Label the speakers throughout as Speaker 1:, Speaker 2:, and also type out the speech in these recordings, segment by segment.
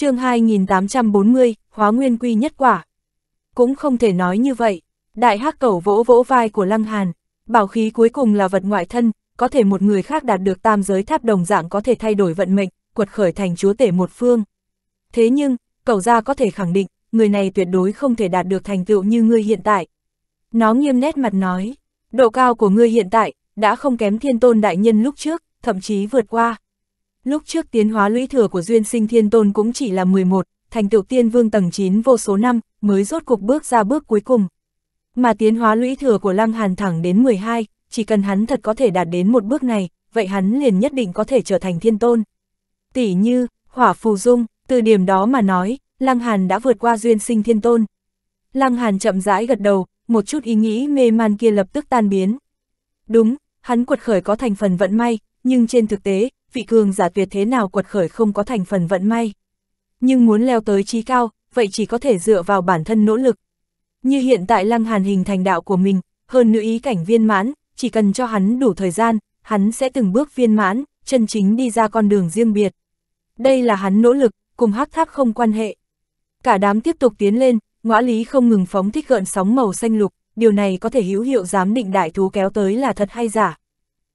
Speaker 1: chương 2840, hóa nguyên quy nhất quả. Cũng không thể nói như vậy, đại hắc cẩu vỗ vỗ vai của Lăng Hàn, bảo khí cuối cùng là vật ngoại thân, có thể một người khác đạt được tam giới tháp đồng dạng có thể thay đổi vận mệnh, quật khởi thành chúa tể một phương. Thế nhưng, cẩu gia có thể khẳng định, người này tuyệt đối không thể đạt được thành tựu như ngươi hiện tại. Nó nghiêm nét mặt nói, độ cao của ngươi hiện tại, đã không kém thiên tôn đại nhân lúc trước, thậm chí vượt qua. Lúc trước tiến hóa lũy thừa của Duyên Sinh Thiên Tôn cũng chỉ là 11, thành tựu tiên vương tầng 9 vô số năm, mới rốt cuộc bước ra bước cuối cùng. Mà tiến hóa lũy thừa của Lăng Hàn thẳng đến 12, chỉ cần hắn thật có thể đạt đến một bước này, vậy hắn liền nhất định có thể trở thành thiên tôn. Tỷ như, hỏa phù dung, từ điểm đó mà nói, Lăng Hàn đã vượt qua duyên sinh thiên tôn. Lăng Hàn chậm rãi gật đầu, một chút ý nghĩ mê man kia lập tức tan biến. Đúng, hắn quật khởi có thành phần vận may, nhưng trên thực tế, vị cường giả tuyệt thế nào quật khởi không có thành phần vận may. Nhưng muốn leo tới trí cao, vậy chỉ có thể dựa vào bản thân nỗ lực. Như hiện tại Lăng Hàn hình thành đạo của mình, hơn nữ ý cảnh viên mãn, chỉ cần cho hắn đủ thời gian, hắn sẽ từng bước viên mãn, chân chính đi ra con đường riêng biệt. Đây là hắn nỗ lực, cùng hắc tháp không quan hệ. Cả đám tiếp tục tiến lên, ngõ lý không ngừng phóng thích gợn sóng màu xanh lục, điều này có thể hữu hiệu giám định đại thú kéo tới là thật hay giả.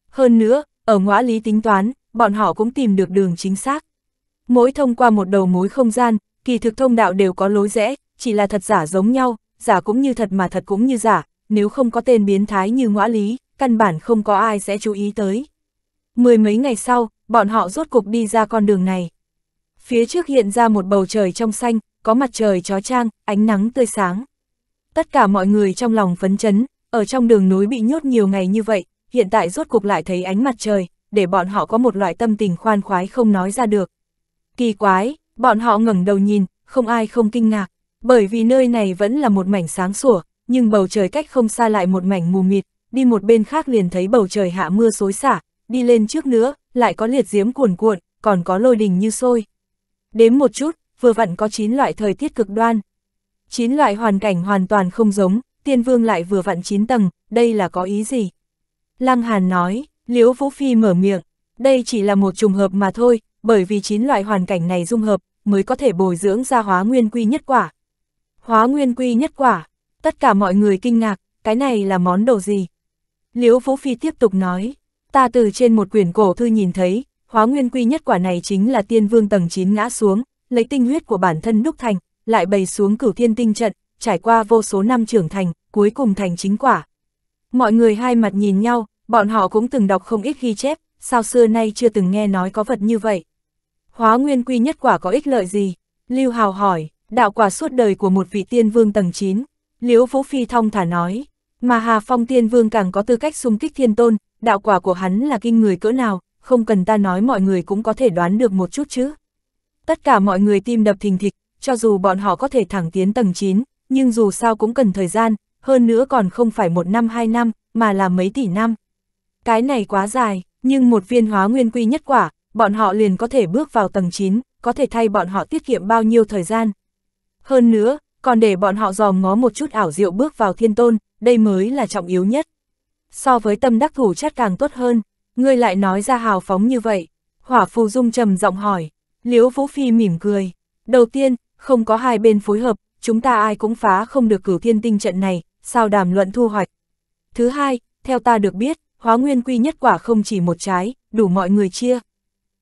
Speaker 1: Hơn nữa, ở ngõ lý tính toán, bọn họ cũng tìm được đường chính xác. Mỗi thông qua một đầu mối không gian, kỳ thực thông đạo đều có lối rẽ, chỉ là thật giả giống nhau, giả cũng như thật mà thật cũng như giả, nếu không có tên biến thái như ngõa lý, căn bản không có ai sẽ chú ý tới. Mười mấy ngày sau, bọn họ rốt cục đi ra con đường này. Phía trước hiện ra một bầu trời trong xanh, có mặt trời chó trang, ánh nắng tươi sáng. Tất cả mọi người trong lòng phấn chấn, ở trong đường núi bị nhốt nhiều ngày như vậy, hiện tại rốt cục lại thấy ánh mặt trời, để bọn họ có một loại tâm tình khoan khoái không nói ra được. Kỳ quái, bọn họ ngẩng đầu nhìn, không ai không kinh ngạc, bởi vì nơi này vẫn là một mảnh sáng sủa, nhưng bầu trời cách không xa lại một mảnh mù mịt, đi một bên khác liền thấy bầu trời hạ mưa xối xả, đi lên trước nữa, lại có liệt diếm cuồn cuộn, còn có lôi đình như sôi. Đếm một chút, vừa vặn có 9 loại thời tiết cực đoan. 9 loại hoàn cảnh hoàn toàn không giống, tiên vương lại vừa vặn 9 tầng, đây là có ý gì? Lăng Hàn nói, Liễu Vũ Phi mở miệng, đây chỉ là một trùng hợp mà thôi, bởi vì chín loại hoàn cảnh này dung hợp, mới có thể bồi dưỡng ra hóa nguyên quy nhất quả. Hóa nguyên quy nhất quả, tất cả mọi người kinh ngạc, cái này là món đồ gì? Liễu Vũ Phi tiếp tục nói, ta từ trên một quyển cổ thư nhìn thấy, hóa nguyên quy nhất quả này chính là tiên vương tầng 9 ngã xuống, lấy tinh huyết của bản thân đúc thành, lại bày xuống cửu thiên tinh trận, trải qua vô số năm trưởng thành, cuối cùng thành chính quả. Mọi người hai mặt nhìn nhau, Bọn họ cũng từng đọc không ít ghi chép, sao xưa nay chưa từng nghe nói có vật như vậy. Hóa nguyên quy nhất quả có ích lợi gì? Lưu Hào hỏi, đạo quả suốt đời của một vị tiên vương tầng 9. Liễu Vũ Phi thong thả nói, mà Hà Phong tiên vương càng có tư cách xung kích thiên tôn, đạo quả của hắn là kinh người cỡ nào, không cần ta nói mọi người cũng có thể đoán được một chút chứ. Tất cả mọi người tim đập thình thịch, cho dù bọn họ có thể thẳng tiến tầng 9, nhưng dù sao cũng cần thời gian, hơn nữa còn không phải một năm hai năm, mà là mấy tỷ năm. Cái này quá dài, nhưng một viên hóa nguyên quy nhất quả, bọn họ liền có thể bước vào tầng 9, có thể thay bọn họ tiết kiệm bao nhiêu thời gian. Hơn nữa, còn để bọn họ dòm ngó một chút ảo diệu bước vào thiên tôn, đây mới là trọng yếu nhất. So với tâm đắc thủ chất càng tốt hơn, ngươi lại nói ra hào phóng như vậy. Hỏa phù dung trầm giọng hỏi, liễu vũ phi mỉm cười. Đầu tiên, không có hai bên phối hợp, chúng ta ai cũng phá không được cửu thiên tinh trận này, sao đàm luận thu hoạch. Thứ hai, theo ta được biết, hóa nguyên quy nhất quả không chỉ một trái, đủ mọi người chia.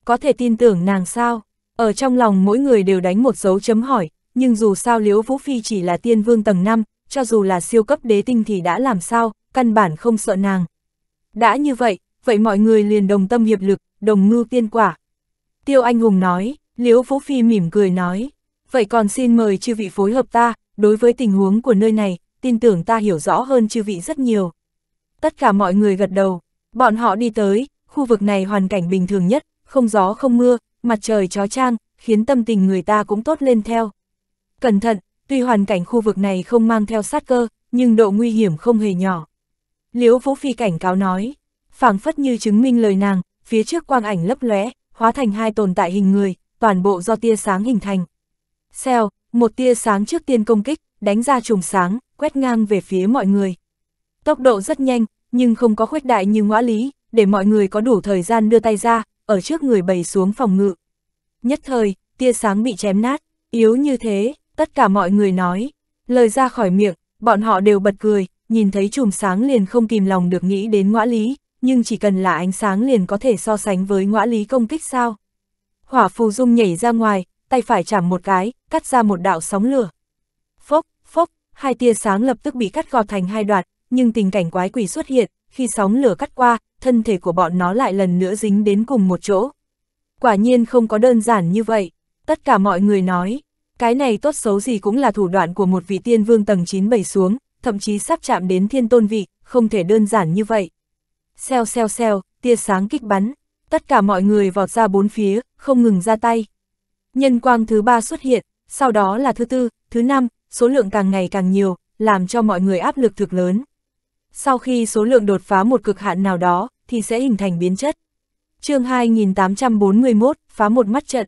Speaker 1: Có thể tin tưởng nàng sao? Ở trong lòng mỗi người đều đánh một dấu chấm hỏi, nhưng dù sao Liễu Vũ Phi chỉ là tiên vương tầng 5, cho dù là siêu cấp đế tinh thì đã làm sao, căn bản không sợ nàng. Đã như vậy, vậy mọi người liền đồng tâm hiệp lực, đồng ngư tiên quả. Tiêu Anh Hùng nói, Liễu Vũ Phi mỉm cười nói, vậy còn xin mời chư vị phối hợp ta, đối với tình huống của nơi này, tin tưởng ta hiểu rõ hơn chư vị rất nhiều. Tất cả mọi người gật đầu, bọn họ đi tới, khu vực này hoàn cảnh bình thường nhất, không gió không mưa, mặt trời chó trang khiến tâm tình người ta cũng tốt lên theo. Cẩn thận, tuy hoàn cảnh khu vực này không mang theo sát cơ, nhưng độ nguy hiểm không hề nhỏ. Liễu Vũ Phi cảnh cáo nói, phảng phất như chứng minh lời nàng, phía trước quang ảnh lấp lóe, hóa thành hai tồn tại hình người, toàn bộ do tia sáng hình thành. Xèo, một tia sáng trước tiên công kích, đánh ra trùng sáng, quét ngang về phía mọi người. Tốc độ rất nhanh, nhưng không có khuếch đại như ngõa lý, để mọi người có đủ thời gian đưa tay ra, ở trước người bầy xuống phòng ngự. Nhất thời, tia sáng bị chém nát, yếu như thế, tất cả mọi người nói. Lời ra khỏi miệng, bọn họ đều bật cười, nhìn thấy chùm sáng liền không kìm lòng được nghĩ đến ngõa lý, nhưng chỉ cần là ánh sáng liền có thể so sánh với ngõa lý công kích sao. Hỏa phù dung nhảy ra ngoài, tay phải chạm một cái, cắt ra một đạo sóng lửa. Phốc, phốc, hai tia sáng lập tức bị cắt gọt thành hai đoạn, nhưng tình cảnh quái quỷ xuất hiện, khi sóng lửa cắt qua, thân thể của bọn nó lại lần nữa dính đến cùng một chỗ. Quả nhiên không có đơn giản như vậy, tất cả mọi người nói, cái này tốt xấu gì cũng là thủ đoạn của một vị tiên vương tầng 9 bày xuống, thậm chí sắp chạm đến thiên tôn vị, không thể đơn giản như vậy. xeo xeo xeo tia sáng kích bắn, tất cả mọi người vọt ra bốn phía, không ngừng ra tay. Nhân quang thứ ba xuất hiện, sau đó là thứ tư, thứ năm, số lượng càng ngày càng nhiều, làm cho mọi người áp lực thực lớn sau khi số lượng đột phá một cực hạn nào đó, thì sẽ hình thành biến chất. chương 2841, phá một mắt trận.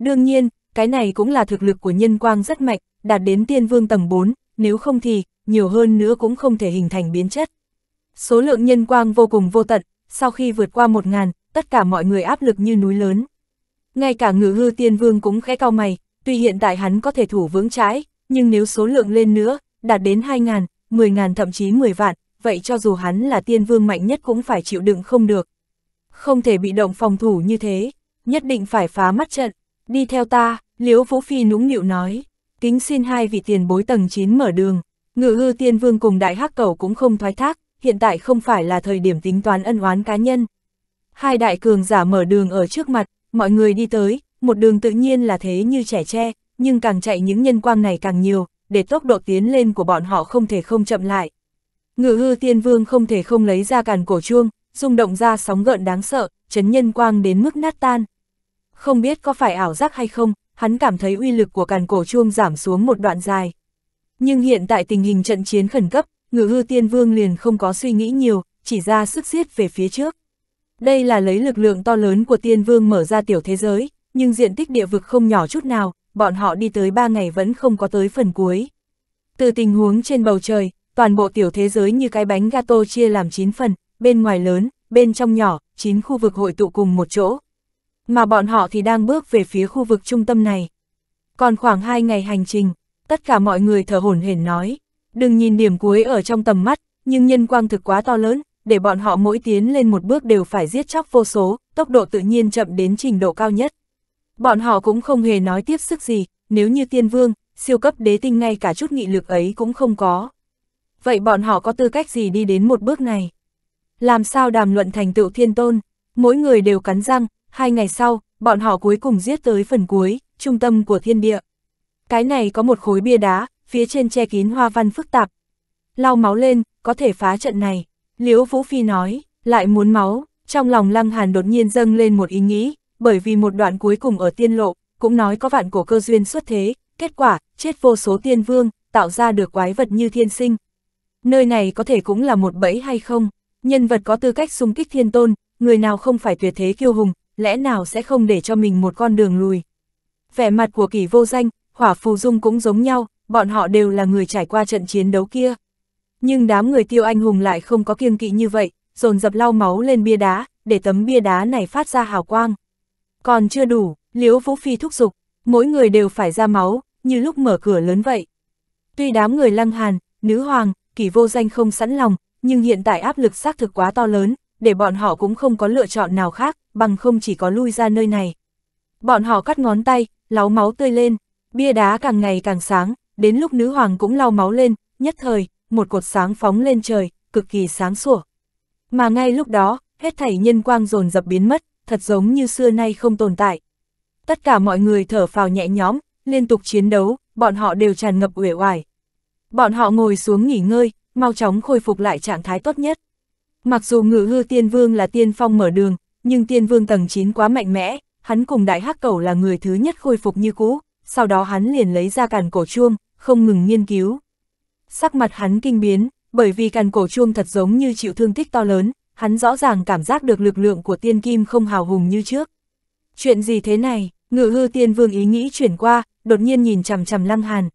Speaker 1: Đương nhiên, cái này cũng là thực lực của nhân quang rất mạnh, đạt đến tiên vương tầng 4, nếu không thì, nhiều hơn nữa cũng không thể hình thành biến chất. Số lượng nhân quang vô cùng vô tận, sau khi vượt qua 1.000, tất cả mọi người áp lực như núi lớn. Ngay cả ngự hư tiên vương cũng khẽ cao mày, tuy hiện tại hắn có thể thủ vững trái, nhưng nếu số lượng lên nữa, đạt đến 2.000, 10.000 thậm chí 10 vạn, vậy cho dù hắn là tiên vương mạnh nhất cũng phải chịu đựng không được. Không thể bị động phòng thủ như thế, nhất định phải phá mắt trận, đi theo ta, Liễu Vũ Phi nũng nịu nói, kính xin hai vị tiền bối tầng 9 mở đường, ngự hư tiên vương cùng đại hắc cầu cũng không thoái thác, hiện tại không phải là thời điểm tính toán ân oán cá nhân. Hai đại cường giả mở đường ở trước mặt, mọi người đi tới, một đường tự nhiên là thế như trẻ tre, nhưng càng chạy những nhân quang này càng nhiều, để tốc độ tiến lên của bọn họ không thể không chậm lại. Ngự hư tiên vương không thể không lấy ra càn cổ chuông, rung động ra sóng gợn đáng sợ, chấn nhân quang đến mức nát tan. Không biết có phải ảo giác hay không, hắn cảm thấy uy lực của càn cổ chuông giảm xuống một đoạn dài. Nhưng hiện tại tình hình trận chiến khẩn cấp, ngự hư tiên vương liền không có suy nghĩ nhiều, chỉ ra sức xiết về phía trước. Đây là lấy lực lượng to lớn của tiên vương mở ra tiểu thế giới, nhưng diện tích địa vực không nhỏ chút nào, bọn họ đi tới ba ngày vẫn không có tới phần cuối. Từ tình huống trên bầu trời, toàn bộ tiểu thế giới như cái bánh gato chia làm 9 phần, bên ngoài lớn, bên trong nhỏ, 9 khu vực hội tụ cùng một chỗ. Mà bọn họ thì đang bước về phía khu vực trung tâm này. Còn khoảng 2 ngày hành trình, tất cả mọi người thở hổn hển nói, đừng nhìn điểm cuối ở trong tầm mắt, nhưng nhân quang thực quá to lớn, để bọn họ mỗi tiến lên một bước đều phải giết chóc vô số, tốc độ tự nhiên chậm đến trình độ cao nhất. Bọn họ cũng không hề nói tiếp sức gì, nếu như tiên vương, siêu cấp đế tinh ngay cả chút nghị lực ấy cũng không có vậy bọn họ có tư cách gì đi đến một bước này? Làm sao đàm luận thành tựu thiên tôn? Mỗi người đều cắn răng, hai ngày sau, bọn họ cuối cùng giết tới phần cuối, trung tâm của thiên địa. Cái này có một khối bia đá, phía trên che kín hoa văn phức tạp. Lau máu lên, có thể phá trận này. Liễu Vũ Phi nói, lại muốn máu, trong lòng Lăng Hàn đột nhiên dâng lên một ý nghĩ, bởi vì một đoạn cuối cùng ở tiên lộ, cũng nói có vạn cổ cơ duyên xuất thế, kết quả, chết vô số tiên vương, tạo ra được quái vật như thiên sinh, nơi này có thể cũng là một bẫy hay không? Nhân vật có tư cách xung kích thiên tôn, người nào không phải tuyệt thế kiêu hùng, lẽ nào sẽ không để cho mình một con đường lùi? Vẻ mặt của kỳ vô danh, hỏa phù dung cũng giống nhau, bọn họ đều là người trải qua trận chiến đấu kia. Nhưng đám người tiêu anh hùng lại không có kiêng kỵ như vậy, dồn dập lau máu lên bia đá, để tấm bia đá này phát ra hào quang. Còn chưa đủ, Liễu Vũ Phi thúc giục, mỗi người đều phải ra máu, như lúc mở cửa lớn vậy. Tuy đám người lăng hàn, nữ hoàng, kỳ vô danh không sẵn lòng, nhưng hiện tại áp lực xác thực quá to lớn, để bọn họ cũng không có lựa chọn nào khác, bằng không chỉ có lui ra nơi này. Bọn họ cắt ngón tay, láu máu tươi lên, bia đá càng ngày càng sáng, đến lúc nữ hoàng cũng lau máu lên, nhất thời, một cột sáng phóng lên trời, cực kỳ sáng sủa. Mà ngay lúc đó, hết thảy nhân quang rồn dập biến mất, thật giống như xưa nay không tồn tại. Tất cả mọi người thở phào nhẹ nhõm, liên tục chiến đấu, bọn họ đều tràn ngập uể oải. Bọn họ ngồi xuống nghỉ ngơi, mau chóng khôi phục lại trạng thái tốt nhất. Mặc dù ngự hư tiên vương là tiên phong mở đường, nhưng tiên vương tầng 9 quá mạnh mẽ, hắn cùng đại hắc cầu là người thứ nhất khôi phục như cũ, sau đó hắn liền lấy ra càn cổ chuông, không ngừng nghiên cứu. Sắc mặt hắn kinh biến, bởi vì càn cổ chuông thật giống như chịu thương tích to lớn, hắn rõ ràng cảm giác được lực lượng của tiên kim không hào hùng như trước. Chuyện gì thế này, ngự hư tiên vương ý nghĩ chuyển qua, đột nhiên nhìn chằm chằm lăng hàn,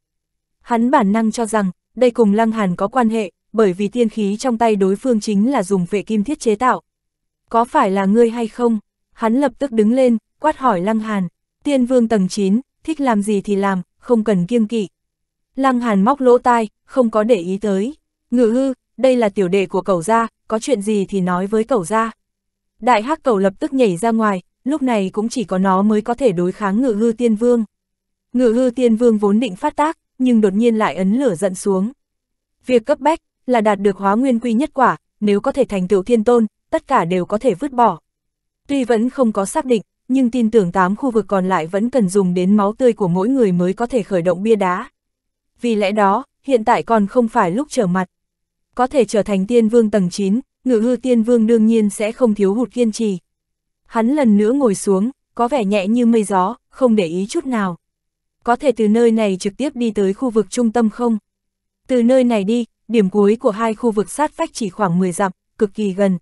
Speaker 1: Hắn bản năng cho rằng, đây cùng Lăng Hàn có quan hệ, bởi vì tiên khí trong tay đối phương chính là dùng vệ kim thiết chế tạo. Có phải là ngươi hay không? Hắn lập tức đứng lên, quát hỏi Lăng Hàn. Tiên vương tầng 9, thích làm gì thì làm, không cần kiêng kỵ. Lăng Hàn móc lỗ tai, không có để ý tới. Ngự hư, đây là tiểu đệ của cậu gia, có chuyện gì thì nói với cậu gia. Đại hắc cậu lập tức nhảy ra ngoài, lúc này cũng chỉ có nó mới có thể đối kháng ngự hư tiên vương. Ngự hư tiên vương vốn định phát tác, nhưng đột nhiên lại ấn lửa giận xuống. Việc cấp bách là đạt được hóa nguyên quy nhất quả, nếu có thể thành tựu thiên tôn, tất cả đều có thể vứt bỏ. Tuy vẫn không có xác định, nhưng tin tưởng tám khu vực còn lại vẫn cần dùng đến máu tươi của mỗi người mới có thể khởi động bia đá. Vì lẽ đó, hiện tại còn không phải lúc trở mặt. Có thể trở thành tiên vương tầng 9, ngự hư tiên vương đương nhiên sẽ không thiếu hụt kiên trì. Hắn lần nữa ngồi xuống, có vẻ nhẹ như mây gió, không để ý chút nào có thể từ nơi này trực tiếp đi tới khu vực trung tâm không? Từ nơi này đi, điểm cuối của hai khu vực sát vách chỉ khoảng 10 dặm, cực kỳ gần.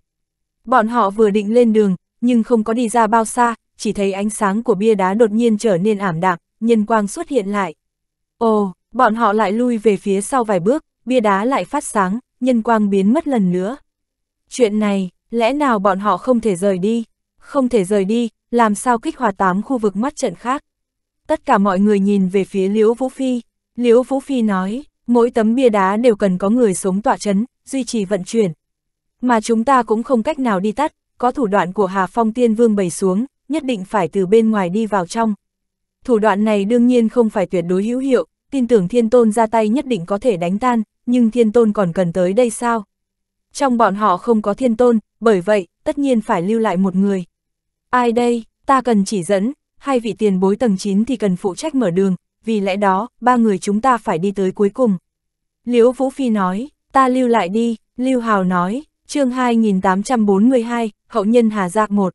Speaker 1: Bọn họ vừa định lên đường, nhưng không có đi ra bao xa, chỉ thấy ánh sáng của bia đá đột nhiên trở nên ảm đạm, nhân quang xuất hiện lại. Ồ, bọn họ lại lui về phía sau vài bước, bia đá lại phát sáng, nhân quang biến mất lần nữa. Chuyện này, lẽ nào bọn họ không thể rời đi? Không thể rời đi, làm sao kích hoạt tám khu vực mắt trận khác? tất cả mọi người nhìn về phía Liễu Vũ Phi. Liễu Vũ Phi nói, mỗi tấm bia đá đều cần có người sống tỏa chấn, duy trì vận chuyển. Mà chúng ta cũng không cách nào đi tắt, có thủ đoạn của Hà Phong Tiên Vương bày xuống, nhất định phải từ bên ngoài đi vào trong. Thủ đoạn này đương nhiên không phải tuyệt đối hữu hiệu, tin tưởng Thiên Tôn ra tay nhất định có thể đánh tan, nhưng Thiên Tôn còn cần tới đây sao? Trong bọn họ không có Thiên Tôn, bởi vậy, tất nhiên phải lưu lại một người. Ai đây, ta cần chỉ dẫn, hai vị tiền bối tầng 9 thì cần phụ trách mở đường, vì lẽ đó, ba người chúng ta phải đi tới cuối cùng. Liễu Vũ Phi nói, ta lưu lại đi, Lưu Hào nói, chương 2842, hậu nhân Hà Giạc 1.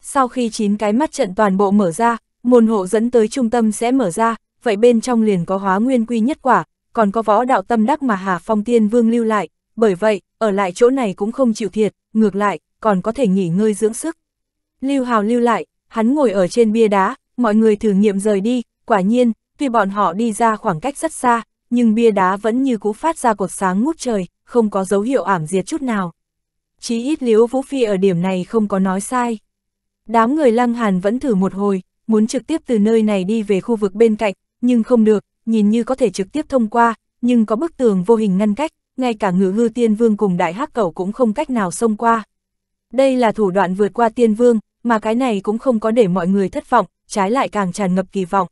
Speaker 1: Sau khi chín cái mắt trận toàn bộ mở ra, môn hộ dẫn tới trung tâm sẽ mở ra, vậy bên trong liền có hóa nguyên quy nhất quả, còn có võ đạo tâm đắc mà Hà Phong Tiên Vương lưu lại, bởi vậy, ở lại chỗ này cũng không chịu thiệt, ngược lại, còn có thể nghỉ ngơi dưỡng sức. Lưu Hào lưu lại, hắn ngồi ở trên bia đá, mọi người thử nghiệm rời đi, quả nhiên, tuy bọn họ đi ra khoảng cách rất xa, nhưng bia đá vẫn như cũ phát ra cột sáng ngút trời, không có dấu hiệu ảm diệt chút nào. Chí ít liếu Vũ Phi ở điểm này không có nói sai. Đám người Lăng Hàn vẫn thử một hồi, muốn trực tiếp từ nơi này đi về khu vực bên cạnh, nhưng không được, nhìn như có thể trực tiếp thông qua, nhưng có bức tường vô hình ngăn cách, ngay cả ngự hư tiên vương cùng đại hắc cẩu cũng không cách nào xông qua. Đây là thủ đoạn vượt qua tiên vương, mà cái này cũng không có để mọi người thất vọng, trái lại càng tràn ngập kỳ vọng.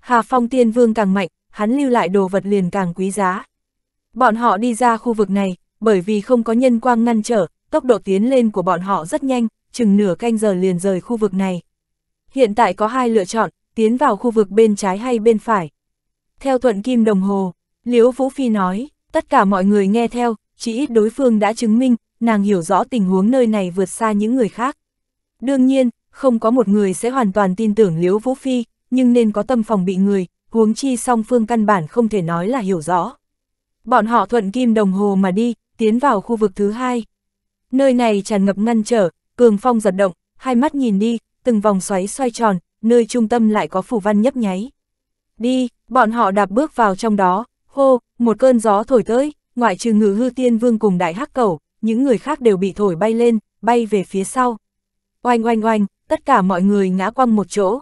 Speaker 1: Hà Phong Tiên Vương càng mạnh, hắn lưu lại đồ vật liền càng quý giá. Bọn họ đi ra khu vực này, bởi vì không có nhân quang ngăn trở, tốc độ tiến lên của bọn họ rất nhanh, chừng nửa canh giờ liền rời khu vực này. Hiện tại có hai lựa chọn, tiến vào khu vực bên trái hay bên phải. Theo thuận kim đồng hồ, Liễu Vũ Phi nói, tất cả mọi người nghe theo, chỉ ít đối phương đã chứng minh, nàng hiểu rõ tình huống nơi này vượt xa những người khác. Đương nhiên, không có một người sẽ hoàn toàn tin tưởng Liễu Vũ Phi, nhưng nên có tâm phòng bị người, huống chi song phương căn bản không thể nói là hiểu rõ. Bọn họ thuận kim đồng hồ mà đi, tiến vào khu vực thứ hai. Nơi này tràn ngập ngăn trở, cường phong giật động, hai mắt nhìn đi, từng vòng xoáy xoay tròn, nơi trung tâm lại có phủ văn nhấp nháy. Đi, bọn họ đạp bước vào trong đó, hô, một cơn gió thổi tới, ngoại trừ ngự hư tiên vương cùng đại hắc cẩu, những người khác đều bị thổi bay lên, bay về phía sau oanh oanh oanh, tất cả mọi người ngã quăng một chỗ.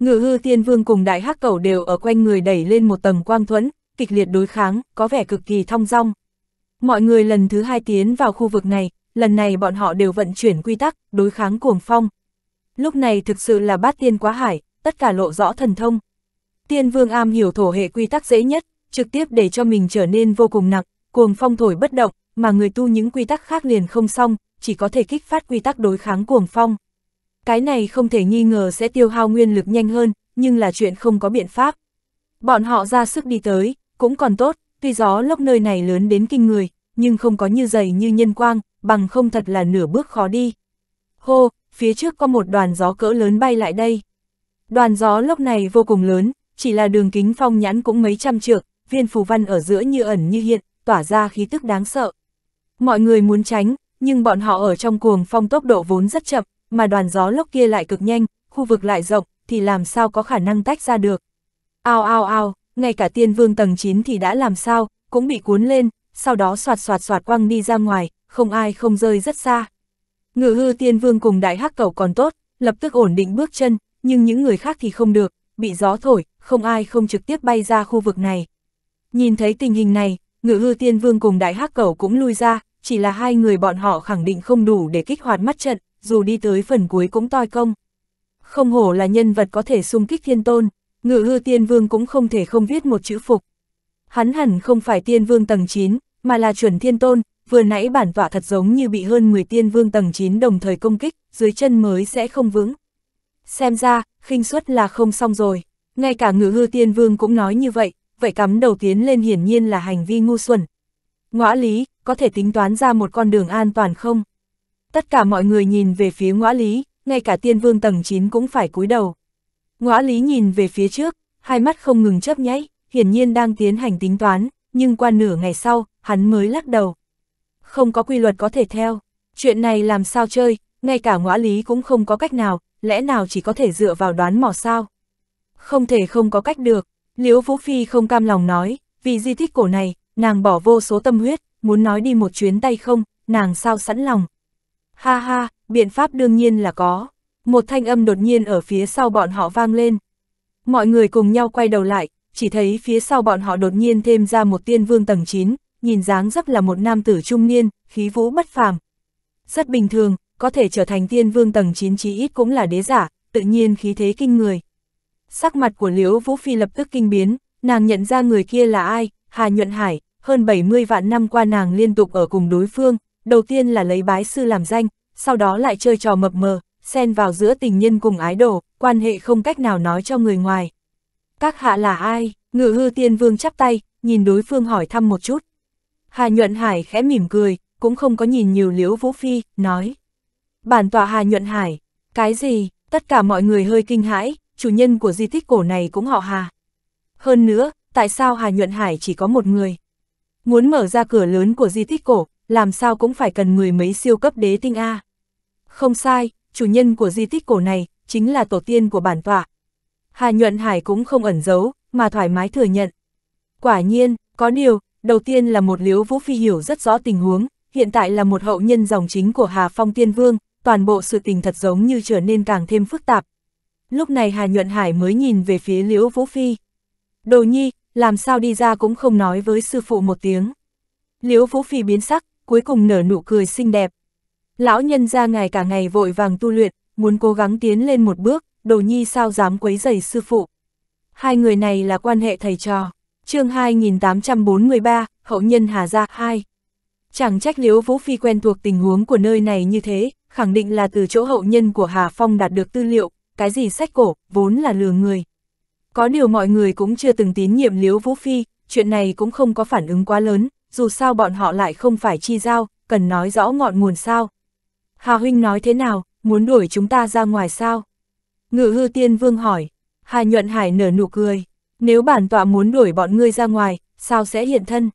Speaker 1: Ngự hư tiên vương cùng đại hắc cầu đều ở quanh người đẩy lên một tầng quang thuẫn, kịch liệt đối kháng, có vẻ cực kỳ thong dong. Mọi người lần thứ hai tiến vào khu vực này, lần này bọn họ đều vận chuyển quy tắc, đối kháng cuồng phong. Lúc này thực sự là bát tiên quá hải, tất cả lộ rõ thần thông. Tiên vương am hiểu thổ hệ quy tắc dễ nhất, trực tiếp để cho mình trở nên vô cùng nặng, cuồng phong thổi bất động, mà người tu những quy tắc khác liền không xong, chỉ có thể kích phát quy tắc đối kháng cuồng phong. Cái này không thể nghi ngờ sẽ tiêu hao nguyên lực nhanh hơn, nhưng là chuyện không có biện pháp. Bọn họ ra sức đi tới, cũng còn tốt, tuy gió lốc nơi này lớn đến kinh người, nhưng không có như dày như nhân quang, bằng không thật là nửa bước khó đi. Hô, phía trước có một đoàn gió cỡ lớn bay lại đây. Đoàn gió lốc này vô cùng lớn, chỉ là đường kính phong nhãn cũng mấy trăm trượng, viên phù văn ở giữa như ẩn như hiện, tỏa ra khí tức đáng sợ. Mọi người muốn tránh, nhưng bọn họ ở trong cuồng phong tốc độ vốn rất chậm, mà đoàn gió lốc kia lại cực nhanh, khu vực lại rộng, thì làm sao có khả năng tách ra được. Ao ao ao, ngay cả tiên vương tầng 9 thì đã làm sao, cũng bị cuốn lên, sau đó soạt soạt soạt quăng đi ra ngoài, không ai không rơi rất xa. Ngự hư tiên vương cùng đại hắc cầu còn tốt, lập tức ổn định bước chân, nhưng những người khác thì không được, bị gió thổi, không ai không trực tiếp bay ra khu vực này. Nhìn thấy tình hình này, ngự hư tiên vương cùng đại hắc cầu cũng lui ra, chỉ là hai người bọn họ khẳng định không đủ để kích hoạt mắt trận, dù đi tới phần cuối cũng toi công. Không hổ là nhân vật có thể xung kích thiên tôn, ngự hư tiên vương cũng không thể không viết một chữ phục. Hắn hẳn không phải tiên vương tầng 9, mà là chuẩn thiên tôn, vừa nãy bản tọa thật giống như bị hơn 10 tiên vương tầng 9 đồng thời công kích, dưới chân mới sẽ không vững. Xem ra, khinh suất là không xong rồi, ngay cả ngự hư tiên vương cũng nói như vậy, vậy cắm đầu tiến lên hiển nhiên là hành vi ngu xuẩn, Ngõa lý, có thể tính toán ra một con đường an toàn không? Tất cả mọi người nhìn về phía Ngõa lý, ngay cả tiên vương tầng 9 cũng phải cúi đầu. Ngõa lý nhìn về phía trước, hai mắt không ngừng chấp nháy, hiển nhiên đang tiến hành tính toán, nhưng qua nửa ngày sau, hắn mới lắc đầu. Không có quy luật có thể theo, chuyện này làm sao chơi, ngay cả Ngõa lý cũng không có cách nào, lẽ nào chỉ có thể dựa vào đoán mò sao? Không thể không có cách được, Liễu Vũ Phi không cam lòng nói, vì di tích cổ này, nàng bỏ vô số tâm huyết, muốn nói đi một chuyến tay không, nàng sao sẵn lòng. Ha ha, biện pháp đương nhiên là có. Một thanh âm đột nhiên ở phía sau bọn họ vang lên. Mọi người cùng nhau quay đầu lại, chỉ thấy phía sau bọn họ đột nhiên thêm ra một tiên vương tầng 9, nhìn dáng dấp là một nam tử trung niên, khí vũ bất phàm. Rất bình thường, có thể trở thành tiên vương tầng 9 chí ít cũng là đế giả, tự nhiên khí thế kinh người. Sắc mặt của Liễu Vũ Phi lập tức kinh biến, nàng nhận ra người kia là ai, Hà Nhuận Hải, hơn 70 vạn năm qua nàng liên tục ở cùng đối phương, đầu tiên là lấy bái sư làm danh, sau đó lại chơi trò mập mờ, xen vào giữa tình nhân cùng ái đồ, quan hệ không cách nào nói cho người ngoài. Các hạ là ai? Ngự hư tiên vương chắp tay, nhìn đối phương hỏi thăm một chút. Hà Nhuận Hải khẽ mỉm cười, cũng không có nhìn nhiều liễu vũ phi, nói. Bản tọa Hà Nhuận Hải, cái gì, tất cả mọi người hơi kinh hãi, chủ nhân của di tích cổ này cũng họ Hà. Hơn nữa, tại sao Hà Nhuận Hải chỉ có một người? Muốn mở ra cửa lớn của di tích cổ, làm sao cũng phải cần người mấy siêu cấp đế tinh A. Không sai, chủ nhân của di tích cổ này, chính là tổ tiên của bản tọa. Hà Nhuận Hải cũng không ẩn giấu, mà thoải mái thừa nhận. Quả nhiên, có điều, đầu tiên là một liếu vũ phi hiểu rất rõ tình huống, hiện tại là một hậu nhân dòng chính của Hà Phong Tiên Vương, toàn bộ sự tình thật giống như trở nên càng thêm phức tạp. Lúc này Hà Nhuận Hải mới nhìn về phía Liễu Vũ Phi. Đồ nhi, làm sao đi ra cũng không nói với sư phụ một tiếng. Liễu Vũ Phi biến sắc, cuối cùng nở nụ cười xinh đẹp. Lão nhân ra ngày cả ngày vội vàng tu luyện, muốn cố gắng tiến lên một bước, đồ nhi sao dám quấy giày sư phụ. Hai người này là quan hệ thầy trò. chương 2843, hậu nhân Hà Gia 2. Chẳng trách Liễu Vũ Phi quen thuộc tình huống của nơi này như thế, khẳng định là từ chỗ hậu nhân của Hà Phong đạt được tư liệu, cái gì sách cổ, vốn là lừa người, có điều mọi người cũng chưa từng tín nhiệm Liễu Vũ Phi, chuyện này cũng không có phản ứng quá lớn, dù sao bọn họ lại không phải chi giao, cần nói rõ ngọn nguồn sao. Hà Huynh nói thế nào, muốn đuổi chúng ta ra ngoài sao? Ngự hư tiên vương hỏi, Hà Nhuận Hải nở nụ cười, nếu bản tọa muốn đuổi bọn ngươi ra ngoài, sao sẽ hiện thân?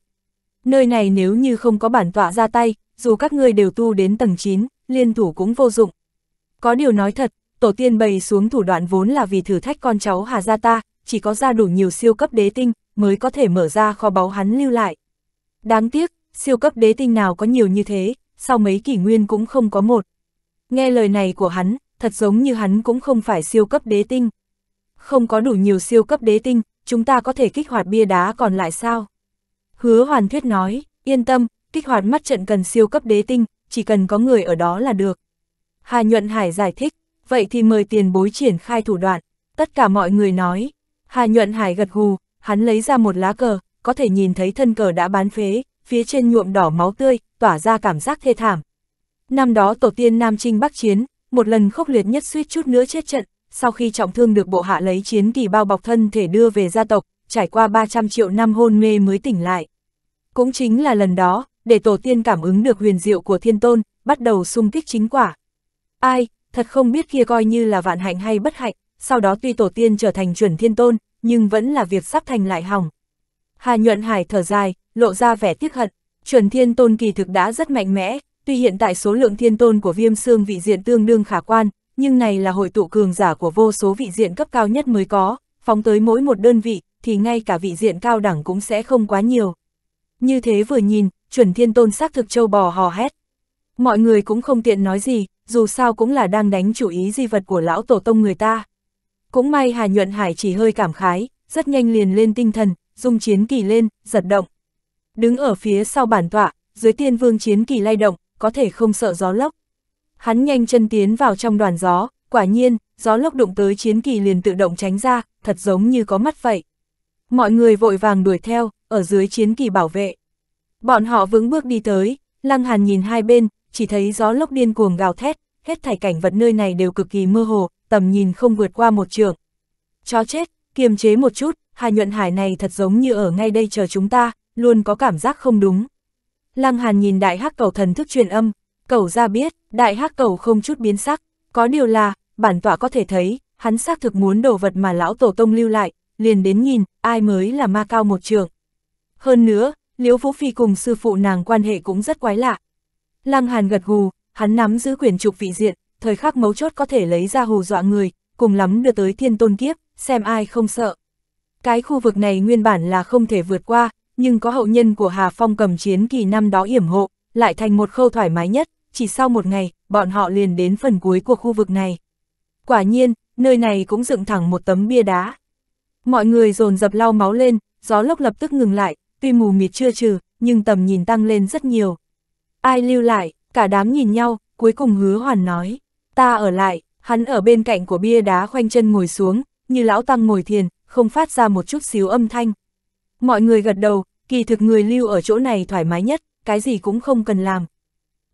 Speaker 1: Nơi này nếu như không có bản tọa ra tay, dù các ngươi đều tu đến tầng 9, liên thủ cũng vô dụng. Có điều nói thật, tổ tiên bày xuống thủ đoạn vốn là vì thử thách con cháu Hà gia ta, chỉ có ra đủ nhiều siêu cấp đế tinh mới có thể mở ra kho báu hắn lưu lại. Đáng tiếc, siêu cấp đế tinh nào có nhiều như thế, sau mấy kỷ nguyên cũng không có một. Nghe lời này của hắn, thật giống như hắn cũng không phải siêu cấp đế tinh. Không có đủ nhiều siêu cấp đế tinh, chúng ta có thể kích hoạt bia đá còn lại sao? Hứa Hoàn Thuyết nói, yên tâm, kích hoạt mắt trận cần siêu cấp đế tinh, chỉ cần có người ở đó là được. Hà Nhuận Hải giải thích, vậy thì mời tiền bối triển khai thủ đoạn. Tất cả mọi người nói, Hà nhuận hải gật gù, hắn lấy ra một lá cờ, có thể nhìn thấy thân cờ đã bán phế, phía trên nhuộm đỏ máu tươi, tỏa ra cảm giác thê thảm. Năm đó tổ tiên Nam Trinh Bắc Chiến, một lần khốc liệt nhất suýt chút nữa chết trận, sau khi trọng thương được bộ hạ lấy chiến kỳ bao bọc thân thể đưa về gia tộc, trải qua 300 triệu năm hôn mê mới tỉnh lại. Cũng chính là lần đó, để tổ tiên cảm ứng được huyền diệu của thiên tôn, bắt đầu xung kích chính quả. Ai, thật không biết kia coi như là vạn hạnh hay bất hạnh, sau đó tuy tổ tiên trở thành chuẩn thiên tôn, nhưng vẫn là việc sắp thành lại hỏng. Hà Nhuận Hải thở dài, lộ ra vẻ tiếc hận, chuẩn thiên tôn kỳ thực đã rất mạnh mẽ, tuy hiện tại số lượng thiên tôn của viêm xương vị diện tương đương khả quan, nhưng này là hội tụ cường giả của vô số vị diện cấp cao nhất mới có, phóng tới mỗi một đơn vị, thì ngay cả vị diện cao đẳng cũng sẽ không quá nhiều. Như thế vừa nhìn, chuẩn thiên tôn xác thực châu bò hò hét. Mọi người cũng không tiện nói gì, dù sao cũng là đang đánh chủ ý di vật của lão tổ tông người ta. Cũng may Hà Nhuận Hải chỉ hơi cảm khái, rất nhanh liền lên tinh thần, dùng chiến kỳ lên, giật động. Đứng ở phía sau bản tọa, dưới tiên vương chiến kỳ lay động, có thể không sợ gió lốc. Hắn nhanh chân tiến vào trong đoàn gió, quả nhiên, gió lốc đụng tới chiến kỳ liền tự động tránh ra, thật giống như có mắt vậy. Mọi người vội vàng đuổi theo, ở dưới chiến kỳ bảo vệ. Bọn họ vững bước đi tới, Lăng Hàn nhìn hai bên, chỉ thấy gió lốc điên cuồng gào thét, hết thảy cảnh vật nơi này đều cực kỳ mơ hồ, tầm nhìn không vượt qua một trường. Chó chết, kiềm chế một chút, Hà Nhuận Hải này thật giống như ở ngay đây chờ chúng ta, luôn có cảm giác không đúng. Lăng Hàn nhìn đại hắc cầu thần thức truyền âm, cầu ra biết, đại hắc cầu không chút biến sắc, có điều là, bản tọa có thể thấy, hắn xác thực muốn đồ vật mà lão tổ tông lưu lại, liền đến nhìn, ai mới là ma cao một trường. Hơn nữa, Liễu Vũ Phi cùng sư phụ nàng quan hệ cũng rất quái lạ. Lăng Hàn gật gù, hắn nắm giữ quyền trục vị diện, thời khắc mấu chốt có thể lấy ra hù dọa người, cùng lắm đưa tới thiên tôn kiếp, xem ai không sợ. Cái khu vực này nguyên bản là không thể vượt qua, nhưng có hậu nhân của Hà Phong cầm chiến kỳ năm đó yểm hộ, lại thành một khâu thoải mái nhất, chỉ sau một ngày, bọn họ liền đến phần cuối của khu vực này. Quả nhiên, nơi này cũng dựng thẳng một tấm bia đá. Mọi người dồn dập lau máu lên, gió lốc lập tức ngừng lại, tuy mù mịt chưa trừ, nhưng tầm nhìn tăng lên rất nhiều. Ai lưu lại, cả đám nhìn nhau, cuối cùng hứa hoàn nói ta ở lại, hắn ở bên cạnh của bia đá khoanh chân ngồi xuống, như lão tăng ngồi thiền, không phát ra một chút xíu âm thanh. Mọi người gật đầu, kỳ thực người lưu ở chỗ này thoải mái nhất, cái gì cũng không cần làm.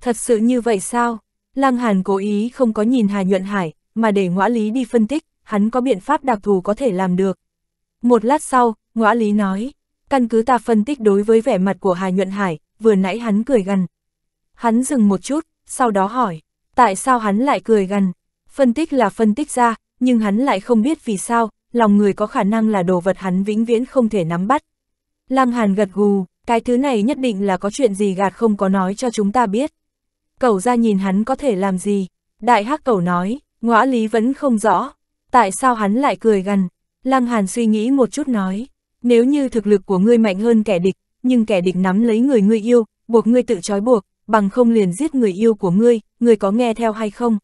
Speaker 1: Thật sự như vậy sao? Lăng Hàn cố ý không có nhìn Hà Nhuận Hải, mà để ngõa lý đi phân tích, hắn có biện pháp đặc thù có thể làm được. Một lát sau, ngõa lý nói, căn cứ ta phân tích đối với vẻ mặt của Hà Nhuận Hải, vừa nãy hắn cười gần. Hắn dừng một chút, sau đó hỏi, Tại sao hắn lại cười gần? Phân tích là phân tích ra, nhưng hắn lại không biết vì sao, lòng người có khả năng là đồ vật hắn vĩnh viễn không thể nắm bắt. Lăng Hàn gật gù, cái thứ này nhất định là có chuyện gì gạt không có nói cho chúng ta biết. Cậu ra nhìn hắn có thể làm gì? Đại hắc cậu nói, ngõ lý vẫn không rõ. Tại sao hắn lại cười gần? Lăng Hàn suy nghĩ một chút nói, nếu như thực lực của ngươi mạnh hơn kẻ địch, nhưng kẻ địch nắm lấy người ngươi yêu, buộc ngươi tự trói buộc, bằng không liền giết người yêu của ngươi, ngươi có nghe theo hay không?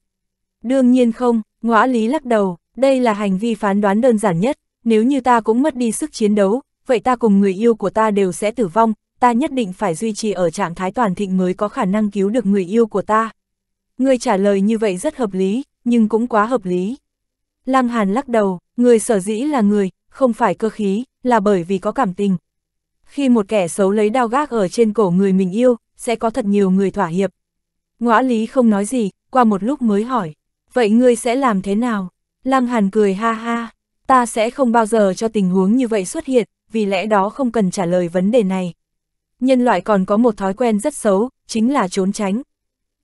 Speaker 1: Đương nhiên không, ngõa lý lắc đầu, đây là hành vi phán đoán đơn giản nhất, nếu như ta cũng mất đi sức chiến đấu, vậy ta cùng người yêu của ta đều sẽ tử vong, ta nhất định phải duy trì ở trạng thái toàn thịnh mới có khả năng cứu được người yêu của ta. Ngươi trả lời như vậy rất hợp lý, nhưng cũng quá hợp lý. Lăng Hàn lắc đầu, người sở dĩ là người, không phải cơ khí, là bởi vì có cảm tình. Khi một kẻ xấu lấy đao gác ở trên cổ người mình yêu, sẽ có thật nhiều người thỏa hiệp. Ngõa lý không nói gì, qua một lúc mới hỏi, vậy ngươi sẽ làm thế nào? Lăng Hàn cười ha ha, ta sẽ không bao giờ cho tình huống như vậy xuất hiện, vì lẽ đó không cần trả lời vấn đề này. Nhân loại còn có một thói quen rất xấu, chính là trốn tránh.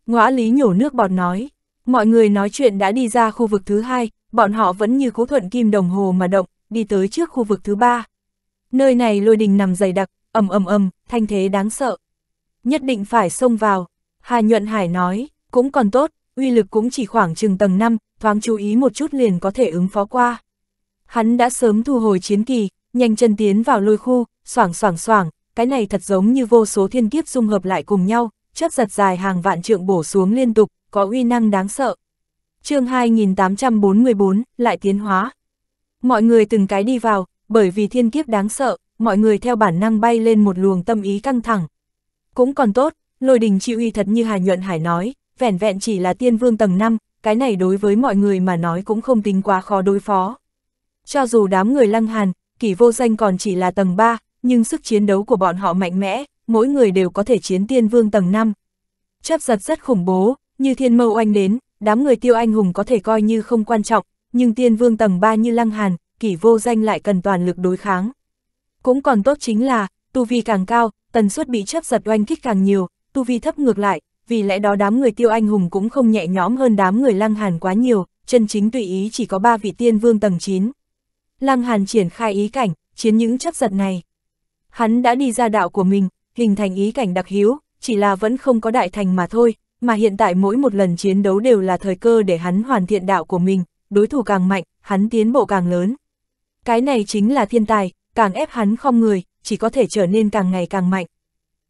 Speaker 1: Ngõa lý nhổ nước bọt nói, mọi người nói chuyện đã đi ra khu vực thứ hai, bọn họ vẫn như cố thuận kim đồng hồ mà động, đi tới trước khu vực thứ ba. Nơi này lôi đình nằm dày đặc, ầm ầm ầm, thanh thế đáng sợ nhất định phải xông vào. Hà Nhuận Hải nói, cũng còn tốt, uy lực cũng chỉ khoảng chừng tầng 5, thoáng chú ý một chút liền có thể ứng phó qua. Hắn đã sớm thu hồi chiến kỳ, nhanh chân tiến vào lôi khu, soảng soảng soảng, cái này thật giống như vô số thiên kiếp dung hợp lại cùng nhau, chớp giật dài hàng vạn trượng bổ xuống liên tục, có uy năng đáng sợ. chương 2844, lại tiến hóa. Mọi người từng cái đi vào, bởi vì thiên kiếp đáng sợ, mọi người theo bản năng bay lên một luồng tâm ý căng thẳng, cũng còn tốt, lôi đình chi uy thật như Hà Nhuận Hải nói, vẻn vẹn chỉ là tiên vương tầng 5, cái này đối với mọi người mà nói cũng không tính quá khó đối phó. Cho dù đám người lăng hàn, kỷ vô danh còn chỉ là tầng 3, nhưng sức chiến đấu của bọn họ mạnh mẽ, mỗi người đều có thể chiến tiên vương tầng 5. Chấp giật rất khủng bố, như thiên mâu oanh đến, đám người tiêu anh hùng có thể coi như không quan trọng, nhưng tiên vương tầng 3 như lăng hàn, kỷ vô danh lại cần toàn lực đối kháng. Cũng còn tốt chính là, tu vi càng cao, tần suất bị chấp giật oanh kích càng nhiều, tu vi thấp ngược lại, vì lẽ đó đám người tiêu anh hùng cũng không nhẹ nhõm hơn đám người lăng hàn quá nhiều, chân chính tùy ý chỉ có ba vị tiên vương tầng 9. Lăng hàn triển khai ý cảnh, chiến những chấp giật này. Hắn đã đi ra đạo của mình, hình thành ý cảnh đặc hiếu, chỉ là vẫn không có đại thành mà thôi, mà hiện tại mỗi một lần chiến đấu đều là thời cơ để hắn hoàn thiện đạo của mình, đối thủ càng mạnh, hắn tiến bộ càng lớn. Cái này chính là thiên tài, càng ép hắn không người, chỉ có thể trở nên càng ngày càng mạnh.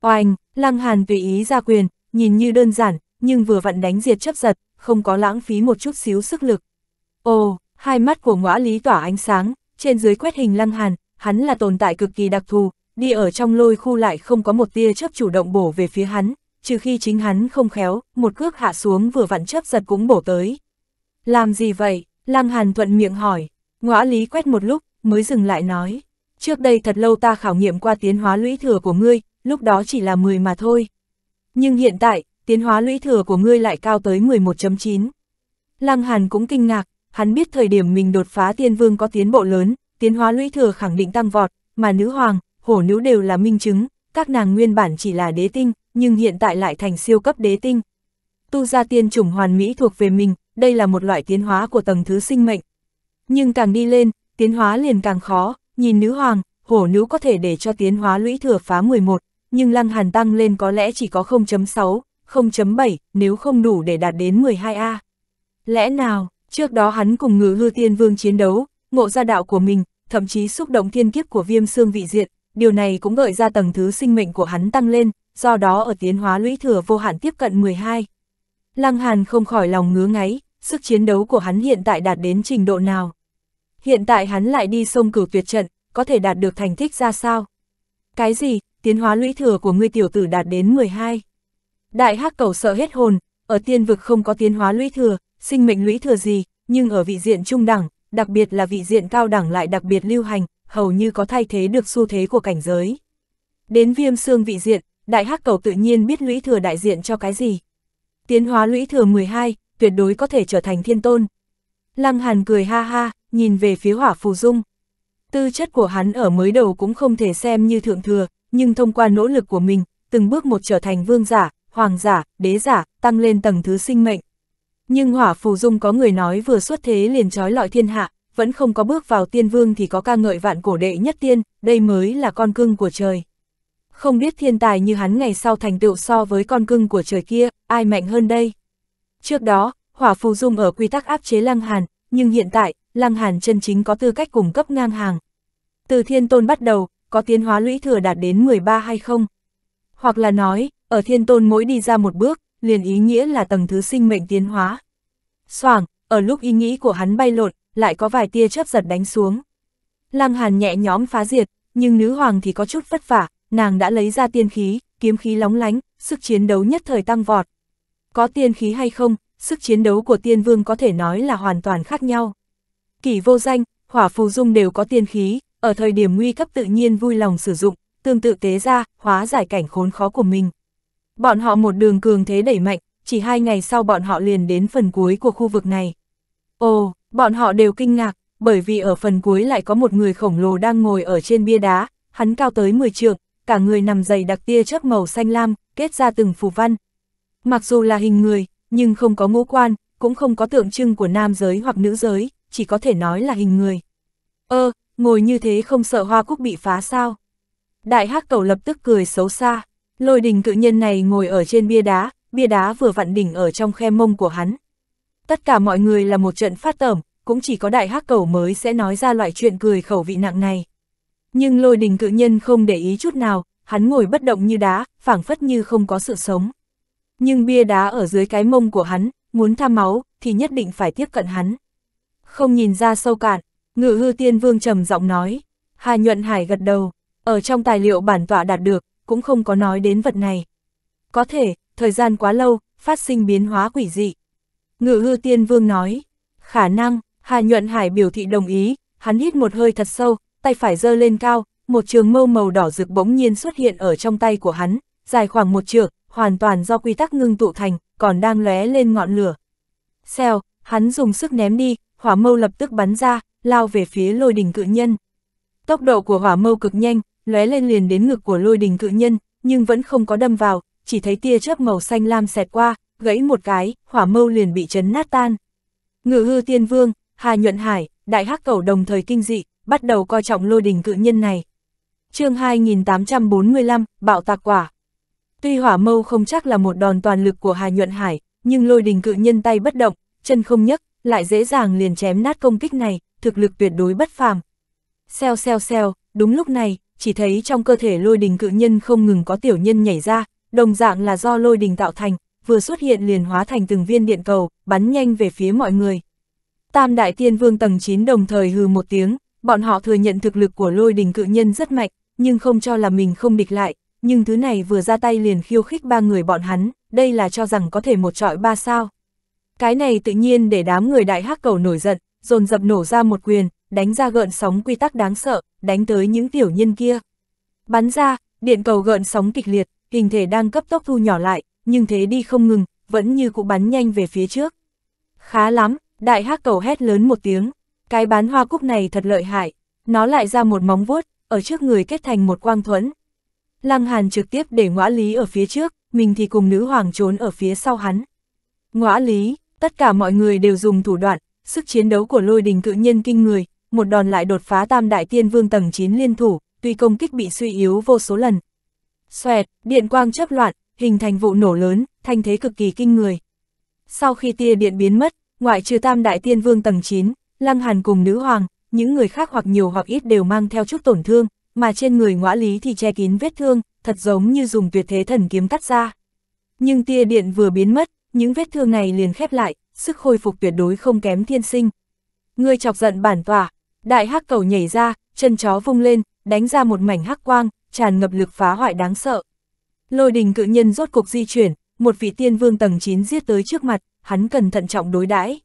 Speaker 1: Oanh, Lăng Hàn tùy ý ra quyền, nhìn như đơn giản, nhưng vừa vặn đánh diệt chấp giật, không có lãng phí một chút xíu sức lực. Ồ, hai mắt của ngõa lý tỏa ánh sáng, trên dưới quét hình Lăng Hàn, hắn là tồn tại cực kỳ đặc thù, đi ở trong lôi khu lại không có một tia chấp chủ động bổ về phía hắn, trừ khi chính hắn không khéo, một cước hạ xuống vừa vặn chấp giật cũng bổ tới. Làm gì vậy? Lăng Hàn thuận miệng hỏi, ngõa lý quét một lúc, mới dừng lại nói trước đây thật lâu ta khảo nghiệm qua tiến hóa lũy thừa của ngươi, lúc đó chỉ là 10 mà thôi. Nhưng hiện tại, tiến hóa lũy thừa của ngươi lại cao tới 11.9. Lăng Hàn cũng kinh ngạc, hắn biết thời điểm mình đột phá tiên vương có tiến bộ lớn, tiến hóa lũy thừa khẳng định tăng vọt, mà nữ hoàng, hổ nữ đều là minh chứng, các nàng nguyên bản chỉ là đế tinh, nhưng hiện tại lại thành siêu cấp đế tinh. Tu gia tiên chủng hoàn mỹ thuộc về mình, đây là một loại tiến hóa của tầng thứ sinh mệnh. Nhưng càng đi lên, tiến hóa liền càng khó, Nhìn nữ hoàng, hổ nữ có thể để cho tiến hóa lũy thừa phá 11, nhưng lăng hàn tăng lên có lẽ chỉ có 0.6, 0.7 nếu không đủ để đạt đến 12A. Lẽ nào, trước đó hắn cùng ngự hư tiên vương chiến đấu, ngộ ra đạo của mình, thậm chí xúc động thiên kiếp của viêm xương vị diện điều này cũng gợi ra tầng thứ sinh mệnh của hắn tăng lên, do đó ở tiến hóa lũy thừa vô hạn tiếp cận 12. Lăng Hàn không khỏi lòng ngứa ngáy, sức chiến đấu của hắn hiện tại đạt đến trình độ nào. Hiện tại hắn lại đi sông cửu tuyệt trận, có thể đạt được thành tích ra sao? Cái gì, tiến hóa lũy thừa của ngươi tiểu tử đạt đến 12. Đại hắc cầu sợ hết hồn, ở tiên vực không có tiến hóa lũy thừa, sinh mệnh lũy thừa gì, nhưng ở vị diện trung đẳng, đặc biệt là vị diện cao đẳng lại đặc biệt lưu hành, hầu như có thay thế được xu thế của cảnh giới. Đến viêm xương vị diện, đại hắc cầu tự nhiên biết lũy thừa đại diện cho cái gì. Tiến hóa lũy thừa 12, tuyệt đối có thể trở thành thiên tôn, Lăng Hàn cười ha ha, nhìn về phía hỏa phù dung. Tư chất của hắn ở mới đầu cũng không thể xem như thượng thừa, nhưng thông qua nỗ lực của mình, từng bước một trở thành vương giả, hoàng giả, đế giả, tăng lên tầng thứ sinh mệnh. Nhưng hỏa phù dung có người nói vừa xuất thế liền trói lọi thiên hạ, vẫn không có bước vào tiên vương thì có ca ngợi vạn cổ đệ nhất tiên, đây mới là con cưng của trời. Không biết thiên tài như hắn ngày sau thành tựu so với con cưng của trời kia, ai mạnh hơn đây? Trước đó, hỏa phù dung ở quy tắc áp chế Lăng Hàn, nhưng hiện tại, Lăng Hàn chân chính có tư cách cùng cấp ngang hàng. Từ thiên tôn bắt đầu, có tiến hóa lũy thừa đạt đến 13 hay không? Hoặc là nói, ở thiên tôn mỗi đi ra một bước, liền ý nghĩa là tầng thứ sinh mệnh tiến hóa. Soảng, ở lúc ý nghĩ của hắn bay lộn, lại có vài tia chớp giật đánh xuống. Lăng Hàn nhẹ nhõm phá diệt, nhưng nữ hoàng thì có chút vất vả, nàng đã lấy ra tiên khí, kiếm khí lóng lánh, sức chiến đấu nhất thời tăng vọt. Có tiên khí hay không, sức chiến đấu của tiên vương có thể nói là hoàn toàn khác nhau. Kỷ vô danh, hỏa phù dung đều có tiên khí, ở thời điểm nguy cấp tự nhiên vui lòng sử dụng, tương tự tế ra, hóa giải cảnh khốn khó của mình. Bọn họ một đường cường thế đẩy mạnh, chỉ hai ngày sau bọn họ liền đến phần cuối của khu vực này. Ồ, bọn họ đều kinh ngạc, bởi vì ở phần cuối lại có một người khổng lồ đang ngồi ở trên bia đá, hắn cao tới 10 trượng, cả người nằm dày đặc tia chớp màu xanh lam, kết ra từng phù văn. Mặc dù là hình người, nhưng không có ngũ quan, cũng không có tượng trưng của nam giới hoặc nữ giới, chỉ có thể nói là hình người. Ơ, ờ, ngồi như thế không sợ hoa cúc bị phá sao? Đại hắc cầu lập tức cười xấu xa, lôi đình cự nhân này ngồi ở trên bia đá, bia đá vừa vặn đỉnh ở trong khe mông của hắn. Tất cả mọi người là một trận phát tẩm, cũng chỉ có đại hắc cầu mới sẽ nói ra loại chuyện cười khẩu vị nặng này. Nhưng lôi đình cự nhân không để ý chút nào, hắn ngồi bất động như đá, phảng phất như không có sự sống nhưng bia đá ở dưới cái mông của hắn, muốn tham máu, thì nhất định phải tiếp cận hắn. Không nhìn ra sâu cạn, ngự hư tiên vương trầm giọng nói, Hà Nhuận Hải gật đầu, ở trong tài liệu bản tọa đạt được, cũng không có nói đến vật này. Có thể, thời gian quá lâu, phát sinh biến hóa quỷ dị. Ngự hư tiên vương nói, khả năng, Hà Nhuận Hải biểu thị đồng ý, hắn hít một hơi thật sâu, tay phải giơ lên cao, một trường mâu màu đỏ rực bỗng nhiên xuất hiện ở trong tay của hắn, dài khoảng một trượng, hoàn toàn do quy tắc ngưng tụ thành, còn đang lóe lên ngọn lửa. Xèo, hắn dùng sức ném đi, hỏa mâu lập tức bắn ra, lao về phía lôi đỉnh cự nhân. Tốc độ của hỏa mâu cực nhanh, lóe lên liền đến ngực của lôi đỉnh cự nhân, nhưng vẫn không có đâm vào, chỉ thấy tia chớp màu xanh lam xẹt qua, gãy một cái, hỏa mâu liền bị chấn nát tan. Ngự hư tiên vương, Hà Nhuận Hải, Đại Hắc Cẩu đồng thời kinh dị, bắt đầu coi trọng lôi đỉnh cự nhân này. chương 2845, Bạo Tạc Quả Tuy hỏa mâu không chắc là một đòn toàn lực của Hà Nhuận Hải, nhưng lôi đình cự nhân tay bất động, chân không nhấc, lại dễ dàng liền chém nát công kích này, thực lực tuyệt đối bất phàm. Xeo xeo xeo, đúng lúc này, chỉ thấy trong cơ thể lôi đình cự nhân không ngừng có tiểu nhân nhảy ra, đồng dạng là do lôi đình tạo thành, vừa xuất hiện liền hóa thành từng viên điện cầu, bắn nhanh về phía mọi người. Tam đại tiên vương tầng 9 đồng thời hừ một tiếng, bọn họ thừa nhận thực lực của lôi đình cự nhân rất mạnh, nhưng không cho là mình không địch lại, nhưng thứ này vừa ra tay liền khiêu khích ba người bọn hắn, đây là cho rằng có thể một trọi ba sao. Cái này tự nhiên để đám người đại hắc cầu nổi giận, dồn dập nổ ra một quyền, đánh ra gợn sóng quy tắc đáng sợ, đánh tới những tiểu nhân kia. Bắn ra, điện cầu gợn sóng kịch liệt, hình thể đang cấp tốc thu nhỏ lại, nhưng thế đi không ngừng, vẫn như cụ bắn nhanh về phía trước. Khá lắm, đại hắc cầu hét lớn một tiếng, cái bán hoa cúc này thật lợi hại, nó lại ra một móng vuốt, ở trước người kết thành một quang thuẫn, Lăng Hàn trực tiếp để ngõa lý ở phía trước, mình thì cùng nữ hoàng trốn ở phía sau hắn. Ngõa lý, tất cả mọi người đều dùng thủ đoạn, sức chiến đấu của lôi đình cự nhân kinh người, một đòn lại đột phá tam đại tiên vương tầng 9 liên thủ, tuy công kích bị suy yếu vô số lần. Xoẹt, điện quang chấp loạn, hình thành vụ nổ lớn, thanh thế cực kỳ kinh người. Sau khi tia điện biến mất, ngoại trừ tam đại tiên vương tầng 9, Lăng Hàn cùng nữ hoàng, những người khác hoặc nhiều hoặc ít đều mang theo chút tổn thương, mà trên người ngõa lý thì che kín vết thương, thật giống như dùng tuyệt thế thần kiếm cắt ra. Nhưng tia điện vừa biến mất, những vết thương này liền khép lại, sức khôi phục tuyệt đối không kém thiên sinh. người chọc giận bản tỏa, đại hắc cầu nhảy ra, chân chó vung lên, đánh ra một mảnh hắc quang, tràn ngập lực phá hoại đáng sợ. Lôi đình cự nhân rốt cuộc di chuyển, một vị tiên vương tầng 9 giết tới trước mặt, hắn cần thận trọng đối đãi.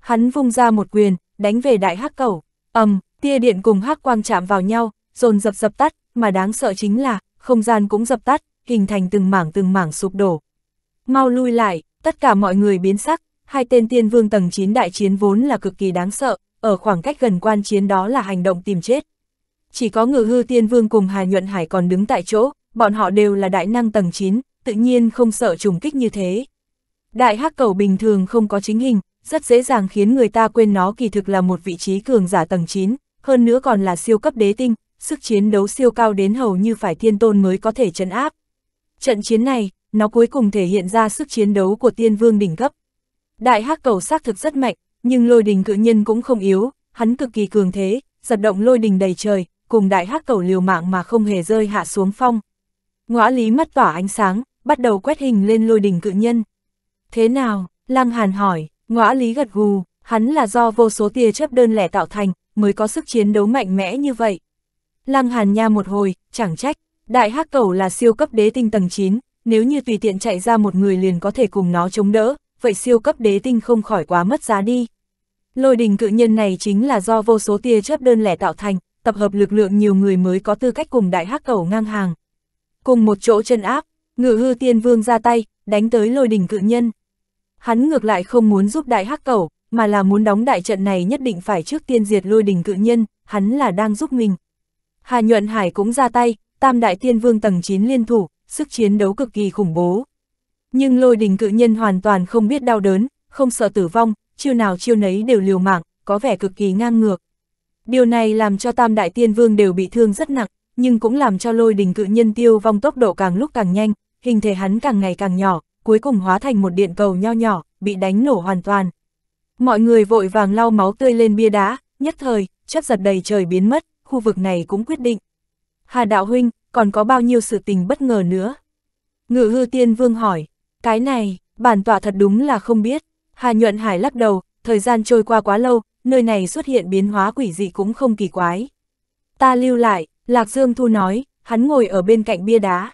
Speaker 1: Hắn vung ra một quyền, đánh về đại hắc cầu, ầm, tia điện cùng hắc quang chạm vào nhau, dồn dập dập tắt, mà đáng sợ chính là, không gian cũng dập tắt, hình thành từng mảng từng mảng sụp đổ. Mau lui lại, tất cả mọi người biến sắc, hai tên tiên vương tầng 9 đại chiến vốn là cực kỳ đáng sợ, ở khoảng cách gần quan chiến đó là hành động tìm chết. Chỉ có ngự hư tiên vương cùng Hà Nhuận Hải còn đứng tại chỗ, bọn họ đều là đại năng tầng 9, tự nhiên không sợ trùng kích như thế. Đại hắc cầu bình thường không có chính hình, rất dễ dàng khiến người ta quên nó kỳ thực là một vị trí cường giả tầng 9, hơn nữa còn là siêu cấp đế tinh, sức chiến đấu siêu cao đến hầu như phải thiên tôn mới có thể chấn áp. Trận chiến này, nó cuối cùng thể hiện ra sức chiến đấu của tiên vương đỉnh cấp. Đại hắc cầu xác thực rất mạnh, nhưng lôi đình cự nhân cũng không yếu, hắn cực kỳ cường thế, giật động lôi đình đầy trời, cùng đại hắc cầu liều mạng mà không hề rơi hạ xuống phong. Ngõa lý mắt tỏa ánh sáng, bắt đầu quét hình lên lôi đình cự nhân. Thế nào? Lăng Hàn hỏi, ngõa lý gật gù, hắn là do vô số tia chấp đơn lẻ tạo thành, mới có sức chiến đấu mạnh mẽ như vậy. Lăng Hàn Nha một hồi, chẳng trách, đại hắc cẩu là siêu cấp đế tinh tầng 9, nếu như tùy tiện chạy ra một người liền có thể cùng nó chống đỡ, vậy siêu cấp đế tinh không khỏi quá mất giá đi. Lôi đình cự nhân này chính là do vô số tia chớp đơn lẻ tạo thành, tập hợp lực lượng nhiều người mới có tư cách cùng đại hắc cẩu ngang hàng. Cùng một chỗ chân áp, ngự hư tiên vương ra tay, đánh tới lôi đình cự nhân. Hắn ngược lại không muốn giúp đại hắc cẩu, mà là muốn đóng đại trận này nhất định phải trước tiên diệt lôi đình cự nhân, hắn là đang giúp mình, Hà Nhuận Hải cũng ra tay, tam đại tiên vương tầng 9 liên thủ, sức chiến đấu cực kỳ khủng bố. Nhưng lôi đình cự nhân hoàn toàn không biết đau đớn, không sợ tử vong, chiêu nào chiêu nấy đều liều mạng, có vẻ cực kỳ ngang ngược. Điều này làm cho tam đại tiên vương đều bị thương rất nặng, nhưng cũng làm cho lôi đình cự nhân tiêu vong tốc độ càng lúc càng nhanh, hình thể hắn càng ngày càng nhỏ, cuối cùng hóa thành một điện cầu nho nhỏ, bị đánh nổ hoàn toàn. Mọi người vội vàng lau máu tươi lên bia đá, nhất thời, chấp giật đầy trời biến mất khu vực này cũng quyết định. Hà Đạo Huynh, còn có bao nhiêu sự tình bất ngờ nữa? Ngự hư tiên vương hỏi, cái này, bản tọa thật đúng là không biết. Hà Nhuận Hải lắc đầu, thời gian trôi qua quá lâu, nơi này xuất hiện biến hóa quỷ dị cũng không kỳ quái. Ta lưu lại, Lạc Dương Thu nói, hắn ngồi ở bên cạnh bia đá.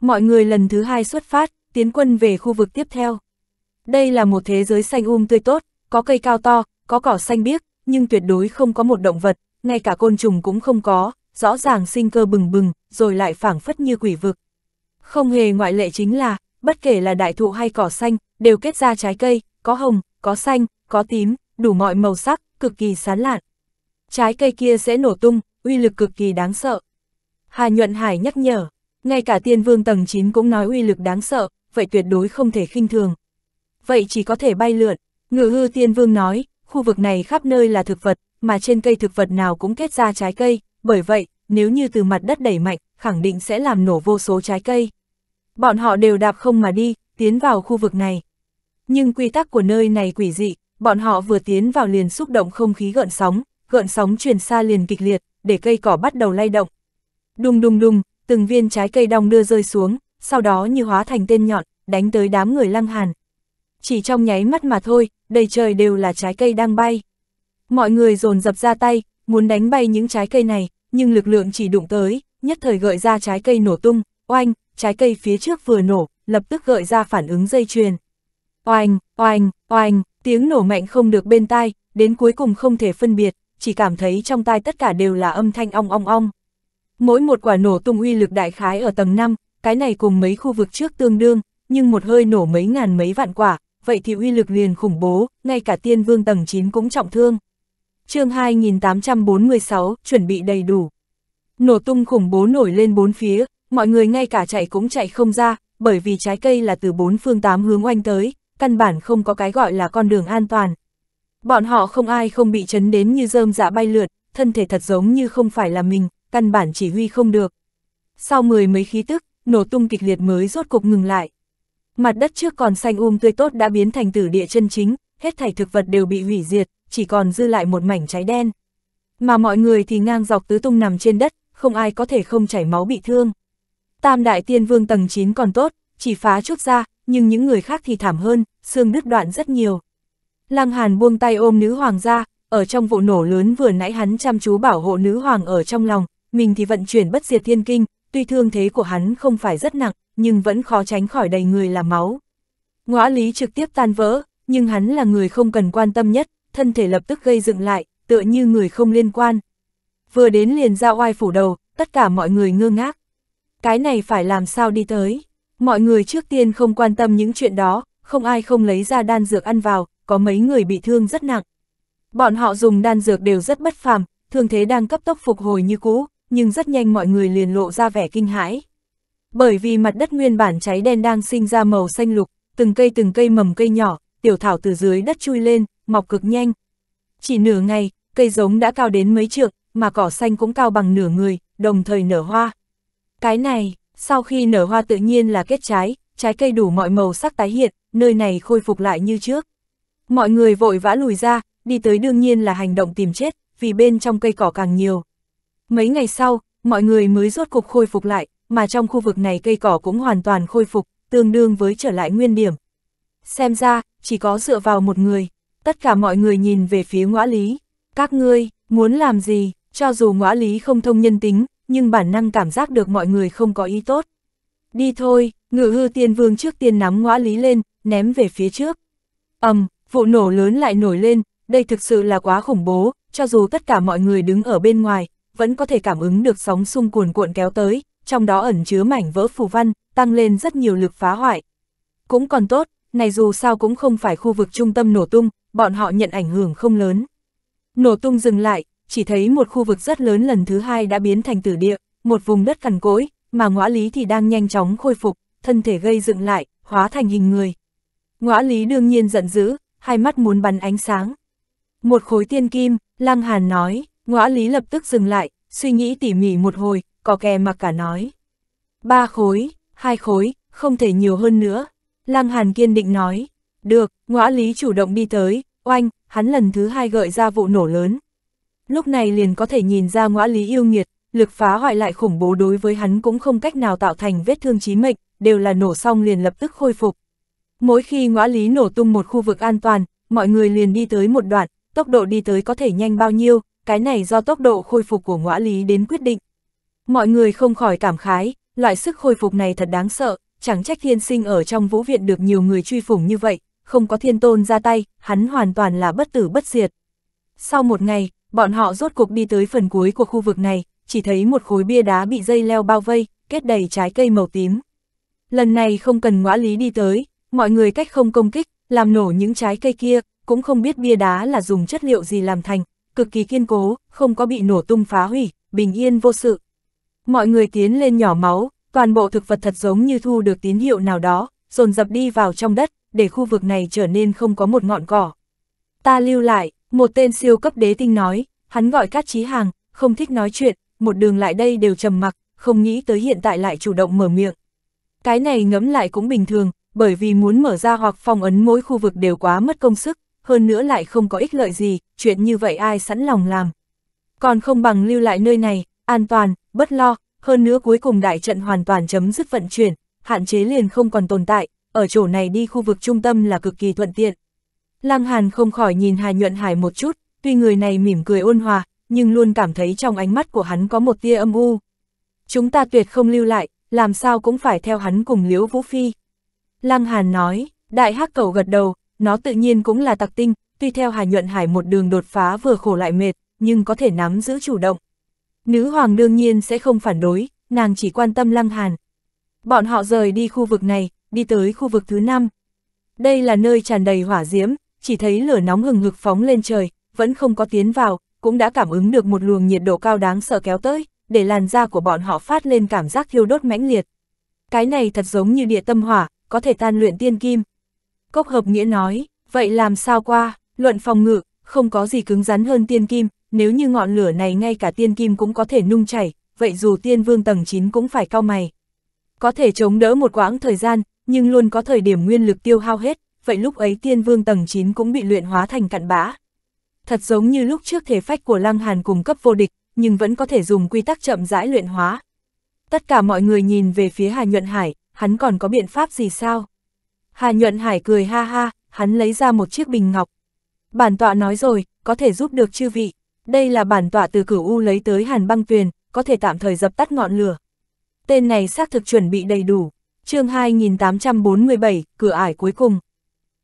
Speaker 1: Mọi người lần thứ hai xuất phát, tiến quân về khu vực tiếp theo. Đây là một thế giới xanh um tươi tốt, có cây cao to, có cỏ xanh biếc, nhưng tuyệt đối không có một động vật, ngay cả côn trùng cũng không có, rõ ràng sinh cơ bừng bừng, rồi lại phảng phất như quỷ vực. Không hề ngoại lệ chính là, bất kể là đại thụ hay cỏ xanh, đều kết ra trái cây, có hồng, có xanh, có tím, đủ mọi màu sắc, cực kỳ sán lạn. Trái cây kia sẽ nổ tung, uy lực cực kỳ đáng sợ. Hà Nhuận Hải nhắc nhở, ngay cả tiên vương tầng 9 cũng nói uy lực đáng sợ, vậy tuyệt đối không thể khinh thường. Vậy chỉ có thể bay lượn, ngự hư tiên vương nói, khu vực này khắp nơi là thực vật, mà trên cây thực vật nào cũng kết ra trái cây, bởi vậy, nếu như từ mặt đất đẩy mạnh, khẳng định sẽ làm nổ vô số trái cây. Bọn họ đều đạp không mà đi, tiến vào khu vực này. Nhưng quy tắc của nơi này quỷ dị, bọn họ vừa tiến vào liền xúc động không khí gợn sóng, gợn sóng truyền xa liền kịch liệt, để cây cỏ bắt đầu lay động. Đùng đùng đùng, từng viên trái cây đong đưa rơi xuống, sau đó như hóa thành tên nhọn, đánh tới đám người lăng hàn. Chỉ trong nháy mắt mà thôi, đầy trời đều là trái cây đang bay. Mọi người dồn dập ra tay, muốn đánh bay những trái cây này, nhưng lực lượng chỉ đụng tới, nhất thời gợi ra trái cây nổ tung, oanh, trái cây phía trước vừa nổ, lập tức gợi ra phản ứng dây chuyền. Oanh, oanh, oanh, tiếng nổ mạnh không được bên tai, đến cuối cùng không thể phân biệt, chỉ cảm thấy trong tai tất cả đều là âm thanh ong ong ong. Mỗi một quả nổ tung uy lực đại khái ở tầng 5, cái này cùng mấy khu vực trước tương đương, nhưng một hơi nổ mấy ngàn mấy vạn quả, vậy thì uy lực liền khủng bố, ngay cả tiên vương tầng 9 cũng trọng thương chương 2846, chuẩn bị đầy đủ. Nổ tung khủng bố nổi lên bốn phía, mọi người ngay cả chạy cũng chạy không ra, bởi vì trái cây là từ bốn phương tám hướng oanh tới, căn bản không có cái gọi là con đường an toàn. Bọn họ không ai không bị chấn đến như rơm dạ bay lượt, thân thể thật giống như không phải là mình, căn bản chỉ huy không được. Sau mười mấy khí tức, nổ tung kịch liệt mới rốt cục ngừng lại. Mặt đất trước còn xanh um tươi tốt đã biến thành tử địa chân chính, hết thảy thực vật đều bị hủy diệt, chỉ còn dư lại một mảnh cháy đen. Mà mọi người thì ngang dọc tứ tung nằm trên đất, không ai có thể không chảy máu bị thương. Tam đại tiên vương tầng 9 còn tốt, chỉ phá chút ra, nhưng những người khác thì thảm hơn, xương đứt đoạn rất nhiều. Lăng Hàn buông tay ôm nữ hoàng ra, ở trong vụ nổ lớn vừa nãy hắn chăm chú bảo hộ nữ hoàng ở trong lòng, mình thì vận chuyển bất diệt thiên kinh, tuy thương thế của hắn không phải rất nặng, nhưng vẫn khó tránh khỏi đầy người là máu. Ngõa lý trực tiếp tan vỡ, nhưng hắn là người không cần quan tâm nhất, thân thể lập tức gây dựng lại, tựa như người không liên quan. Vừa đến liền ra oai phủ đầu, tất cả mọi người ngơ ngác. Cái này phải làm sao đi tới? Mọi người trước tiên không quan tâm những chuyện đó, không ai không lấy ra đan dược ăn vào, có mấy người bị thương rất nặng. Bọn họ dùng đan dược đều rất bất phàm, thương thế đang cấp tốc phục hồi như cũ, nhưng rất nhanh mọi người liền lộ ra vẻ kinh hãi. Bởi vì mặt đất nguyên bản cháy đen đang sinh ra màu xanh lục, từng cây từng cây mầm cây nhỏ, tiểu thảo từ dưới đất chui lên, mọc cực nhanh. Chỉ nửa ngày, cây giống đã cao đến mấy trượng, mà cỏ xanh cũng cao bằng nửa người, đồng thời nở hoa. Cái này, sau khi nở hoa tự nhiên là kết trái, trái cây đủ mọi màu sắc tái hiện, nơi này khôi phục lại như trước. Mọi người vội vã lùi ra, đi tới đương nhiên là hành động tìm chết, vì bên trong cây cỏ càng nhiều. Mấy ngày sau, mọi người mới rốt cục khôi phục lại, mà trong khu vực này cây cỏ cũng hoàn toàn khôi phục, tương đương với trở lại nguyên điểm. Xem ra, chỉ có dựa vào một người, tất cả mọi người nhìn về phía ngõa lý. Các ngươi, muốn làm gì, cho dù ngõa lý không thông nhân tính, nhưng bản năng cảm giác được mọi người không có ý tốt. Đi thôi, ngự hư tiên vương trước tiên nắm ngõa lý lên, ném về phía trước. ầm, vụ nổ lớn lại nổi lên, đây thực sự là quá khủng bố, cho dù tất cả mọi người đứng ở bên ngoài, vẫn có thể cảm ứng được sóng xung cuồn cuộn kéo tới, trong đó ẩn chứa mảnh vỡ phù văn, tăng lên rất nhiều lực phá hoại. Cũng còn tốt, này dù sao cũng không phải khu vực trung tâm nổ tung, bọn họ nhận ảnh hưởng không lớn. Nổ tung dừng lại, chỉ thấy một khu vực rất lớn lần thứ hai đã biến thành tử địa, một vùng đất cằn cỗi, mà ngõa lý thì đang nhanh chóng khôi phục, thân thể gây dựng lại, hóa thành hình người. Ngõa lý đương nhiên giận dữ, hai mắt muốn bắn ánh sáng. Một khối tiên kim, Lăng Hàn nói, ngõa lý lập tức dừng lại, suy nghĩ tỉ mỉ một hồi, có kè mặc cả nói. Ba khối, hai khối, không thể nhiều hơn nữa. Lăng Hàn kiên định nói, được, ngõ lý chủ động đi tới, oanh, hắn lần thứ hai gợi ra vụ nổ lớn. Lúc này liền có thể nhìn ra ngõ lý yêu nghiệt, lực phá hoại lại khủng bố đối với hắn cũng không cách nào tạo thành vết thương chí mệnh, đều là nổ xong liền lập tức khôi phục. Mỗi khi ngõ lý nổ tung một khu vực an toàn, mọi người liền đi tới một đoạn, tốc độ đi tới có thể nhanh bao nhiêu, cái này do tốc độ khôi phục của ngõ lý đến quyết định. Mọi người không khỏi cảm khái, loại sức khôi phục này thật đáng sợ, chẳng trách thiên sinh ở trong vũ viện được nhiều người truy phủng như vậy, không có thiên tôn ra tay, hắn hoàn toàn là bất tử bất diệt. Sau một ngày, bọn họ rốt cuộc đi tới phần cuối của khu vực này, chỉ thấy một khối bia đá bị dây leo bao vây, kết đầy trái cây màu tím. Lần này không cần ngõa lý đi tới, mọi người cách không công kích, làm nổ những trái cây kia, cũng không biết bia đá là dùng chất liệu gì làm thành, cực kỳ kiên cố, không có bị nổ tung phá hủy, bình yên vô sự. Mọi người tiến lên nhỏ máu, toàn bộ thực vật thật giống như thu được tín hiệu nào đó, dồn dập đi vào trong đất, để khu vực này trở nên không có một ngọn cỏ. Ta lưu lại, một tên siêu cấp đế tinh nói, hắn gọi các Chí Hàng, không thích nói chuyện, một đường lại đây đều trầm mặc, không nghĩ tới hiện tại lại chủ động mở miệng. Cái này ngẫm lại cũng bình thường, bởi vì muốn mở ra hoặc phong ấn mỗi khu vực đều quá mất công sức, hơn nữa lại không có ích lợi gì, chuyện như vậy ai sẵn lòng làm. Còn không bằng lưu lại nơi này, an toàn, bất lo, hơn nữa cuối cùng đại trận hoàn toàn chấm dứt vận chuyển, hạn chế liền không còn tồn tại, ở chỗ này đi khu vực trung tâm là cực kỳ thuận tiện. Lăng Hàn không khỏi nhìn Hà Nhuận Hải một chút, tuy người này mỉm cười ôn hòa, nhưng luôn cảm thấy trong ánh mắt của hắn có một tia âm u. Chúng ta tuyệt không lưu lại, làm sao cũng phải theo hắn cùng Liễu Vũ Phi. Lăng Hàn nói, đại hắc cầu gật đầu, nó tự nhiên cũng là tặc tinh, tuy theo Hà Nhuận Hải một đường đột phá vừa khổ lại mệt, nhưng có thể nắm giữ chủ động. Nữ hoàng đương nhiên sẽ không phản đối, nàng chỉ quan tâm Lăng Hàn. Bọn họ rời đi khu vực này, đi tới khu vực thứ năm. Đây là nơi tràn đầy hỏa diễm, chỉ thấy lửa nóng hừng hực phóng lên trời, vẫn không có tiến vào, cũng đã cảm ứng được một luồng nhiệt độ cao đáng sợ kéo tới, để làn da của bọn họ phát lên cảm giác thiêu đốt mãnh liệt. Cái này thật giống như địa tâm hỏa, có thể tan luyện tiên kim. Cốc hợp nghĩa nói, vậy làm sao qua, luận phòng ngự, không có gì cứng rắn hơn tiên kim, nếu như ngọn lửa này ngay cả tiên kim cũng có thể nung chảy, vậy dù tiên vương tầng 9 cũng phải cao mày. Có thể chống đỡ một quãng thời gian, nhưng luôn có thời điểm nguyên lực tiêu hao hết, vậy lúc ấy tiên vương tầng 9 cũng bị luyện hóa thành cặn bã. Thật giống như lúc trước thể phách của Lăng Hàn cùng cấp vô địch, nhưng vẫn có thể dùng quy tắc chậm rãi luyện hóa. Tất cả mọi người nhìn về phía Hà Nhuận Hải, hắn còn có biện pháp gì sao? Hà Nhuận Hải cười ha ha, hắn lấy ra một chiếc bình ngọc. Bản tọa nói rồi, có thể giúp được chư vị. Đây là bản tọa từ cửu U lấy tới Hàn băng tuyền, có thể tạm thời dập tắt ngọn lửa. Tên này xác thực chuẩn bị đầy đủ, chương 2847, cửa ải cuối cùng.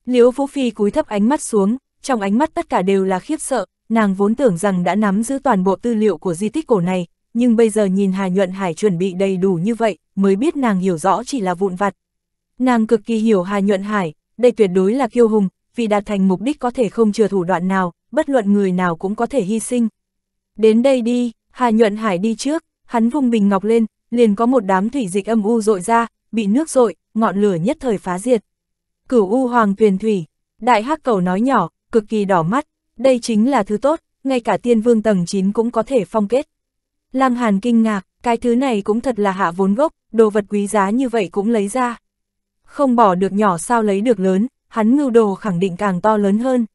Speaker 1: Liễu Vũ Phi cúi thấp ánh mắt xuống, trong ánh mắt tất cả đều là khiếp sợ, nàng vốn tưởng rằng đã nắm giữ toàn bộ tư liệu của di tích cổ này, nhưng bây giờ nhìn Hà Nhuận Hải chuẩn bị đầy đủ như vậy, mới biết nàng hiểu rõ chỉ là vụn vặt. Nàng cực kỳ hiểu Hà Nhuận Hải, đây tuyệt đối là kiêu hùng, vì đạt thành mục đích có thể không chừa thủ đoạn nào, bất luận người nào cũng có thể hy sinh. Đến đây đi, Hà Nhuận Hải đi trước, hắn vùng bình ngọc lên, liền có một đám thủy dịch âm u rội ra, bị nước rội, ngọn lửa nhất thời phá diệt. Cửu U Hoàng Tuyền Thủy, Đại Hắc Cầu nói nhỏ, cực kỳ đỏ mắt, đây chính là thứ tốt, ngay cả tiên vương tầng 9 cũng có thể phong kết. Lăng Hàn kinh ngạc, cái thứ này cũng thật là hạ vốn gốc, đồ vật quý giá như vậy cũng lấy ra. Không bỏ được nhỏ sao lấy được lớn, hắn ngưu đồ khẳng định càng to lớn hơn.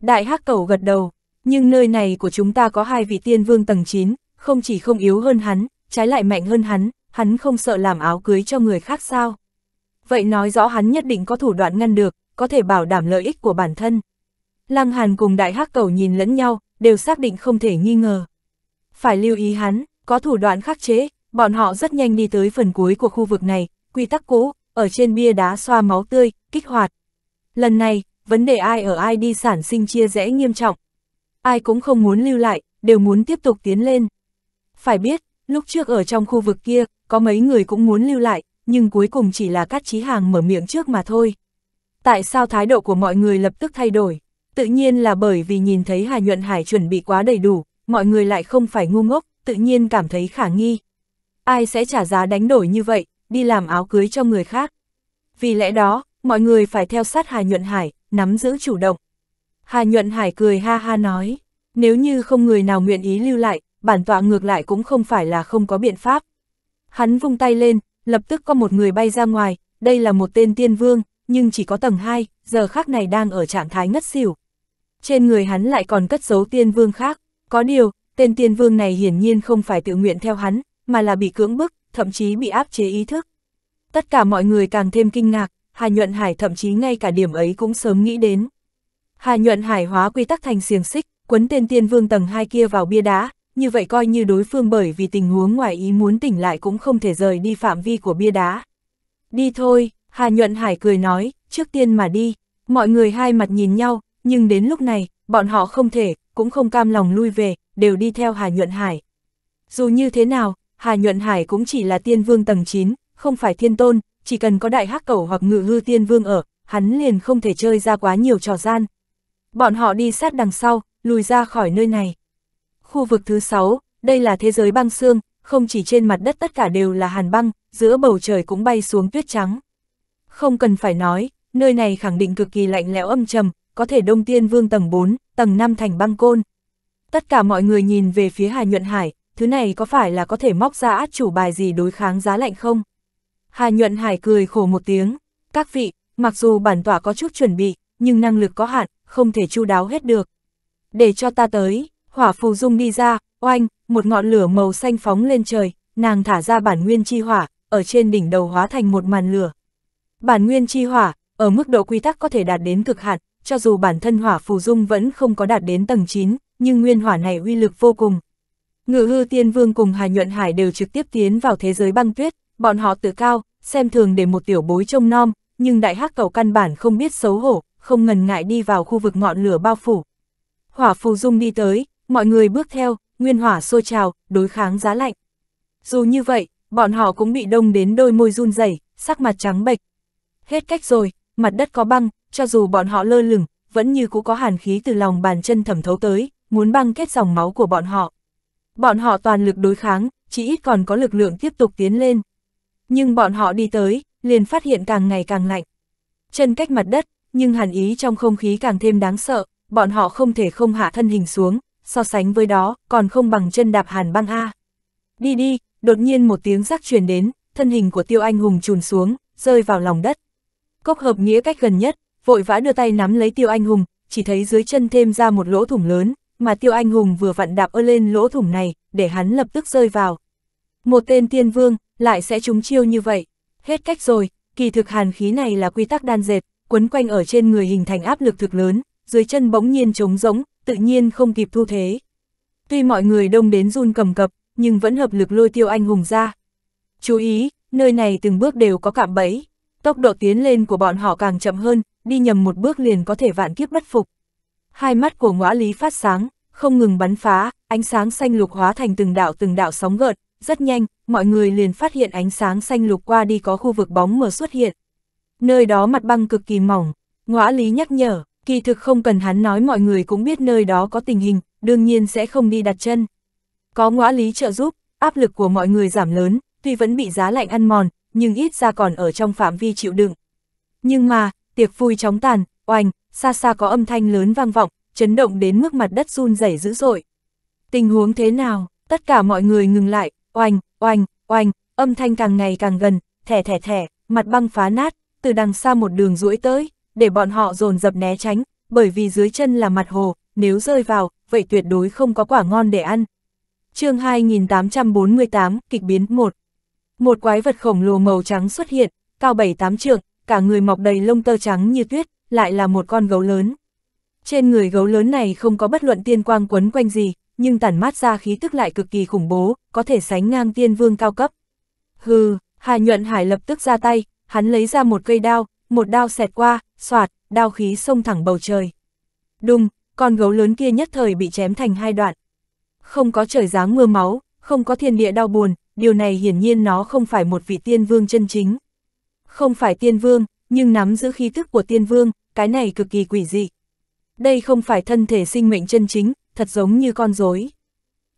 Speaker 1: Đại Hắc Cầu gật đầu, nhưng nơi này của chúng ta có hai vị tiên vương tầng 9, không chỉ không yếu hơn hắn, trái lại mạnh hơn hắn, hắn không sợ làm áo cưới cho người khác sao? Vậy nói rõ hắn nhất định có thủ đoạn ngăn được, có thể bảo đảm lợi ích của bản thân. Lăng Hàn cùng đại hắc cầu nhìn lẫn nhau, đều xác định không thể nghi ngờ. Phải lưu ý hắn, có thủ đoạn khắc chế, bọn họ rất nhanh đi tới phần cuối của khu vực này, quy tắc cũ, ở trên bia đá xoa máu tươi, kích hoạt. Lần này, vấn đề ai ở ai đi sản sinh chia rẽ nghiêm trọng. Ai cũng không muốn lưu lại, đều muốn tiếp tục tiến lên. Phải biết, lúc trước ở trong khu vực kia, có mấy người cũng muốn lưu lại, nhưng cuối cùng chỉ là cắt Chí Hàng mở miệng trước mà thôi. Tại sao thái độ của mọi người lập tức thay đổi? Tự nhiên là bởi vì nhìn thấy Hà Nhuận Hải chuẩn bị quá đầy đủ, mọi người lại không phải ngu ngốc, tự nhiên cảm thấy khả nghi. Ai sẽ trả giá đánh đổi như vậy, đi làm áo cưới cho người khác? Vì lẽ đó, mọi người phải theo sát Hà Nhuận Hải, nắm giữ chủ động. Hà Nhuận Hải cười ha ha nói, nếu như không người nào nguyện ý lưu lại, bản tọa ngược lại cũng không phải là không có biện pháp. Hắn vung tay lên, lập tức có một người bay ra ngoài, đây là một tên tiên vương, nhưng chỉ có tầng 2, giờ khác này đang ở trạng thái ngất xỉu. Trên người hắn lại còn cất giấu tiên vương khác, có điều, tên tiên vương này hiển nhiên không phải tự nguyện theo hắn, mà là bị cưỡng bức, thậm chí bị áp chế ý thức. Tất cả mọi người càng thêm kinh ngạc, Hà Nhuận Hải thậm chí ngay cả điểm ấy cũng sớm nghĩ đến. Hà Nhuận Hải hóa quy tắc thành xiềng xích, quấn tên tiên vương tầng 2 kia vào bia đá, như vậy coi như đối phương bởi vì tình huống ngoài ý muốn tỉnh lại cũng không thể rời đi phạm vi của bia đá. Đi thôi, Hà Nhuận Hải cười nói, trước tiên mà đi, mọi người hai mặt nhìn nhau, nhưng đến lúc này, bọn họ không thể, cũng không cam lòng lui về, đều đi theo Hà Nhuận Hải. Dù như thế nào, Hà Nhuận Hải cũng chỉ là tiên vương tầng 9, không phải thiên tôn, chỉ cần có đại hắc cầu hoặc ngự hư tiên vương ở, hắn liền không thể chơi ra quá nhiều trò gian. Bọn họ đi sát đằng sau, lùi ra khỏi nơi này. Khu vực thứ 6, đây là thế giới băng xương, không chỉ trên mặt đất tất cả đều là hàn băng, giữa bầu trời cũng bay xuống tuyết trắng. Không cần phải nói, nơi này khẳng định cực kỳ lạnh lẽo âm trầm, có thể Đông Tiên Vương tầng 4, tầng 5 thành băng côn. Tất cả mọi người nhìn về phía Hà Nhuận Hải, thứ này có phải là có thể móc ra át chủ bài gì đối kháng giá lạnh không? Hà Nhuận Hải cười khổ một tiếng, các vị, mặc dù bản tỏa có chút chuẩn bị, nhưng năng lực có hạn, không thể chu đáo hết được. Để cho ta tới, Hỏa phù dung đi ra, oanh, một ngọn lửa màu xanh phóng lên trời, nàng thả ra bản nguyên chi hỏa, ở trên đỉnh đầu hóa thành một màn lửa. Bản nguyên chi hỏa, ở mức độ quy tắc có thể đạt đến cực hạn, cho dù bản thân hỏa phù dung vẫn không có đạt đến tầng 9, nhưng nguyên hỏa này uy lực vô cùng. Ngự hư tiên vương cùng Hà Nhuận Hải đều trực tiếp tiến vào thế giới băng tuyết, bọn họ tự cao, xem thường để một tiểu bối trông nom, nhưng đại hắc cầu căn bản không biết xấu hổ, không ngần ngại đi vào khu vực ngọn lửa bao phủ. Hỏa phù dung đi tới, mọi người bước theo, nguyên hỏa sôi trào, đối kháng giá lạnh. Dù như vậy, bọn họ cũng bị đông đến đôi môi run rẩy, sắc mặt trắng bệch. Hết cách rồi, mặt đất có băng, cho dù bọn họ lơ lửng, vẫn như cũ có hàn khí từ lòng bàn chân thẩm thấu tới, muốn băng kết dòng máu của bọn họ. Bọn họ toàn lực đối kháng, chỉ ít còn có lực lượng tiếp tục tiến lên. Nhưng bọn họ đi tới, liền phát hiện càng ngày càng lạnh. Chân cách mặt đất, nhưng hàn ý trong không khí càng thêm đáng sợ, bọn họ không thể không hạ thân hình xuống, so sánh với đó, còn không bằng chân đạp hàn băng A. Đi đi, đột nhiên một tiếng rắc truyền đến, thân hình của tiêu anh hùng trùn xuống, rơi vào lòng đất. Cốc hợp nghĩa cách gần nhất, vội vã đưa tay nắm lấy tiêu anh hùng, chỉ thấy dưới chân thêm ra một lỗ thủng lớn, mà tiêu anh hùng vừa vặn đạp ơ lên lỗ thủng này, để hắn lập tức rơi vào. Một tên tiên vương, lại sẽ trúng chiêu như vậy. Hết cách rồi, kỳ thực hàn khí này là quy tắc đan dệt, quấn quanh ở trên người hình thành áp lực thực lớn, dưới chân bỗng nhiên trống rỗng, tự nhiên không kịp thu thế. Tuy mọi người đông đến run cầm cập, nhưng vẫn hợp lực lôi tiêu anh hùng ra. Chú ý, nơi này từng bước đều có cạm bẫy. Tốc độ tiến lên của bọn họ càng chậm hơn, đi nhầm một bước liền có thể vạn kiếp bất phục. Hai mắt của ngõa lý phát sáng, không ngừng bắn phá, ánh sáng xanh lục hóa thành từng đạo từng đạo sóng gợn, rất nhanh, mọi người liền phát hiện ánh sáng xanh lục qua đi có khu vực bóng mờ xuất hiện. Nơi đó mặt băng cực kỳ mỏng, ngõa lý nhắc nhở, Kỳ thực không cần hắn nói mọi người cũng biết nơi đó có tình hình, đương nhiên sẽ không đi đặt chân. Có ngõa lý trợ giúp, áp lực của mọi người giảm lớn, tuy vẫn bị giá lạnh ăn mòn, nhưng ít ra còn ở trong phạm vi chịu đựng. Nhưng mà, tiệc vui chóng tàn, oanh, xa xa có âm thanh lớn vang vọng, chấn động đến mức mặt đất run rẩy dữ dội. Tình huống thế nào, tất cả mọi người ngừng lại, oanh, oanh, oanh, âm thanh càng ngày càng gần, thẻ thẻ thẻ, mặt băng phá nát, từ đằng xa một đường duỗi tới để bọn họ dồn dập né tránh, bởi vì dưới chân là mặt hồ, nếu rơi vào, vậy tuyệt đối không có quả ngon để ăn. chương 2848, kịch biến 1 Một quái vật khổng lồ màu trắng xuất hiện, cao 7-8 trượng, cả người mọc đầy lông tơ trắng như tuyết, lại là một con gấu lớn. Trên người gấu lớn này không có bất luận tiên quang quấn quanh gì, nhưng tản mát ra khí tức lại cực kỳ khủng bố, có thể sánh ngang tiên vương cao cấp. Hừ, Hà Nhuận Hải lập tức ra tay, hắn lấy ra một cây đao, một đao xẹt qua, soạt, đao khí xông thẳng bầu trời. Đùng, con gấu lớn kia nhất thời bị chém thành hai đoạn. Không có trời giáng mưa máu, không có thiên địa đau buồn, điều này hiển nhiên nó không phải một vị tiên vương chân chính. Không phải tiên vương, nhưng nắm giữ khí tức của tiên vương, cái này cực kỳ quỷ dị. Đây không phải thân thể sinh mệnh chân chính, thật giống như con rối.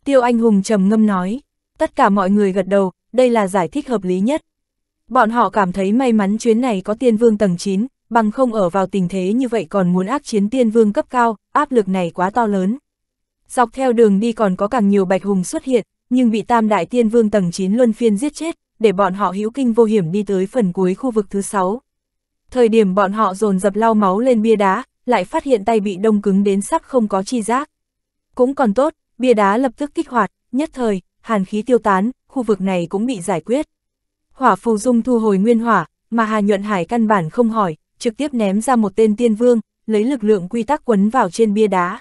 Speaker 1: Tiêu Anh Hùng trầm ngâm nói, tất cả mọi người gật đầu, đây là giải thích hợp lý nhất. Bọn họ cảm thấy may mắn chuyến này có tiên vương tầng 9, bằng không ở vào tình thế như vậy còn muốn ác chiến tiên vương cấp cao, áp lực này quá to lớn. Dọc theo đường đi còn có càng nhiều bạch hùng xuất hiện, nhưng bị tam đại tiên vương tầng 9 luân phiên giết chết, để bọn họ hữu kinh vô hiểm đi tới phần cuối khu vực thứ 6. Thời điểm bọn họ dồn dập lau máu lên bia đá, lại phát hiện tay bị đông cứng đến sắp không có chi giác. Cũng còn tốt, bia đá lập tức kích hoạt, nhất thời, hàn khí tiêu tán, khu vực này cũng bị giải quyết. Hỏa phù dung thu hồi nguyên hỏa, mà Hà Nhuận Hải căn bản không hỏi, trực tiếp ném ra một tên tiên vương, lấy lực lượng quy tắc quấn vào trên bia đá.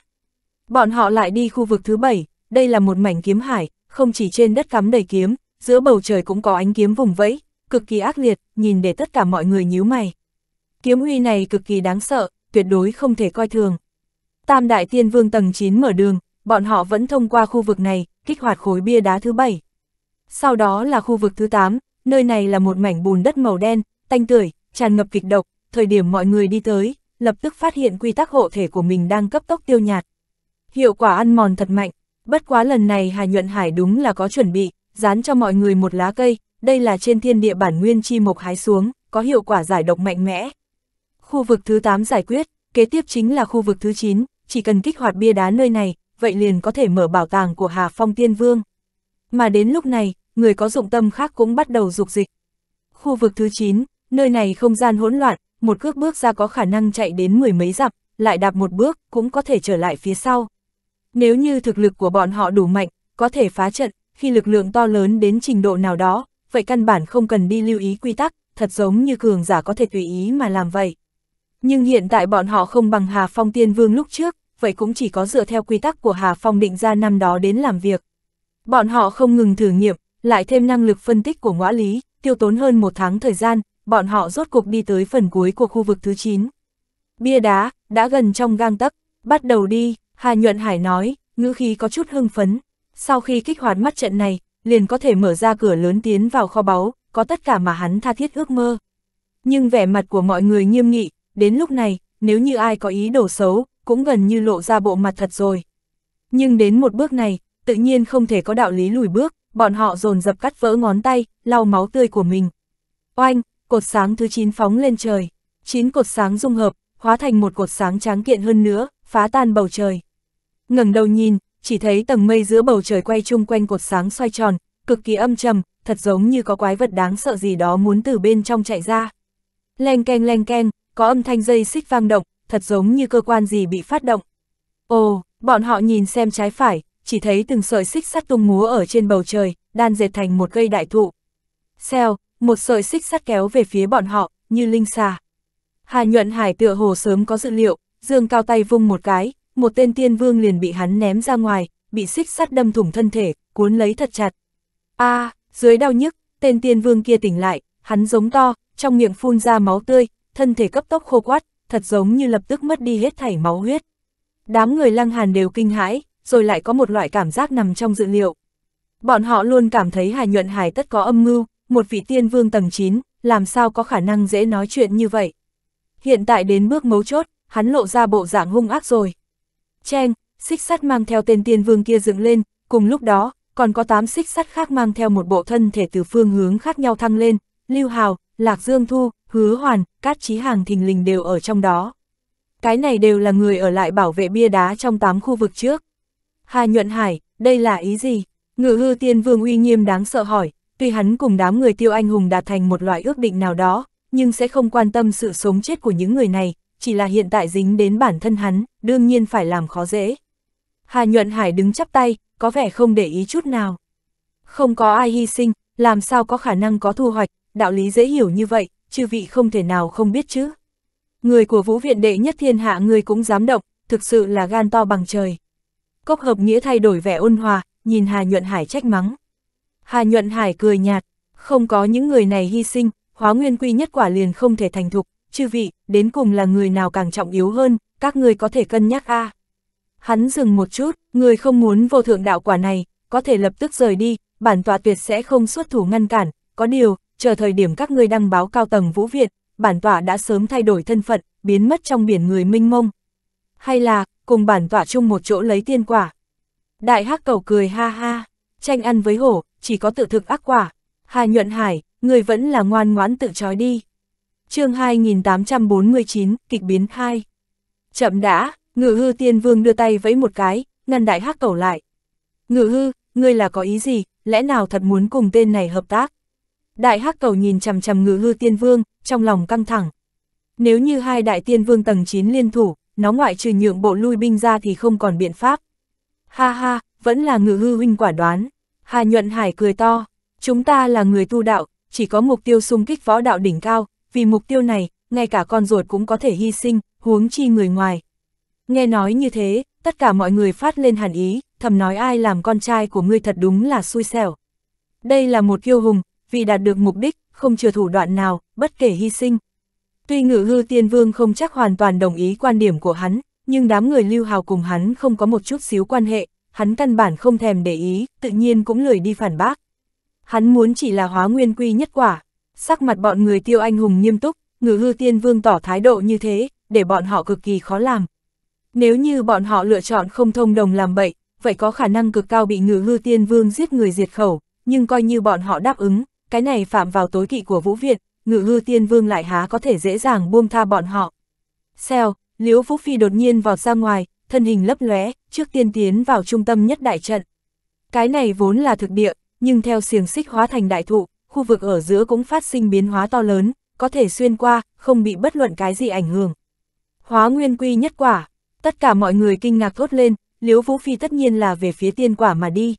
Speaker 1: Bọn họ lại đi khu vực thứ bảy, đây là một mảnh kiếm hải, không chỉ trên đất cắm đầy kiếm, giữa bầu trời cũng có ánh kiếm vùng vẫy, cực kỳ ác liệt, nhìn để tất cả mọi người nhíu mày. Kiếm uy này cực kỳ đáng sợ, tuyệt đối không thể coi thường. Tam đại tiên vương tầng 9 mở đường, bọn họ vẫn thông qua khu vực này, kích hoạt khối bia đá thứ bảy. Sau đó là khu vực thứ 8, nơi này là một mảnh bùn đất màu đen, tanh tưởi, tràn ngập kịch độc, thời điểm mọi người đi tới, lập tức phát hiện quy tắc hộ thể của mình đang cấp tốc tiêu nhạt. Hiệu quả ăn mòn thật mạnh, bất quá lần này Hà Nhuận Hải đúng là có chuẩn bị, dán cho mọi người một lá cây, đây là trên thiên địa bản nguyên chi mộc hái xuống, có hiệu quả giải độc mạnh mẽ. Khu vực thứ 8 giải quyết, kế tiếp chính là khu vực thứ 9, chỉ cần kích hoạt bia đá nơi này, vậy liền có thể mở bảo tàng của Hà Phong Tiên Vương. Mà đến lúc này, người có dụng tâm khác cũng bắt đầu dục dịch. Khu vực thứ 9, nơi này không gian hỗn loạn, một cước bước ra có khả năng chạy đến mười mấy dặm, lại đạp một bước cũng có thể trở lại phía sau. Nếu như thực lực của bọn họ đủ mạnh, có thể phá trận, khi lực lượng to lớn đến trình độ nào đó, vậy căn bản không cần đi lưu ý quy tắc, thật giống như cường giả có thể tùy ý mà làm vậy. Nhưng hiện tại bọn họ không bằng Hà Phong Tiên Vương lúc trước, vậy cũng chỉ có dựa theo quy tắc của Hà Phong định ra năm đó đến làm việc. Bọn họ không ngừng thử nghiệm, lại thêm năng lực phân tích của ngõ lý, tiêu tốn hơn một tháng thời gian, bọn họ rốt cuộc đi tới phần cuối của khu vực thứ 9. Bia đá, đã gần trong gang tấc, bắt đầu đi, Hà Nhuận Hải nói, ngữ khí có chút hưng phấn. Sau khi kích hoạt mắt trận này, liền có thể mở ra cửa lớn tiến vào kho báu, có tất cả mà hắn tha thiết ước mơ. Nhưng vẻ mặt của mọi người nghiêm nghị, đến lúc này, nếu như ai có ý đồ xấu, cũng gần như lộ ra bộ mặt thật rồi. Nhưng đến một bước này, tự nhiên không thể có đạo lý lùi bước, bọn họ dồn dập cắt vỡ ngón tay, lau máu tươi của mình. Oanh, cột sáng thứ 9 phóng lên trời. 9 cột sáng dung hợp, hóa thành một cột sáng tráng kiện hơn nữa, phá tan bầu trời. ngẩng đầu nhìn, chỉ thấy tầng mây giữa bầu trời quay chung quanh cột sáng xoay tròn, cực kỳ âm trầm, thật giống như có quái vật đáng sợ gì đó muốn từ bên trong chạy ra. Leng keng leng keng, có âm thanh dây xích vang động, thật giống như cơ quan gì bị phát động. Ồ, bọn họ nhìn xem trái phải, chỉ thấy từng sợi xích sắt tung múa ở trên bầu trời, đan dệt thành một cây đại thụ. xeo một sợi xích sắt kéo về phía bọn họ, như linh xà. Hà nhuận hải tựa hồ sớm có dự liệu, dương cao tay vung một cái, một tên tiên vương liền bị hắn ném ra ngoài, bị xích sắt đâm thủng thân thể, cuốn lấy thật chặt. a à, dưới đau nhức, tên tiên vương kia tỉnh lại, hắn giống to, trong miệng phun ra máu tươi, thân thể cấp tốc khô quát, thật giống như lập tức mất đi hết thảy máu huyết. Đám người lăng hàn đều kinh hãi, rồi lại có một loại cảm giác nằm trong dự liệu. Bọn họ luôn cảm thấy Hà Nhuận Hải tất có âm mưu, một vị tiên vương tầng 9, làm sao có khả năng dễ nói chuyện như vậy. Hiện tại đến bước mấu chốt, hắn lộ ra bộ dạng hung ác rồi. Cheng, xích sắt mang theo tên tiên vương kia dựng lên, cùng lúc đó, còn có 8 xích sắt khác mang theo một bộ thân thể từ phương hướng khác nhau thăng lên, Lưu Hào, Lạc Dương Thu, Hứa Hoàn, Cát Chí Hàng thình lình đều ở trong đó. Cái này đều là người ở lại bảo vệ bia đá trong 8 khu vực trước. Hà Nhuận Hải, đây là ý gì? Ngự hư tiên vương uy nghiêm đáng sợ hỏi, tuy hắn cùng đám người tiêu anh hùng đạt thành một loại ước định nào đó, nhưng sẽ không quan tâm sự sống chết của những người này, chỉ là hiện tại dính đến bản thân hắn, đương nhiên phải làm khó dễ. Hà Nhuận Hải đứng chắp tay, có vẻ không để ý chút nào. Không có ai hy sinh, làm sao có khả năng có thu hoạch, đạo lý dễ hiểu như vậy, chư vị không thể nào không biết chứ. Người của vũ viện đệ nhất thiên hạ người cũng dám động, thực sự là gan to bằng trời. Cốc hợp nghĩa thay đổi vẻ ôn hòa, nhìn Hà Nhuận Hải trách mắng. Hà Nhuận Hải cười nhạt, không có những người này hy sinh, hóa nguyên quy nhất quả liền không thể thành thục, chư vị, đến cùng là người nào càng trọng yếu hơn, các người có thể cân nhắc a Hắn dừng một chút, người không muốn vô thượng đạo quả này, có thể lập tức rời đi, bản tòa tuyệt sẽ không xuất thủ ngăn cản, có điều, chờ thời điểm các ngươi đăng báo cao tầng Vũ Việt, bản tọa đã sớm thay đổi thân phận, biến mất trong biển người minh mông. Hay là, cùng bản tọa chung một chỗ lấy tiên quả. Đại hắc cầu cười ha ha, tranh ăn với hổ, chỉ có tự thực ác quả. Hà nhuận hải, người vẫn là ngoan ngoãn tự trói đi. chương 2849, kịch biến 2. Chậm đã, ngự hư tiên vương đưa tay vẫy một cái, ngăn đại hắc cầu lại. Ngự hư, ngươi là có ý gì, lẽ nào thật muốn cùng tên này hợp tác? Đại hắc cầu nhìn chằm chằm ngự hư tiên vương, trong lòng căng thẳng. Nếu như hai đại tiên vương tầng 9 liên thủ, nó ngoại trừ nhượng bộ lui binh ra thì không còn biện pháp. Ha ha, vẫn là ngự hư huynh quả đoán. Hà Nhuận Hải cười to, chúng ta là người tu đạo, chỉ có mục tiêu xung kích võ đạo đỉnh cao, vì mục tiêu này, ngay cả con ruột cũng có thể hy sinh, huống chi người ngoài. Nghe nói như thế, tất cả mọi người phát lên hàn ý, thầm nói ai làm con trai của ngươi thật đúng là xui xẻo. Đây là một kiêu hùng, vì đạt được mục đích, không chừa thủ đoạn nào, bất kể hy sinh. Tuy ngự hư tiên vương không chắc hoàn toàn đồng ý quan điểm của hắn, nhưng đám người lưu hào cùng hắn không có một chút xíu quan hệ, hắn căn bản không thèm để ý, tự nhiên cũng lười đi phản bác. Hắn muốn chỉ là hóa nguyên quy nhất quả, sắc mặt bọn người tiêu anh hùng nghiêm túc, ngự hư tiên vương tỏ thái độ như thế, để bọn họ cực kỳ khó làm. Nếu như bọn họ lựa chọn không thông đồng làm bậy, vậy có khả năng cực cao bị ngự hư tiên vương giết người diệt khẩu, nhưng coi như bọn họ đáp ứng, cái này phạm vào tối kỵ của Vũ Việt, ngự hư tiên vương lại há có thể dễ dàng buông tha bọn họ. Xèo, Liễu Phúc Phi đột nhiên vọt ra ngoài, thân hình lấp lóe, trước tiên tiến vào trung tâm nhất đại trận. Cái này vốn là thực địa, nhưng theo xiềng xích hóa thành đại thụ, khu vực ở giữa cũng phát sinh biến hóa to lớn, có thể xuyên qua, không bị bất luận cái gì ảnh hưởng. Hóa nguyên quy nhất quả, tất cả mọi người kinh ngạc thốt lên, Liễu Vũ Phi tất nhiên là về phía tiên quả mà đi.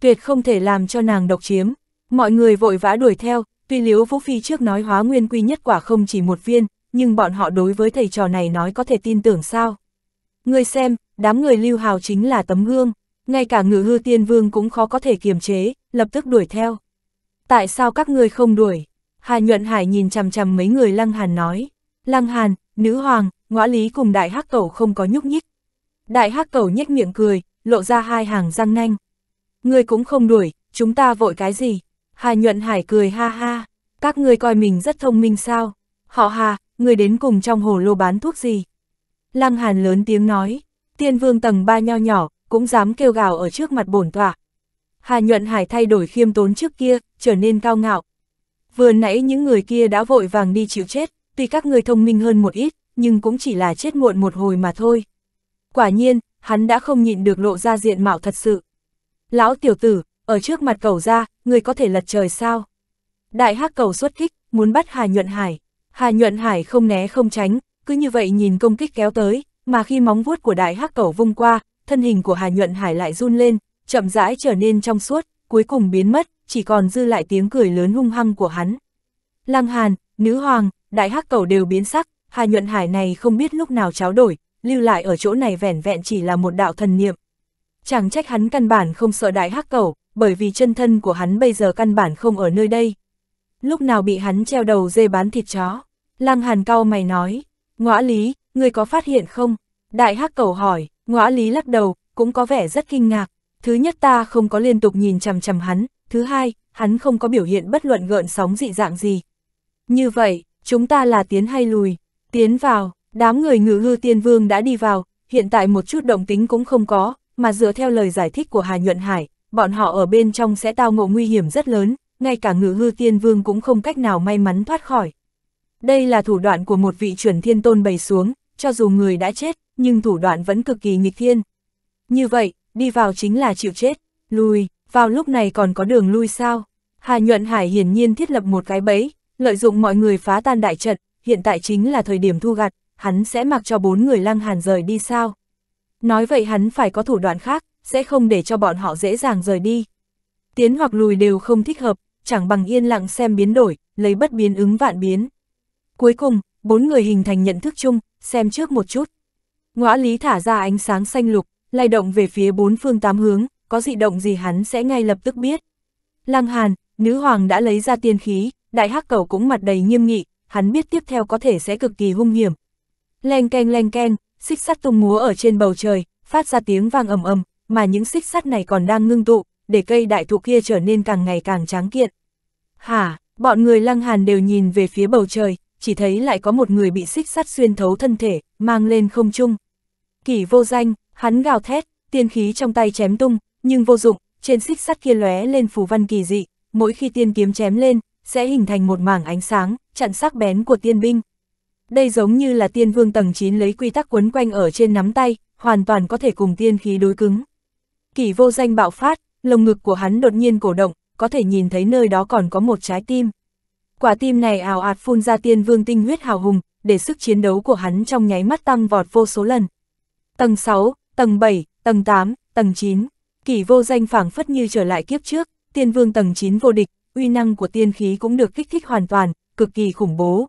Speaker 1: Tuyệt không thể làm cho nàng độc chiếm, mọi người vội vã đuổi theo, tuy Liễu Vũ Phi trước nói hóa nguyên quy nhất quả không chỉ một viên, nhưng bọn họ đối với thầy trò này nói có thể tin tưởng sao. Ngươi xem, đám người lưu hào chính là tấm gương, ngay cả ngự hư tiên vương cũng khó có thể kiềm chế, lập tức đuổi theo. Tại sao các ngươi không đuổi? Hà Nhuận Hải nhìn chằm chằm mấy người Lăng Hàn nói. Lăng Hàn, nữ hoàng, ngõ lý cùng đại hắc cẩu không có nhúc nhích. Đại hắc cẩu nhếch miệng cười, lộ ra hai hàng răng nanh. Ngươi cũng không đuổi, chúng ta vội cái gì? Hà Nhuận Hải cười ha ha, các ngươi coi mình rất thông minh sao? Họ Hà, người đến cùng trong hồ lô bán thuốc gì? Lăng Hàn lớn tiếng nói, tiên vương tầng ba nho nhỏ, cũng dám kêu gào ở trước mặt bổn tọa. Hà Nhuận Hải thay đổi khiêm tốn trước kia, trở nên cao ngạo. Vừa nãy những người kia đã vội vàng đi chịu chết, tuy các người thông minh hơn một ít, nhưng cũng chỉ là chết muộn một hồi mà thôi. Quả nhiên, hắn đã không nhịn được lộ ra diện mạo thật sự. Lão tiểu tử, ở trước mặt cầu ra, người có thể lật trời sao? Đại hắc cầu xuất kích, muốn bắt Hà Nhuận Hải. Hà Nhuận Hải không né không tránh, cứ như vậy nhìn công kích kéo tới, mà khi móng vuốt của đại hắc cẩu vung qua, thân hình của Hà Nhuận Hải lại run lên, chậm rãi trở nên trong suốt, cuối cùng biến mất, chỉ còn dư lại tiếng cười lớn hung hăng của hắn. Lăng Hàn, Nữ Hoàng, Đại Hắc Cẩu đều biến sắc, Hà Nhuận Hải này không biết lúc nào tráo đổi, lưu lại ở chỗ này vẻn vẹn chỉ là một đạo thần niệm. Chẳng trách hắn căn bản không sợ Đại Hắc Cẩu, bởi vì chân thân của hắn bây giờ căn bản không ở nơi đây. Lúc nào bị hắn treo đầu dê bán thịt chó, Lăng Hàn cao mày nói, Ngõa Lý, người có phát hiện không? Đại hắc cầu hỏi, ngõa Lý lắc đầu, cũng có vẻ rất kinh ngạc. Thứ nhất ta không có liên tục nhìn chằm chằm hắn, thứ hai, hắn không có biểu hiện bất luận gợn sóng dị dạng gì. Như vậy, chúng ta là tiến hay lùi, tiến vào, đám người ngự hư tiên vương đã đi vào, hiện tại một chút động tính cũng không có, mà dựa theo lời giải thích của Hà Nhuận Hải, bọn họ ở bên trong sẽ tao ngộ nguy hiểm rất lớn, ngay cả ngự hư tiên vương cũng không cách nào may mắn thoát khỏi. Đây là thủ đoạn của một vị chuẩn thiên tôn bày xuống, cho dù người đã chết, nhưng thủ đoạn vẫn cực kỳ nghịch thiên. Như vậy, đi vào chính là chịu chết, lùi, vào lúc này còn có đường lui sao? Hà Nhuận Hải hiển nhiên thiết lập một cái bẫy, lợi dụng mọi người phá tan đại trận, hiện tại chính là thời điểm thu gặt, hắn sẽ mặc cho bốn người lăng hàn rời đi sao? Nói vậy hắn phải có thủ đoạn khác, sẽ không để cho bọn họ dễ dàng rời đi. Tiến hoặc lùi đều không thích hợp, chẳng bằng yên lặng xem biến đổi, lấy bất biến ứng vạn biến. Cuối cùng, bốn người hình thành nhận thức chung, xem trước một chút. Ngõa lý thả ra ánh sáng xanh lục, lay động về phía bốn phương tám hướng, có dị động gì hắn sẽ ngay lập tức biết. Lăng Hàn, nữ hoàng đã lấy ra tiên khí, đại hắc cầu cũng mặt đầy nghiêm nghị, hắn biết tiếp theo có thể sẽ cực kỳ hung hiểm. Leng keng leng keng, xích sắt tung múa ở trên bầu trời, phát ra tiếng vang ầm ầm, mà những xích sắt này còn đang ngưng tụ, để cây đại thụ kia trở nên càng ngày càng tráng kiện. Hả, bọn người Lăng Hàn đều nhìn về phía bầu trời, chỉ thấy lại có một người bị xích sắt xuyên thấu thân thể, mang lên không trung. Kỷ vô danh, hắn gào thét, tiên khí trong tay chém tung, nhưng vô dụng, trên xích sắt kia lóe lên phù văn kỳ dị, mỗi khi tiên kiếm chém lên, sẽ hình thành một mảng ánh sáng, chặn sắc bén của tiên binh. Đây giống như là tiên vương tầng 9 lấy quy tắc quấn quanh ở trên nắm tay, hoàn toàn có thể cùng tiên khí đối cứng. Kỷ vô danh bạo phát, lồng ngực của hắn đột nhiên cổ động, có thể nhìn thấy nơi đó còn có một trái tim. Quả tim này ảo ạt phun ra tiên vương tinh huyết hào hùng, để sức chiến đấu của hắn trong nháy mắt tăng vọt vô số lần. Tầng 6, tầng 7, tầng 8, tầng 9, kỷ vô danh phảng phất như trở lại kiếp trước, tiên vương tầng 9 vô địch, uy năng của tiên khí cũng được kích thích hoàn toàn, cực kỳ khủng bố.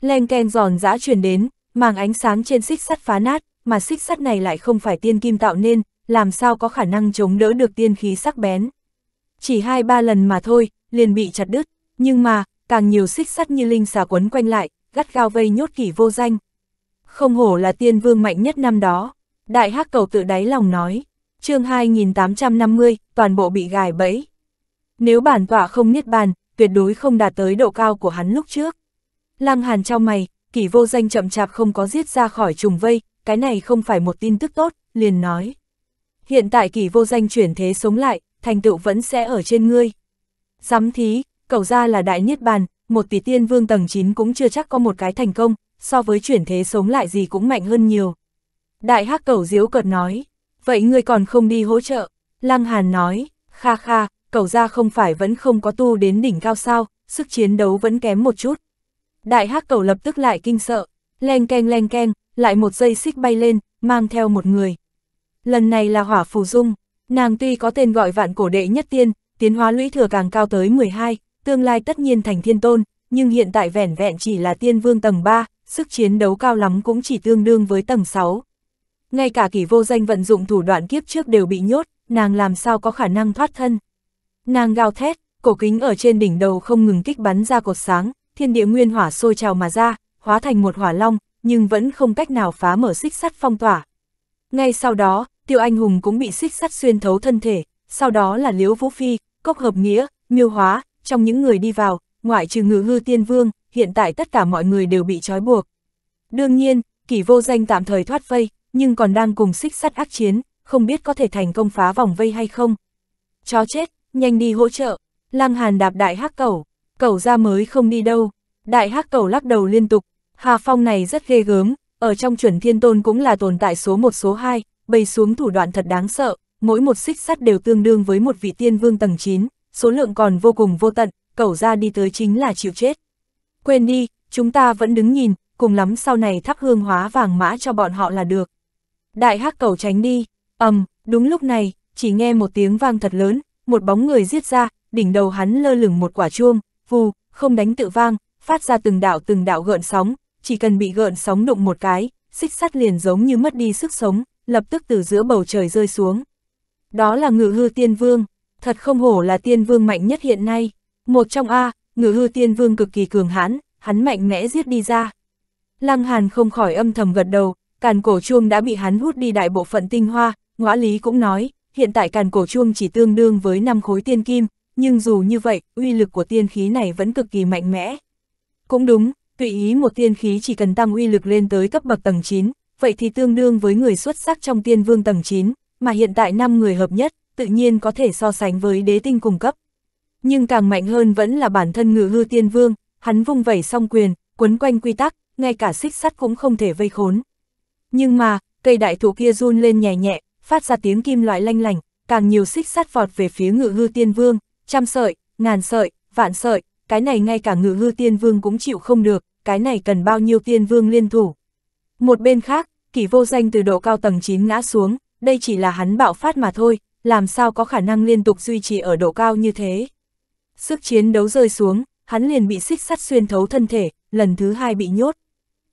Speaker 1: Len ken giòn giã truyền đến, màng ánh sáng trên xích sắt phá nát, mà xích sắt này lại không phải tiên kim tạo nên, làm sao có khả năng chống đỡ được tiên khí sắc bén. Chỉ hai ba lần mà thôi, liền bị chặt đứt, nhưng mà, càng nhiều xích sắt như linh xà quấn quanh lại, gắt gao vây nhốt kỷ vô danh. Không hổ là tiên vương mạnh nhất năm đó, đại hắc cầu tự đáy lòng nói, chương 2850, toàn bộ bị gài bẫy. Nếu bản tọa không niết bàn, tuyệt đối không đạt tới độ cao của hắn lúc trước. Lăng hàn trong mày, kỷ vô danh chậm chạp không có giết ra khỏi trùng vây, cái này không phải một tin tức tốt, liền nói. Hiện tại kỷ vô danh chuyển thế sống lại, thành tựu vẫn sẽ ở trên ngươi. Giám thí, Cậu ra là đại niết bàn, một tỷ tiên vương tầng 9 cũng chưa chắc có một cái thành công, so với chuyển thế sống lại gì cũng mạnh hơn nhiều. Đại hắc cẩu diếu cợt nói, vậy ngươi còn không đi hỗ trợ. Lăng Hàn nói, kha kha, cậu ra không phải vẫn không có tu đến đỉnh cao sao, sức chiến đấu vẫn kém một chút. Đại hắc cẩu lập tức lại kinh sợ, len keng len keng, lại một dây xích bay lên, mang theo một người. Lần này là hỏa phù dung, nàng tuy có tên gọi vạn cổ đệ nhất tiên, tiến hóa lũy thừa càng cao tới 12, tương lai tất nhiên thành thiên tôn, nhưng hiện tại vẻn vẹn chỉ là tiên vương tầng 3, sức chiến đấu cao lắm cũng chỉ tương đương với tầng 6. Ngay cả kỷ vô danh vận dụng thủ đoạn kiếp trước đều bị nhốt, nàng làm sao có khả năng thoát thân. Nàng gào thét, cổ kính ở trên đỉnh đầu không ngừng kích bắn ra cột sáng, thiên địa nguyên hỏa sôi trào mà ra, hóa thành một hỏa long, nhưng vẫn không cách nào phá mở xích sắt phong tỏa. Ngay sau đó, tiêu anh hùng cũng bị xích sắt xuyên thấu thân thể, sau đó là liễu vũ phi, cốc hợp nghĩa, miêu hóa, trong những người đi vào, ngoại trừ ngự hư tiên vương, hiện tại tất cả mọi người đều bị trói buộc. Đương nhiên, kỷ vô danh tạm thời thoát vây, nhưng còn đang cùng xích sắt ác chiến, không biết có thể thành công phá vòng vây hay không. Chó chết, nhanh đi hỗ trợ, lang hàn đạp đại hắc cầu cầu ra mới không đi đâu, đại hắc cầu lắc đầu liên tục, Hà Phong này rất ghê gớm, ở trong chuẩn thiên tôn cũng là tồn tại số một số 2, bầy xuống thủ đoạn thật đáng sợ, mỗi một xích sắt đều tương đương với một vị tiên vương tầng 9 số lượng còn vô cùng vô tận, cẩu ra đi tới chính là chịu chết. Quên đi, chúng ta vẫn đứng nhìn, cùng lắm sau này thắp hương hóa vàng mã cho bọn họ là được. Đại hắc cẩu tránh đi, ầm, um, đúng lúc này, chỉ nghe một tiếng vang thật lớn, một bóng người giết ra, đỉnh đầu hắn lơ lửng một quả chuông, vù, không đánh tự vang, phát ra từng đạo từng đạo gợn sóng, chỉ cần bị gợn sóng đụng một cái, xích sắt liền giống như mất đi sức sống, lập tức từ giữa bầu trời rơi xuống. Đó là ngự hư tiên vương thật không hổ là tiên vương mạnh nhất hiện nay. Một trong A, ngự hư tiên vương cực kỳ cường hãn, hắn mạnh mẽ giết đi ra. Lăng Hàn không khỏi âm thầm gật đầu, càn cổ chuông đã bị hắn hút đi đại bộ phận tinh hoa, ngõa lý cũng nói, hiện tại càn cổ chuông chỉ tương đương với năm khối tiên kim, nhưng dù như vậy, uy lực của tiên khí này vẫn cực kỳ mạnh mẽ. Cũng đúng, tùy ý một tiên khí chỉ cần tăng uy lực lên tới cấp bậc tầng 9, vậy thì tương đương với người xuất sắc trong tiên vương tầng 9, mà hiện tại năm người hợp nhất, tự nhiên có thể so sánh với đế tinh cung cấp. Nhưng càng mạnh hơn vẫn là bản thân ngự hư tiên vương, hắn vung vẩy song quyền, quấn quanh quy tắc, ngay cả xích sắt cũng không thể vây khốn. Nhưng mà, cây đại thụ kia run lên nhẹ nhẹ, phát ra tiếng kim loại lanh lành, càng nhiều xích sắt vọt về phía ngự hư tiên vương, trăm sợi, ngàn sợi, vạn sợi, cái này ngay cả ngự hư tiên vương cũng chịu không được, cái này cần bao nhiêu tiên vương liên thủ. Một bên khác, kỷ vô danh từ độ cao tầng 9 ngã xuống, đây chỉ là hắn bạo phát mà thôi, làm sao có khả năng liên tục duy trì ở độ cao như thế. Sức chiến đấu rơi xuống, hắn liền bị xích sắt xuyên thấu thân thể, lần thứ hai bị nhốt.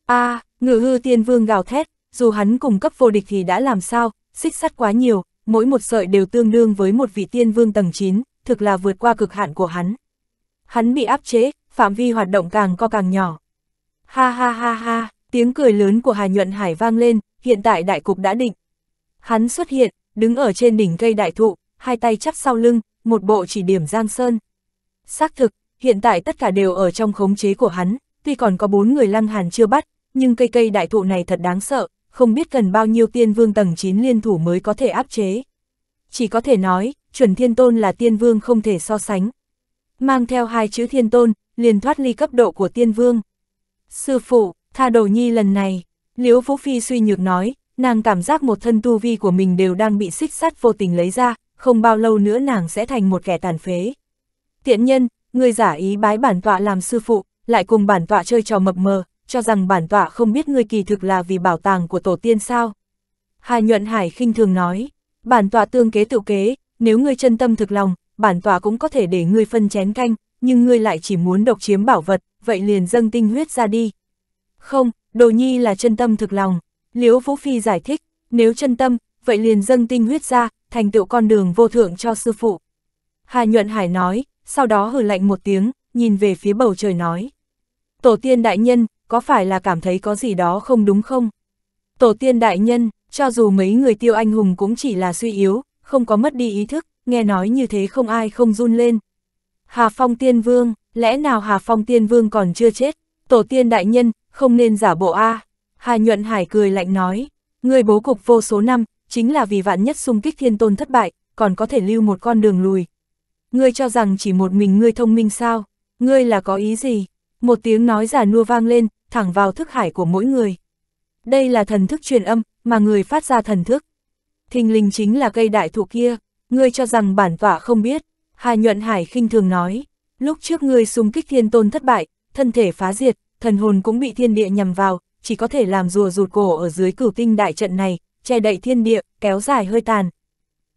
Speaker 1: a à, ngự hư tiên vương gào thét, dù hắn cung cấp vô địch thì đã làm sao, xích sắt quá nhiều, mỗi một sợi đều tương đương với một vị tiên vương tầng 9, thực là vượt qua cực hạn của hắn. Hắn bị áp chế, phạm vi hoạt động càng co càng nhỏ. Ha ha ha ha, tiếng cười lớn của Hà Nhuận Hải vang lên, hiện tại đại cục đã định. Hắn xuất hiện, đứng ở trên đỉnh cây đại thụ, hai tay chắp sau lưng, một bộ chỉ điểm Giang Sơn. Xác thực, hiện tại tất cả đều ở trong khống chế của hắn, tuy còn có bốn người lăng hàn chưa bắt, nhưng cây cây đại thụ này thật đáng sợ, không biết cần bao nhiêu tiên vương tầng 9 liên thủ mới có thể áp chế. Chỉ có thể nói, chuẩn thiên tôn là tiên vương không thể so sánh. Mang theo hai chữ thiên tôn, liền thoát ly cấp độ của tiên vương. Sư phụ, tha đầu nhi lần này, Liễu Vũ Phi suy nhược nói, nàng cảm giác một thân tu vi của mình đều đang bị xích sắt vô tình lấy ra, không bao lâu nữa nàng sẽ thành một kẻ tàn phế. Tiện nhân, người giả ý bái bản tọa làm sư phụ, lại cùng bản tọa chơi trò mập mờ, cho rằng bản tọa không biết ngươi kỳ thực là vì bảo tàng của tổ tiên sao. Hà Nhuận Hải khinh thường nói, bản tọa tương kế tự kế, nếu ngươi chân tâm thực lòng, bản tọa cũng có thể để ngươi phân chén canh, nhưng ngươi lại chỉ muốn độc chiếm bảo vật, vậy liền dâng tinh huyết ra đi. Không, đồ nhi là chân tâm thực lòng, Liễu Vũ Phi giải thích, nếu chân tâm, vậy liền dâng tinh huyết ra, thành tựu con đường vô thượng cho sư phụ. Hà Nhuận Hải nói, sau đó hừ lạnh một tiếng, nhìn về phía bầu trời nói. Tổ tiên đại nhân, có phải là cảm thấy có gì đó không đúng không? Tổ tiên đại nhân, cho dù mấy người tiêu anh hùng cũng chỉ là suy yếu, không có mất đi ý thức, nghe nói như thế không ai không run lên. Hà Phong Tiên Vương, lẽ nào Hà Phong Tiên Vương còn chưa chết? Tổ tiên đại nhân, không nên giả bộ A. À. Hà Nhuận Hải cười lạnh nói, người bố cục vô số năm, chính là vì vạn nhất xung kích thiên tôn thất bại, còn có thể lưu một con đường lùi. Ngươi cho rằng chỉ một mình ngươi thông minh sao, ngươi là có ý gì? Một tiếng nói giả nua vang lên, thẳng vào thức hải của mỗi người. Đây là thần thức truyền âm, mà người phát ra thần thức. Thình Linh chính là cây đại thụ kia, ngươi cho rằng bản tỏa không biết. Hà Nhuận Hải khinh thường nói, lúc trước ngươi xung kích thiên tôn thất bại, thân thể phá diệt, thần hồn cũng bị thiên địa nhầm vào, chỉ có thể làm rùa rụt cổ ở dưới cửu tinh đại trận này, che đậy thiên địa, kéo dài hơi tàn.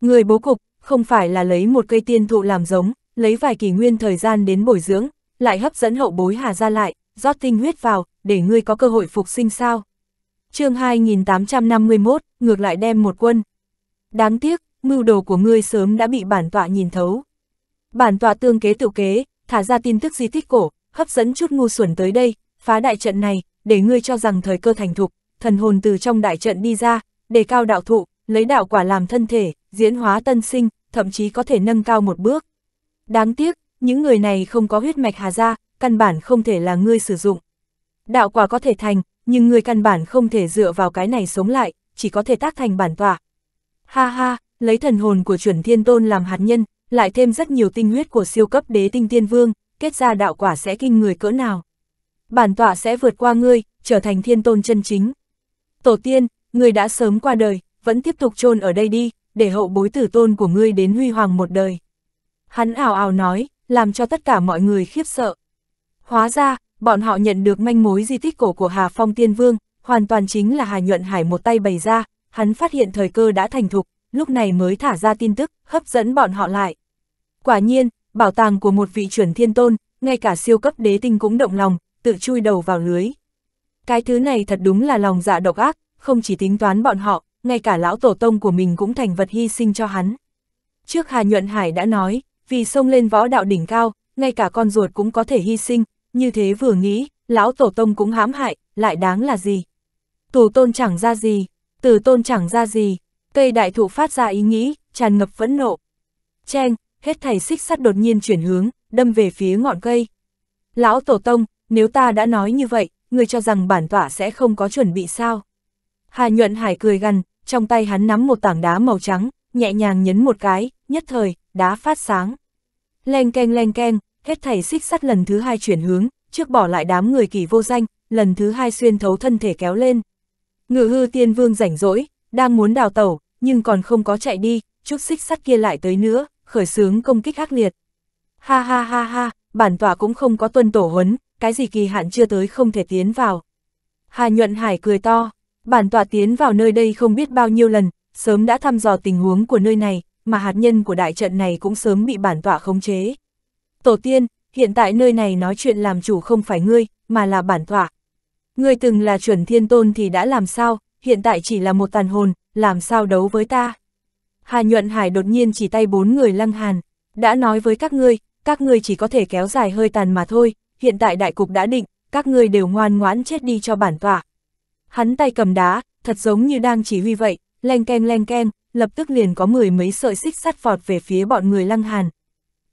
Speaker 1: Người bố cục, không phải là lấy một cây tiên thụ làm giống, lấy vài kỷ nguyên thời gian đến bồi dưỡng, lại hấp dẫn hậu bối hà ra lại, rót tinh huyết vào, để ngươi có cơ hội phục sinh sao. chương 2851, ngược lại đem một quân. Đáng tiếc, mưu đồ của ngươi sớm đã bị bản tọa nhìn thấu. Bản tọa tương kế tự kế, thả ra tin tức di tích cổ, hấp dẫn chút ngu xuẩn tới đây, phá đại trận này, để ngươi cho rằng thời cơ thành thục, thần hồn từ trong đại trận đi ra, đề cao đạo thụ, lấy đạo quả làm thân thể, diễn hóa tân sinh, thậm chí có thể nâng cao một bước. Đáng tiếc, những người này không có huyết mạch hà ra căn bản không thể là ngươi sử dụng. Đạo quả có thể thành, nhưng ngươi căn bản không thể dựa vào cái này sống lại, chỉ có thể tác thành bản tọa. Ha ha, lấy thần hồn của chuẩn thiên tôn làm hạt nhân, lại thêm rất nhiều tinh huyết của siêu cấp đế tinh tiên vương, kết ra đạo quả sẽ kinh người cỡ nào bản tọa sẽ vượt qua ngươi, trở thành thiên tôn chân chính. Tổ tiên, ngươi đã sớm qua đời, vẫn tiếp tục chôn ở đây đi, để hậu bối tử tôn của ngươi đến huy hoàng một đời. Hắn ảo ảo nói, làm cho tất cả mọi người khiếp sợ. Hóa ra, bọn họ nhận được manh mối di tích cổ của Hà Phong Tiên Vương, hoàn toàn chính là Hà Nhuận Hải một tay bày ra, hắn phát hiện thời cơ đã thành thục, lúc này mới thả ra tin tức, hấp dẫn bọn họ lại. Quả nhiên, bảo tàng của một vị chuẩn thiên tôn, ngay cả siêu cấp đế tinh cũng động lòng, tự chui đầu vào lưới. Cái thứ này thật đúng là lòng dạ độc ác, không chỉ tính toán bọn họ, ngay cả lão tổ tông của mình cũng thành vật hy sinh cho hắn. Trước Hà Nhuận Hải đã nói, vì sông lên võ đạo đỉnh cao, ngay cả con ruột cũng có thể hy sinh, như thế vừa nghĩ, lão tổ tông cũng hãm hại, lại đáng là gì? Tù tôn chẳng ra gì, từ tôn chẳng ra gì, cây đại thụ phát ra ý nghĩ, tràn ngập phẫn nộ. Cheng, hết thầy xích sắt đột nhiên chuyển hướng, đâm về phía ngọn cây. Lão tổ tông, nếu ta đã nói như vậy, ngươi cho rằng bản tỏa sẽ không có chuẩn bị sao. Hà nhuận hải cười gằn, trong tay hắn nắm một tảng đá màu trắng, nhẹ nhàng nhấn một cái, nhất thời, đá phát sáng. Leng keng leng keng, hết thảy xích sắt lần thứ hai chuyển hướng, trước bỏ lại đám người kỳ vô danh, lần thứ hai xuyên thấu thân thể kéo lên. Ngự hư tiên vương rảnh rỗi, đang muốn đào tẩu, nhưng còn không có chạy đi, chút xích sắt kia lại tới nữa, khởi sướng công kích ác liệt. Ha ha ha ha, bản tỏa cũng không có tuân tổ huấn, cái gì kỳ hạn chưa tới không thể tiến vào. Hà Nhuận Hải cười to, bản tọa tiến vào nơi đây không biết bao nhiêu lần, sớm đã thăm dò tình huống của nơi này, mà hạt nhân của đại trận này cũng sớm bị bản tọa khống chế. Tổ tiên, hiện tại nơi này nói chuyện làm chủ không phải ngươi, mà là bản tọa. Ngươi từng là chuẩn thiên tôn thì đã làm sao, hiện tại chỉ là một tàn hồn, làm sao đấu với ta. Hà Nhuận Hải đột nhiên chỉ tay bốn người lăng hàn, đã nói với các ngươi, các ngươi chỉ có thể kéo dài hơi tàn mà thôi, hiện tại đại cục đã định, các ngươi đều ngoan ngoãn chết đi cho bản tọa. Hắn tay cầm đá, thật giống như đang chỉ huy vậy, len keng len keng, lập tức liền có mười mấy sợi xích sắt vọt về phía bọn người lăng hàn.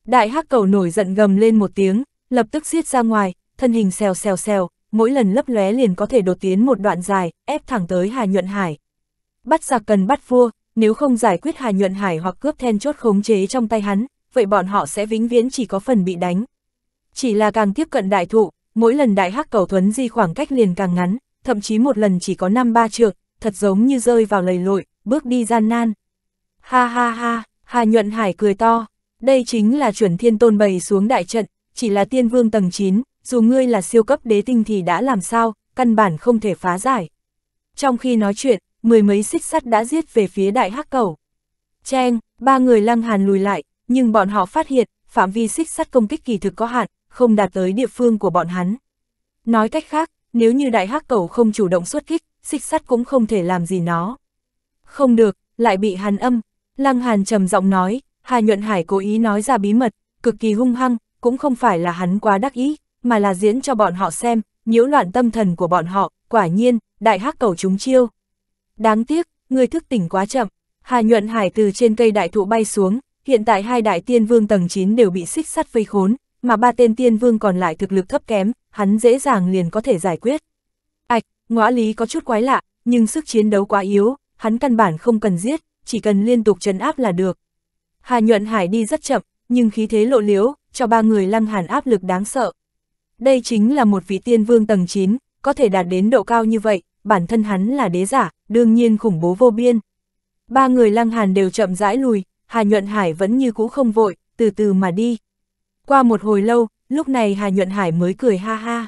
Speaker 1: Đại hắc cầu nổi giận gầm lên một tiếng, lập tức xiết ra ngoài, thân hình xèo xèo xèo, mỗi lần lấp lóe liền có thể đột tiến một đoạn dài, ép thẳng tới Hà Nhuận Hải. Bắt giặc cần bắt vua, nếu không giải quyết Hà Nhuận Hải hoặc cướp then chốt khống chế trong tay hắn, vậy bọn họ sẽ vĩnh viễn chỉ có phần bị đánh. Chỉ là càng tiếp cận đại thụ, mỗi lần đại hắc cầu thuấn di khoảng cách liền càng ngắn, thậm chí một lần chỉ có 5-3 trượng, thật giống như rơi vào lầy lội, bước đi gian nan. Ha ha ha, Hà Nhuận Hải cười to, đây chính là chuẩn thiên tôn bày xuống đại trận, chỉ là tiên vương tầng 9, dù ngươi là siêu cấp đế tinh thì đã làm sao, căn bản không thể phá giải. Trong khi nói chuyện, mười mấy xích sắt đã giết về phía đại hắc cầu. Cheng, ba người lăng hàn lùi lại, nhưng bọn họ phát hiện, phạm vi xích sắt công kích kỳ thực có hạn, không đạt tới địa phương của bọn hắn. Nói cách khác, nếu như đại hắc cầu không chủ động xuất kích, xích sắt cũng không thể làm gì nó. Không được, lại bị hàn âm. Lăng hàn trầm giọng nói, Hà Nhuận Hải cố ý nói ra bí mật, cực kỳ hung hăng, cũng không phải là hắn quá đắc ý, mà là diễn cho bọn họ xem, nhiễu loạn tâm thần của bọn họ, quả nhiên, đại hắc cầu chúng chiêu. Đáng tiếc, người thức tỉnh quá chậm, Hà Nhuận Hải từ trên cây đại thụ bay xuống, hiện tại hai đại tiên vương tầng 9 đều bị xích sắt vây khốn, mà ba tên tiên vương còn lại thực lực thấp kém, hắn dễ dàng liền có thể giải quyết. Ảch, ngõ lý có chút quái lạ, nhưng sức chiến đấu quá yếu, hắn căn bản không cần giết, chỉ cần liên tục trấn áp là được. Hà nhuận hải đi rất chậm, nhưng khí thế lộ liễu, cho ba người lăng hàn áp lực đáng sợ. Đây chính là một vị tiên vương tầng 9, có thể đạt đến độ cao như vậy, bản thân hắn là đế giả, đương nhiên khủng bố vô biên. Ba người lăng hàn đều chậm rãi lùi, Hà nhuận hải vẫn như cũ không vội, từ từ mà đi. Qua một hồi lâu, lúc này Hà Nhuận Hải mới cười ha ha.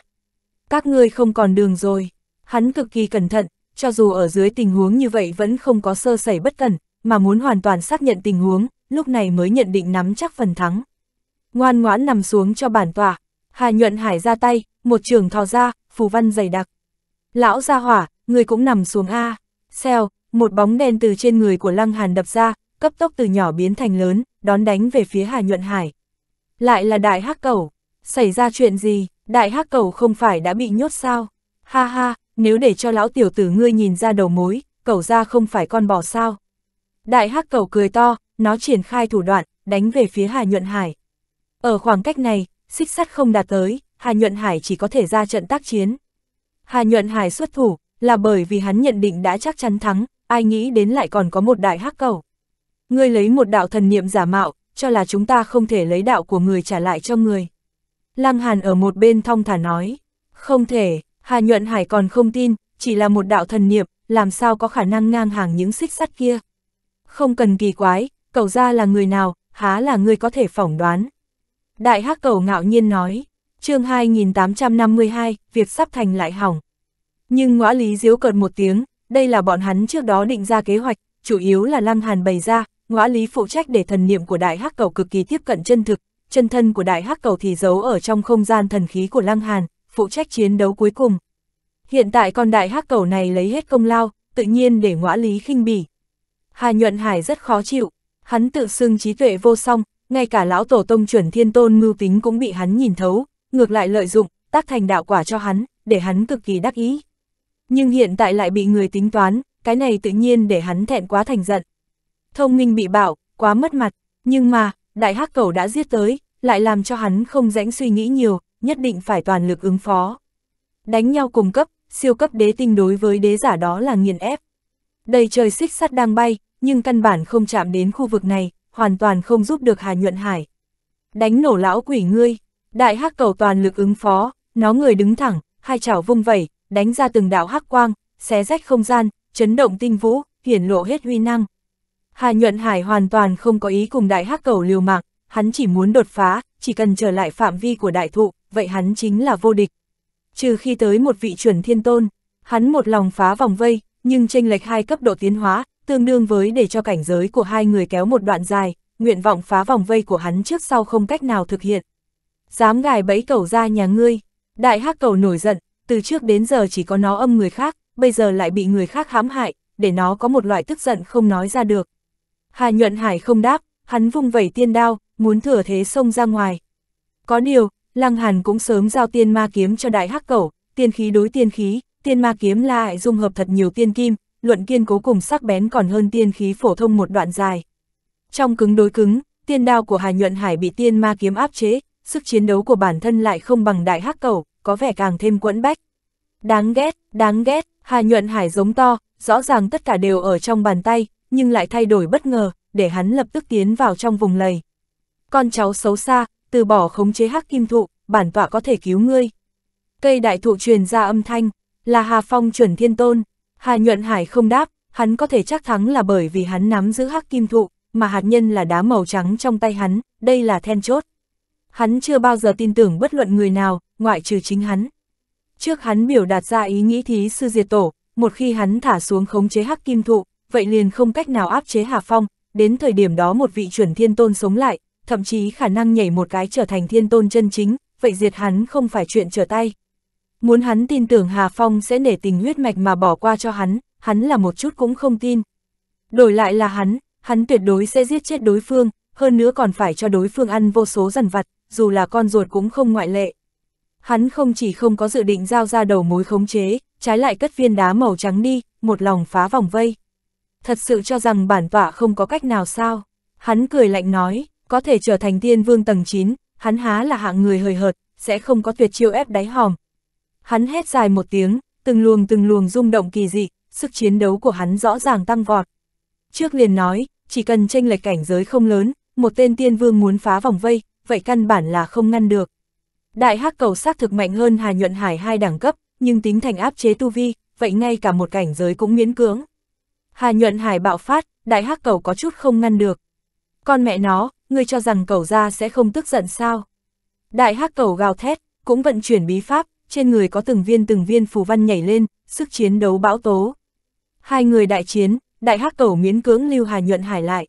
Speaker 1: Các ngươi không còn đường rồi. Hắn cực kỳ cẩn thận, cho dù ở dưới tình huống như vậy vẫn không có sơ sẩy bất cẩn, mà muốn hoàn toàn xác nhận tình huống, lúc này mới nhận định nắm chắc phần thắng. Ngoan ngoãn nằm xuống cho bản tỏa, Hà Nhuận Hải ra tay, một trường thò ra, phù văn dày đặc. Lão ra hỏa, người cũng nằm xuống A. xeo, một bóng đen từ trên người của Lăng Hàn đập ra, cấp tốc từ nhỏ biến thành lớn, đón đánh về phía Hà Nhuận Hải. Lại là đại hắc cẩu, xảy ra chuyện gì, đại hắc cẩu không phải đã bị nhốt sao? Ha ha, nếu để cho lão tiểu tử ngươi nhìn ra đầu mối, cẩu ra không phải con bò sao? Đại hắc cẩu cười to, nó triển khai thủ đoạn, đánh về phía Hà Nhuận Hải. Ở khoảng cách này, xích sắt không đạt tới, Hà Nhuận Hải chỉ có thể ra trận tác chiến. Hà Nhuận Hải xuất thủ, là bởi vì hắn nhận định đã chắc chắn thắng, ai nghĩ đến lại còn có một đại hắc cầu. Ngươi lấy một đạo thần niệm giả mạo, cho là chúng ta không thể lấy đạo của người trả lại cho người. Lăng Hàn ở một bên thong thả nói, không thể, Hà Nhuận Hải còn không tin, chỉ là một đạo thần niệm, làm sao có khả năng ngang hàng những xích sắt kia. Không cần kỳ quái, cậu ra là người nào, há là người có thể phỏng đoán. Đại hắc cầu ngạo nhiên nói, chương 2852, việc sắp thành lại hỏng. Nhưng ngõ lý diếu cợt một tiếng, đây là bọn hắn trước đó định ra kế hoạch, chủ yếu là Lăng Hàn bày ra, ngõa lý phụ trách để thần niệm của đại hắc cầu cực kỳ tiếp cận chân thực, chân thân của đại hắc cầu thì giấu ở trong không gian thần khí của Lăng Hàn, phụ trách chiến đấu cuối cùng. Hiện tại con đại hắc cầu này lấy hết công lao, tự nhiên để ngõa lý khinh bỉ. Hà Nhuận Hải rất khó chịu, hắn tự xưng trí tuệ vô song, ngay cả lão tổ tông chuẩn thiên tôn mưu tính cũng bị hắn nhìn thấu, ngược lại lợi dụng, tác thành đạo quả cho hắn, để hắn cực kỳ đắc ý. Nhưng hiện tại lại bị người tính toán, cái này tự nhiên để hắn thẹn quá thành giận thông minh bị bảo, quá mất mặt, nhưng mà, đại hắc Cầu đã giết tới, lại làm cho hắn không rãnh suy nghĩ nhiều, nhất định phải toàn lực ứng phó. Đánh nhau cùng cấp, siêu cấp đế tinh đối với đế giả đó là nghiền ép. Đầy trời xích sắt đang bay, nhưng căn bản không chạm đến khu vực này, hoàn toàn không giúp được Hà Nhuận Hải. Đánh nổ lão quỷ ngươi, đại hắc cầu toàn lực ứng phó, nó người đứng thẳng, hai chảo vung vẩy, đánh ra từng đạo hắc quang, xé rách không gian, chấn động tinh vũ, hiển lộ hết huy năng. Hà Nhuận Hải hoàn toàn không có ý cùng đại hắc cầu liều mạng, hắn chỉ muốn đột phá, chỉ cần trở lại phạm vi của đại thụ, vậy hắn chính là vô địch. Trừ khi tới một vị chuẩn thiên tôn, hắn một lòng phá vòng vây, nhưng tranh lệch hai cấp độ tiến hóa, tương đương với để cho cảnh giới của hai người kéo một đoạn dài, nguyện vọng phá vòng vây của hắn trước sau không cách nào thực hiện. Dám gài bẫy cầu ra nhà ngươi, đại hắc cầu nổi giận, từ trước đến giờ chỉ có nó âm người khác, bây giờ lại bị người khác hãm hại, để nó có một loại tức giận không nói ra được. Hà Nhuận Hải không đáp, hắn vung vẩy tiên đao, muốn thừa thế xông ra ngoài. Có điều, Lăng Hàn cũng sớm giao tiên ma kiếm cho đại hắc cẩu, tiên khí đối tiên khí, tiên ma kiếm lại dung hợp thật nhiều tiên kim, luận kiên cố cùng sắc bén còn hơn tiên khí phổ thông một đoạn dài. Trong cứng đối cứng, tiên đao của Hà Nhuận Hải bị tiên ma kiếm áp chế, sức chiến đấu của bản thân lại không bằng đại hắc cẩu, có vẻ càng thêm quẫn bách. Đáng ghét, đáng ghét, Hà Nhuận Hải giống to, rõ ràng tất cả đều ở trong bàn tay, nhưng lại thay đổi bất ngờ, để hắn lập tức tiến vào trong vùng lầy. Con cháu xấu xa, từ bỏ khống chế hắc kim thụ, bản tọa có thể cứu ngươi. Cây đại thụ truyền ra âm thanh, là Hà Phong chuẩn thiên tôn, Hà Nhuận Hải không đáp, hắn có thể chắc thắng là bởi vì hắn nắm giữ hắc kim thụ, mà hạt nhân là đá màu trắng trong tay hắn, đây là then chốt. Hắn chưa bao giờ tin tưởng bất luận người nào, ngoại trừ chính hắn. Trước hắn biểu đạt ra ý nghĩ thí sư diệt tổ, một khi hắn thả xuống khống chế hắc kim thụ, vậy liền không cách nào áp chế Hà Phong, đến thời điểm đó một vị chuẩn thiên tôn sống lại, thậm chí khả năng nhảy một cái trở thành thiên tôn chân chính, vậy diệt hắn không phải chuyện trở tay. Muốn hắn tin tưởng Hà Phong sẽ nể tình huyết mạch mà bỏ qua cho hắn, hắn là một chút cũng không tin. Đổi lại là hắn, hắn tuyệt đối sẽ giết chết đối phương, hơn nữa còn phải cho đối phương ăn vô số rằn vặt, dù là con ruột cũng không ngoại lệ. Hắn không chỉ không có dự định giao ra đầu mối khống chế, trái lại cất viên đá màu trắng đi, một lòng phá vòng vây thật sự cho rằng bản tọa không có cách nào sao. Hắn cười lạnh nói, có thể trở thành tiên vương tầng 9, hắn há là hạng người hời hợt, sẽ không có tuyệt chiêu ép đáy hòm. Hắn hét dài một tiếng, từng luồng từng luồng rung động kỳ dị, sức chiến đấu của hắn rõ ràng tăng vọt. Trước liền nói, chỉ cần tranh lệch cảnh giới không lớn, một tên tiên vương muốn phá vòng vây, vậy căn bản là không ngăn được. Đại hắc cầu xác thực mạnh hơn Hà Nhuận Hải hai đẳng cấp, nhưng tính thành áp chế tu vi, vậy ngay cả một cảnh giới cũng miễn cưỡng. Hà nhuận hải bạo phát, đại hắc cầu có chút không ngăn được. Con mẹ nó, ngươi cho rằng cầu ra sẽ không tức giận sao? Đại hắc cầu gào thét, cũng vận chuyển bí pháp, trên người có từng viên từng viên phù văn nhảy lên, sức chiến đấu bão tố. Hai người đại chiến, đại hắc cầu miễn cưỡng lưu hà nhuận hải lại.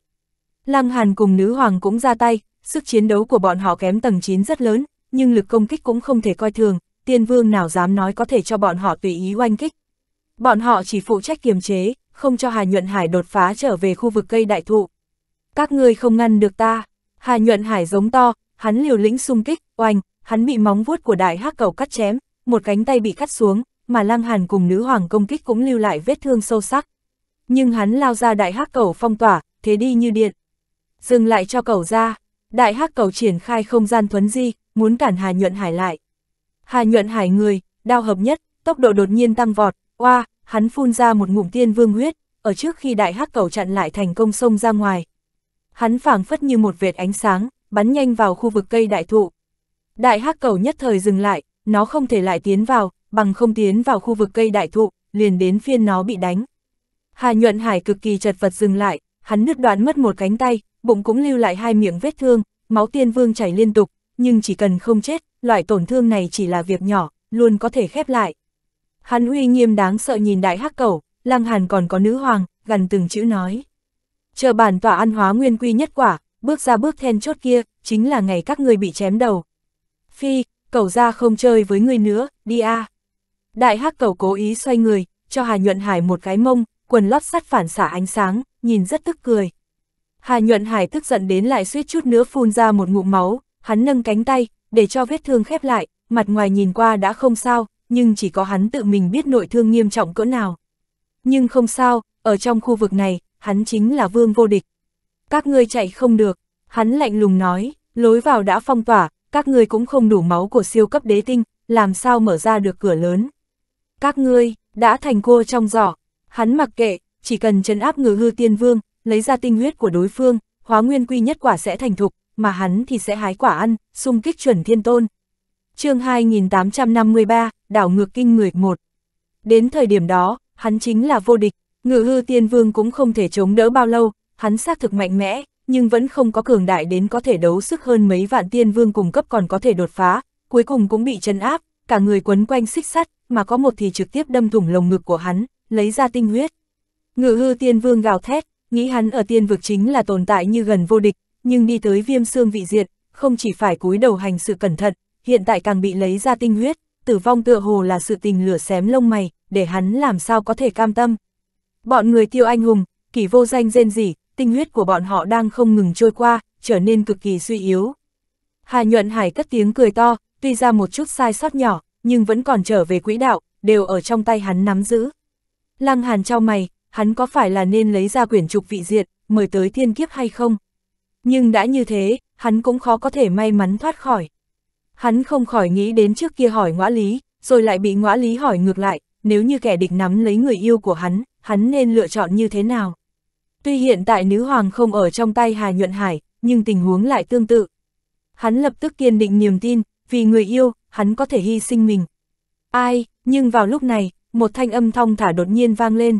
Speaker 1: Lăng Hàn cùng nữ hoàng cũng ra tay, sức chiến đấu của bọn họ kém tầng 9 rất lớn, nhưng lực công kích cũng không thể coi thường, tiên vương nào dám nói có thể cho bọn họ tùy ý oanh kích. Bọn họ chỉ phụ trách kiềm chế, không cho Hà Nhuận Hải đột phá trở về khu vực cây đại thụ. Các ngươi không ngăn được ta, Hà Nhuận Hải giống to, hắn liều lĩnh xung kích, oanh, hắn bị móng vuốt của đại hắc cầu cắt chém, một cánh tay bị cắt xuống, mà Lăng Hàn cùng nữ hoàng công kích cũng lưu lại vết thương sâu sắc. Nhưng hắn lao ra đại hắc cầu phong tỏa, thế đi như điện. Dừng lại cho cầu ra, đại hắc cầu triển khai không gian thuấn di, muốn cản Hà Nhuận Hải lại. Hà Nhuận Hải người, đao hợp nhất, tốc độ đột nhiên tăng vọt, oa, hắn phun ra một ngụm tiên vương huyết, ở trước khi đại hắc cầu chặn lại thành công sông ra ngoài. Hắn phảng phất như một vệt ánh sáng, bắn nhanh vào khu vực cây đại thụ. Đại hắc cầu nhất thời dừng lại, nó không thể lại tiến vào, bằng không tiến vào khu vực cây đại thụ, liền đến phiên nó bị đánh. Hà nhuận hải cực kỳ chật vật dừng lại, hắn nứt đoạn mất một cánh tay, bụng cũng lưu lại hai miệng vết thương, máu tiên vương chảy liên tục, nhưng chỉ cần không chết, loại tổn thương này chỉ là việc nhỏ, luôn có thể khép lại. Hắn uy nghiêm đáng sợ nhìn đại hắc cẩu, lăng hàn còn có nữ hoàng, gần từng chữ nói. Chờ bản tỏa ăn hóa nguyên quy nhất quả, bước ra bước then chốt kia, chính là ngày các người bị chém đầu. Phi, cẩu ra không chơi với ngươi nữa, đi a. À. Đại hắc cẩu cố ý xoay người, cho Hà Nhuận Hải một cái mông, quần lót sắt phản xả ánh sáng, nhìn rất tức cười. Hà Nhuận Hải tức giận đến lại suýt chút nữa phun ra một ngụm máu, hắn nâng cánh tay, để cho vết thương khép lại, mặt ngoài nhìn qua đã không sao, nhưng chỉ có hắn tự mình biết nội thương nghiêm trọng cỡ nào. Nhưng không sao, ở trong khu vực này, hắn chính là vương vô địch. Các ngươi chạy không được, hắn lạnh lùng nói, lối vào đã phong tỏa, các ngươi cũng không đủ máu của siêu cấp đế tinh, làm sao mở ra được cửa lớn. Các ngươi, đã thành cua trong giỏ, hắn mặc kệ, chỉ cần chấn áp ngừ hư tiên vương, lấy ra tinh huyết của đối phương, hóa nguyên quy nhất quả sẽ thành thục, mà hắn thì sẽ hái quả ăn, xung kích chuẩn thiên tôn. chương 2853, đảo ngược kinh người một. Đến thời điểm đó, hắn chính là vô địch, ngự hư tiên vương cũng không thể chống đỡ bao lâu, hắn xác thực mạnh mẽ, nhưng vẫn không có cường đại đến có thể đấu sức hơn mấy vạn tiên vương cùng cấp còn có thể đột phá, cuối cùng cũng bị chân áp, cả người quấn quanh xích sắt, mà có một thì trực tiếp đâm thủng lồng ngực của hắn, lấy ra tinh huyết. Ngự hư tiên vương gào thét, nghĩ hắn ở tiên vực chính là tồn tại như gần vô địch, nhưng đi tới viêm xương vị diện, không chỉ phải cúi đầu hành sự cẩn thận, hiện tại càng bị lấy ra tinh huyết, tử vong tựa hồ là sự tình lửa xém lông mày, để hắn làm sao có thể cam tâm. Bọn người tiêu anh hùng, kỳ vô danh rên rỉ, tinh huyết của bọn họ đang không ngừng trôi qua, trở nên cực kỳ suy yếu. Hà nhuận hải cất tiếng cười to, tuy ra một chút sai sót nhỏ, nhưng vẫn còn trở về quỹ đạo, đều ở trong tay hắn nắm giữ. Lăng hàn trao mày, hắn có phải là nên lấy ra quyển trục vị diệt, mời tới thiên kiếp hay không? Nhưng đã như thế, hắn cũng khó có thể may mắn thoát khỏi. Hắn không khỏi nghĩ đến trước kia hỏi ngõ lý, rồi lại bị ngõ lý hỏi ngược lại, nếu như kẻ địch nắm lấy người yêu của hắn, hắn nên lựa chọn như thế nào. Tuy hiện tại nữ hoàng không ở trong tay Hà Nhuận Hải, nhưng tình huống lại tương tự. Hắn lập tức kiên định niềm tin, vì người yêu, hắn có thể hy sinh mình. Ai, nhưng vào lúc này, một thanh âm thong thả đột nhiên vang lên.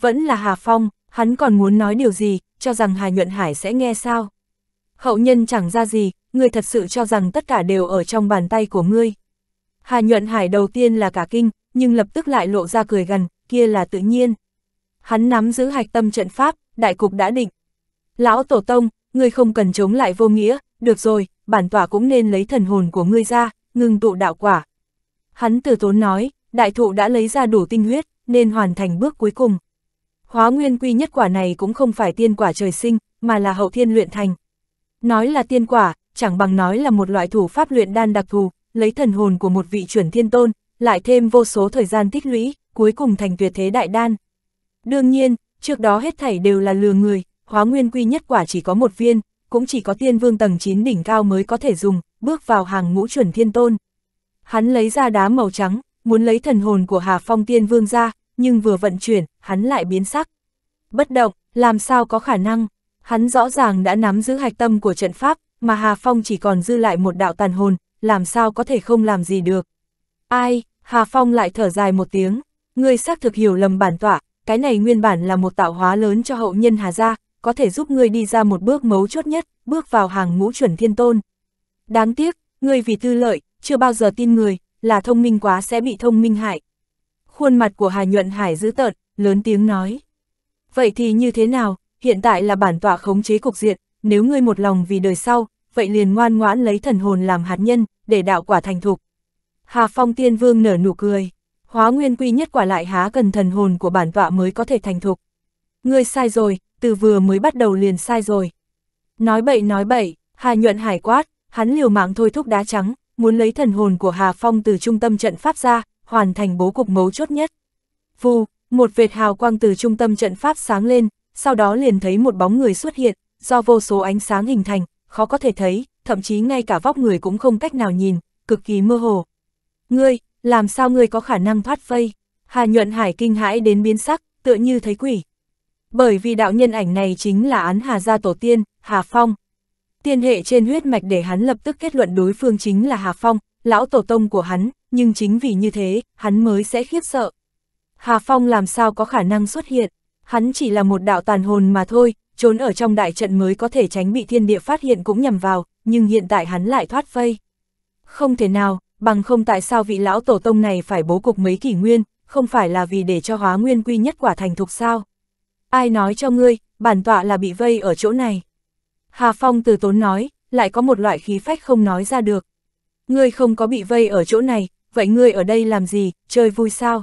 Speaker 1: Vẫn là Hà Phong, hắn còn muốn nói điều gì, cho rằng Hà Nhuận Hải sẽ nghe sao. Hậu nhân chẳng ra gì, ngươi thật sự cho rằng tất cả đều ở trong bàn tay của ngươi. Hà nhuận hải đầu tiên là cả kinh, nhưng lập tức lại lộ ra cười gần, kia là tự nhiên. Hắn nắm giữ hạch tâm trận pháp, đại cục đã định. Lão Tổ Tông, ngươi không cần chống lại vô nghĩa, được rồi, bản tỏa cũng nên lấy thần hồn của ngươi ra, ngừng tụ đạo quả. Hắn từ tốn nói, đại thụ đã lấy ra đủ tinh huyết, nên hoàn thành bước cuối cùng. Hóa nguyên quy nhất quả này cũng không phải tiên quả trời sinh, mà là hậu thiên luyện thành. Nói là tiên quả, chẳng bằng nói là một loại thủ pháp luyện đan đặc thù, lấy thần hồn của một vị chuẩn thiên tôn, lại thêm vô số thời gian tích lũy, cuối cùng thành tuyệt thế đại đan. Đương nhiên, trước đó hết thảy đều là lừa người, hóa nguyên quy nhất quả chỉ có một viên, cũng chỉ có tiên vương tầng 9 đỉnh cao mới có thể dùng, bước vào hàng ngũ chuẩn thiên tôn. Hắn lấy ra đá màu trắng, muốn lấy thần hồn của Hà Phong tiên vương ra, nhưng vừa vận chuyển, hắn lại biến sắc. Bất động, làm sao có khả năng, Hắn rõ ràng đã nắm giữ hạch tâm của trận pháp, mà Hà Phong chỉ còn dư lại một đạo tàn hồn, làm sao có thể không làm gì được. Ai, Hà Phong lại thở dài một tiếng, ngươi xác thực hiểu lầm bản tọa, cái này nguyên bản là một tạo hóa lớn cho hậu nhân Hà gia, có thể giúp ngươi đi ra một bước mấu chốt nhất, bước vào hàng ngũ chuẩn thiên tôn. Đáng tiếc, ngươi vì tư lợi, chưa bao giờ tin người, là thông minh quá sẽ bị thông minh hại. Khuôn mặt của Hà Nhuận Hải dữ tợn, lớn tiếng nói. Vậy thì như thế nào, hiện tại là bản tọa khống chế cục diện, nếu ngươi một lòng vì đời sau, vậy liền ngoan ngoãn lấy thần hồn làm hạt nhân, để đạo quả thành thục. Hà Phong Tiên Vương nở nụ cười, hóa nguyên quy nhất quả lại há cần thần hồn của bản tọa mới có thể thành thục. Ngươi sai rồi, từ vừa mới bắt đầu liền sai rồi. Nói bậy nói bậy, Hà Nhuận hải quát, hắn liều mạng thôi thúc đá trắng, muốn lấy thần hồn của Hà Phong từ trung tâm trận pháp ra, hoàn thành bố cục mấu chốt nhất. Vù, một vệt hào quang từ trung tâm trận pháp sáng lên, sau đó liền thấy một bóng người xuất hiện, do vô số ánh sáng hình thành, khó có thể thấy, thậm chí ngay cả vóc người cũng không cách nào nhìn, cực kỳ mơ hồ. Ngươi, làm sao ngươi có khả năng thoát vây? Hà Nhuận Hải kinh hãi đến biến sắc, tựa như thấy quỷ. Bởi vì đạo nhân ảnh này chính là án Hà gia tổ tiên, Hà Phong. Tiên hệ trên huyết mạch để hắn lập tức kết luận đối phương chính là Hà Phong, lão tổ tông của hắn, nhưng chính vì như thế, hắn mới sẽ khiếp sợ. Hà Phong làm sao có khả năng xuất hiện? hắn chỉ là một đạo tàn hồn mà thôi, trốn ở trong đại trận mới có thể tránh bị thiên địa phát hiện cũng nhằm vào, nhưng hiện tại hắn lại thoát vây. Không thể nào, bằng không tại sao vị lão tổ tông này phải bố cục mấy kỷ nguyên, không phải là vì để cho hóa nguyên quy nhất quả thành thục sao? Ai nói cho ngươi, bản tọa là bị vây ở chỗ này. Hà Phong từ tốn nói, lại có một loại khí phách không nói ra được. Ngươi không có bị vây ở chỗ này, vậy ngươi ở đây làm gì, chơi vui sao?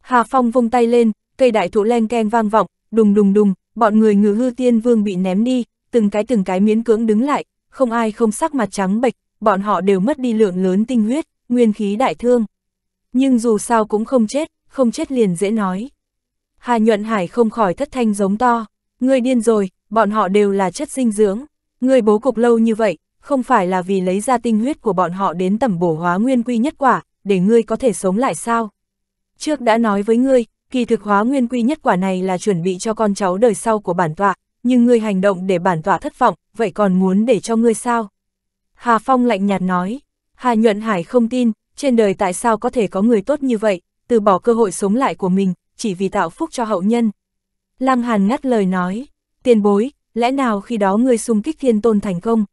Speaker 1: Hà Phong vung tay lên, cây đại thụ len ken vang vọng, đùng đùng đùng, bọn người ngự hư tiên vương bị ném đi, từng cái từng cái miễn cưỡng đứng lại, không ai không sắc mặt trắng bệch, bọn họ đều mất đi lượng lớn tinh huyết, nguyên khí đại thương. Nhưng dù sao cũng không chết, không chết liền dễ nói. Hà Nhuận Hải không khỏi thất thanh giống to, ngươi điên rồi, bọn họ đều là chất dinh dưỡng, ngươi bố cục lâu như vậy, không phải là vì lấy ra tinh huyết của bọn họ đến tẩm bổ hóa nguyên quy nhất quả, để ngươi có thể sống lại sao? Trước đã nói với ngươi, kỳ thực hóa nguyên quy nhất quả này là chuẩn bị cho con cháu đời sau của bản tọa, nhưng ngươi hành động để bản tọa thất vọng, vậy còn muốn để cho ngươi sao? Hà Phong lạnh nhạt nói, Hà Nhuận Hải không tin, trên đời tại sao có thể có người tốt như vậy, từ bỏ cơ hội sống lại của mình, chỉ vì tạo phúc cho hậu nhân. Lăng Hàn ngắt lời nói, tiền bối, lẽ nào khi đó ngươi xung kích thiên tôn thành công?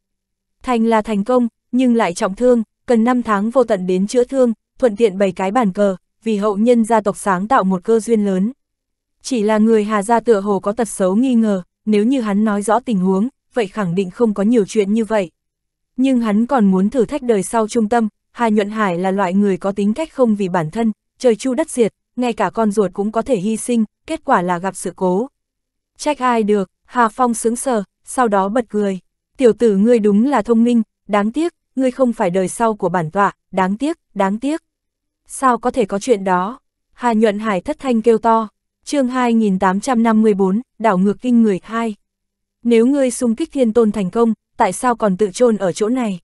Speaker 1: Thành là thành công, nhưng lại trọng thương, cần 5 tháng vô tận đến chữa thương, thuận tiện bày cái bàn cờ, vì hậu nhân gia tộc sáng tạo một cơ duyên lớn. Chỉ là người Hà gia tựa hồ có tật xấu nghi ngờ, nếu như hắn nói rõ tình huống, vậy khẳng định không có nhiều chuyện như vậy. Nhưng hắn còn muốn thử thách đời sau trung tâm, Hà Nhuận Hải là loại người có tính cách không vì bản thân, trời chu đất diệt, ngay cả con ruột cũng có thể hy sinh, kết quả là gặp sự cố. Trách ai được, Hà Phong sướng sờ, sau đó bật cười. Tiểu tử ngươi đúng là thông minh, đáng tiếc, ngươi không phải đời sau của bản tọa, đáng tiếc, đáng tiếc sao có thể có chuyện đó? Hà nhuận hải thất thanh kêu to, chương 2854, đảo ngược kinh người 2. Nếu ngươi xung kích thiên tôn thành công, tại sao còn tự chôn ở chỗ này?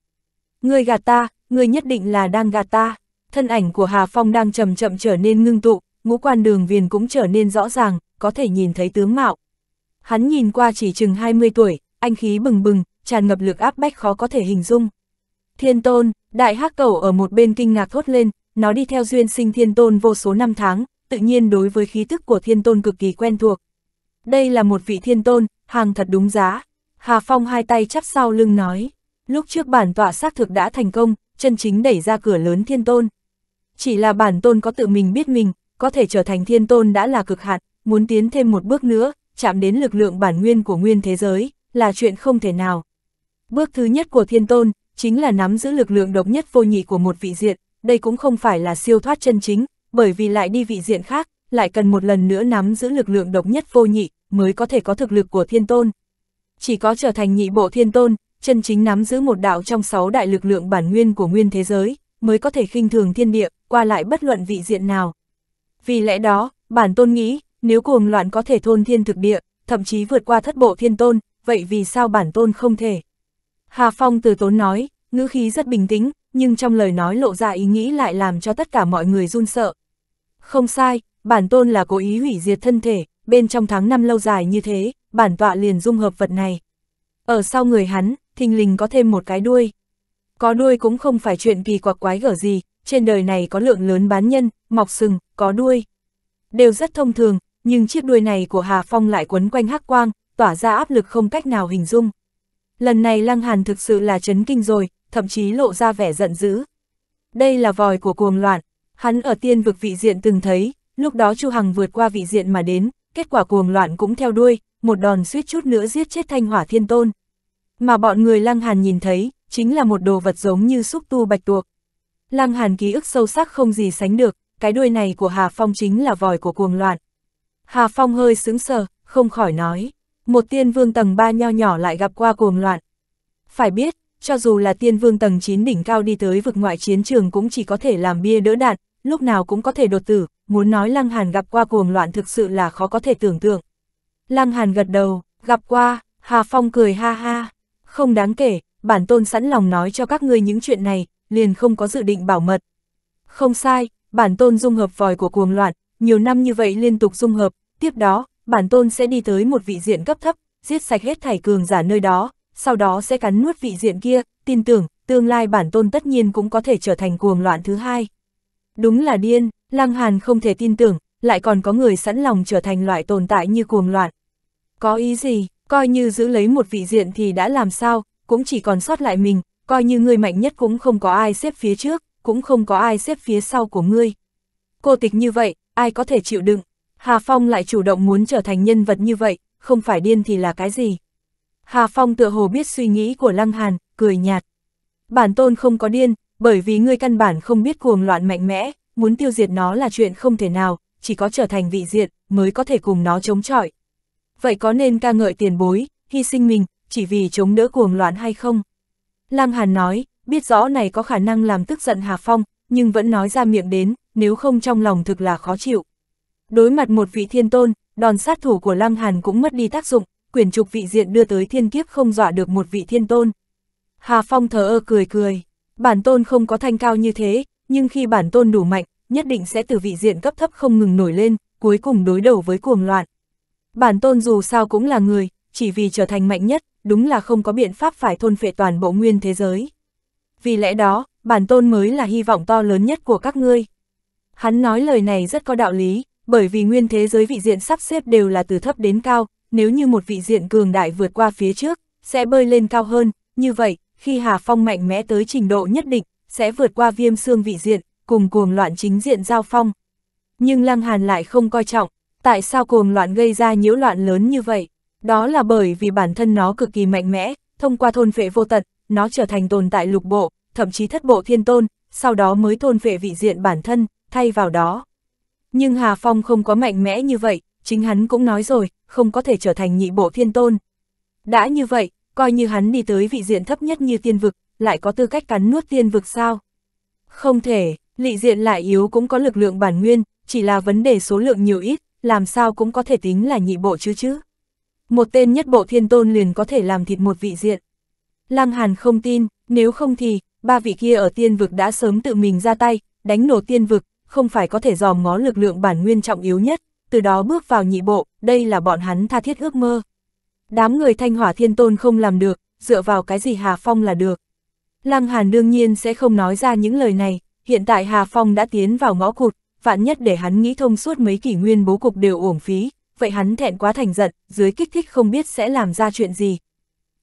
Speaker 1: Ngươi gạt ta, ngươi nhất định là đang gạt ta. Thân ảnh của Hà Phong đang chậm chậm trở nên ngưng tụ, ngũ quan đường viền cũng trở nên rõ ràng, có thể nhìn thấy tướng mạo. Hắn nhìn qua chỉ chừng 20 tuổi, anh khí bừng bừng, tràn ngập lực áp bách khó có thể hình dung. Thiên tôn, đại hắc cầu ở một bên kinh ngạc thốt lên, nó đi theo duyên sinh thiên tôn vô số năm tháng, tự nhiên đối với khí thức của thiên tôn cực kỳ quen thuộc. Đây là một vị thiên tôn, hàng thật đúng giá. Hà Phong hai tay chắp sau lưng nói, lúc trước bản tọa xác thực đã thành công, chân chính đẩy ra cửa lớn thiên tôn. Chỉ là bản tôn có tự mình biết mình, có thể trở thành thiên tôn đã là cực hạn, muốn tiến thêm một bước nữa, chạm đến lực lượng bản nguyên của nguyên thế giới, là chuyện không thể nào. Bước thứ nhất của thiên tôn, chính là nắm giữ lực lượng độc nhất vô nhị của một vị diện, đây cũng không phải là siêu thoát chân chính, bởi vì lại đi vị diện khác, lại cần một lần nữa nắm giữ lực lượng độc nhất vô nhị, mới có thể có thực lực của thiên tôn. Chỉ có trở thành nhị bộ thiên tôn, chân chính nắm giữ một đạo trong sáu đại lực lượng bản nguyên của nguyên thế giới, mới có thể khinh thường thiên địa, qua lại bất luận vị diện nào. Vì lẽ đó, bản tôn nghĩ, nếu cuồng loạn có thể thôn thiên thực địa, thậm chí vượt qua thất bộ thiên tôn, vậy vì sao bản tôn không thể? Hà Phong từ tốn nói, ngữ khí rất bình tĩnh, nhưng trong lời nói lộ ra ý nghĩ lại làm cho tất cả mọi người run sợ. Không sai, bản tôn là cố ý hủy diệt thân thể, bên trong tháng năm lâu dài như thế, bản tọa liền dung hợp vật này. Ở sau người hắn, thình lình có thêm một cái đuôi. Có đuôi cũng không phải chuyện kỳ quặc quái gở gì, trên đời này có lượng lớn bán nhân, mọc sừng, có đuôi. Đều rất thông thường, nhưng chiếc đuôi này của Hà Phong lại quấn quanh hắc quang, tỏa ra áp lực không cách nào hình dung. Lần này Lăng Hàn thực sự là chấn kinh rồi, thậm chí lộ ra vẻ giận dữ. Đây là vòi của cuồng loạn, hắn ở tiên vực vị diện từng thấy, lúc đó Chu Hằng vượt qua vị diện mà đến, kết quả cuồng loạn cũng theo đuôi, một đòn suýt chút nữa giết chết thanh hỏa thiên tôn. Mà bọn người Lăng Hàn nhìn thấy, chính là một đồ vật giống như xúc tu bạch tuộc. Lăng Hàn ký ức sâu sắc không gì sánh được, cái đuôi này của Hà Phong chính là vòi của cuồng loạn. Hà Phong hơi sững sờ, không khỏi nói, một tiên vương tầng ba nho nhỏ lại gặp qua cuồng loạn. Phải biết, cho dù là tiên vương tầng 9 đỉnh cao đi tới vực ngoại chiến trường cũng chỉ có thể làm bia đỡ đạn, lúc nào cũng có thể đột tử, muốn nói Lăng Hàn gặp qua cuồng loạn thực sự là khó có thể tưởng tượng. Lăng Hàn gật đầu, gặp qua, Hà Phong cười ha ha, không đáng kể, bản tôn sẵn lòng nói cho các ngươi những chuyện này, liền không có dự định bảo mật. Không sai, bản tôn dung hợp vòi của cuồng loạn, nhiều năm như vậy liên tục dung hợp, tiếp đó, bản tôn sẽ đi tới một vị diện cấp thấp, giết sạch hết thảy cường giả nơi đó, sau đó sẽ cắn nuốt vị diện kia, tin tưởng, tương lai bản tôn tất nhiên cũng có thể trở thành cuồng loạn thứ hai. Đúng là điên, Lăng Hàn không thể tin tưởng, lại còn có người sẵn lòng trở thành loại tồn tại như cuồng loạn. Có ý gì, coi như giữ lấy một vị diện thì đã làm sao, cũng chỉ còn sót lại mình, coi như người mạnh nhất cũng không có ai xếp phía trước, cũng không có ai xếp phía sau của ngươi. Cô tịch như vậy, ai có thể chịu đựng? Hà Phong lại chủ động muốn trở thành nhân vật như vậy, không phải điên thì là cái gì? Hà Phong tựa hồ biết suy nghĩ của Lăng Hàn, cười nhạt. Bản tôn không có điên, bởi vì ngươi căn bản không biết cuồng loạn mạnh mẽ, muốn tiêu diệt nó là chuyện không thể nào, chỉ có trở thành vị diện mới có thể cùng nó chống chọi. Vậy có nên ca ngợi tiền bối, hy sinh mình, chỉ vì chống đỡ cuồng loạn hay không? Lăng Hàn nói, biết rõ này có khả năng làm tức giận Hà Phong, nhưng vẫn nói ra miệng đến, nếu không trong lòng thực là khó chịu. Đối mặt một vị thiên tôn, đòn sát thủ của Lăng Hàn cũng mất đi tác dụng, quyển trục vị diện đưa tới thiên kiếp không dọa được một vị thiên tôn. Hà Phong thờ ơ cười cười, bản tôn không có thanh cao như thế, nhưng khi bản tôn đủ mạnh, nhất định sẽ từ vị diện cấp thấp không ngừng nổi lên, cuối cùng đối đầu với cuồng loạn. Bản tôn dù sao cũng là người, chỉ vì trở thành mạnh nhất, đúng là không có biện pháp phải thôn phệ toàn bộ nguyên thế giới. Vì lẽ đó, bản tôn mới là hy vọng to lớn nhất của các ngươi. Hắn nói lời này rất có đạo lý, bởi vì nguyên thế giới vị diện sắp xếp đều là từ thấp đến cao, nếu như một vị diện cường đại vượt qua phía trước, sẽ bơi lên cao hơn, như vậy, khi Hà Phong mạnh mẽ tới trình độ nhất định, sẽ vượt qua viêm xương vị diện, cùng cuồng loạn chính diện giao phong. Nhưng Lăng Hàn lại không coi trọng, tại sao cuồng loạn gây ra nhiễu loạn lớn như vậy? Đó là bởi vì bản thân nó cực kỳ mạnh mẽ, thông qua thôn phệ vô tận, nó trở thành tồn tại lục bộ, thậm chí thất bộ thiên tôn, sau đó mới thôn phệ vị diện bản thân, thay vào đó. Nhưng Hà Phong không có mạnh mẽ như vậy, chính hắn cũng nói rồi, không có thể trở thành nhị bộ thiên tôn. Đã như vậy, coi như hắn đi tới vị diện thấp nhất như tiên vực, lại có tư cách cắn nuốt tiên vực sao? Không thể, lị diện lại yếu cũng có lực lượng bản nguyên, chỉ là vấn đề số lượng nhiều ít, làm sao cũng có thể tính là nhị bộ chứ chứ. Một tên nhất bộ thiên tôn liền có thể làm thịt một vị diện. Lăng Hàn không tin, nếu không thì, ba vị kia ở tiên vực đã sớm tự mình ra tay, đánh nổ tiên vực, không phải có thể dòm ngó lực lượng bản nguyên trọng yếu nhất từ đó bước vào nhị bộ, đây là bọn hắn tha thiết ước mơ. Đám người thanh hỏa thiên tôn không làm được, dựa vào cái gì Hà Phong là được. Lăng Hàn đương nhiên sẽ không nói ra những lời này, hiện tại Hà Phong đã tiến vào ngõ cụt, vạn nhất để hắn nghĩ thông suốt mấy kỷ nguyên bố cục đều uổng phí, vậy hắn thẹn quá thành giận, dưới kích thích không biết sẽ làm ra chuyện gì.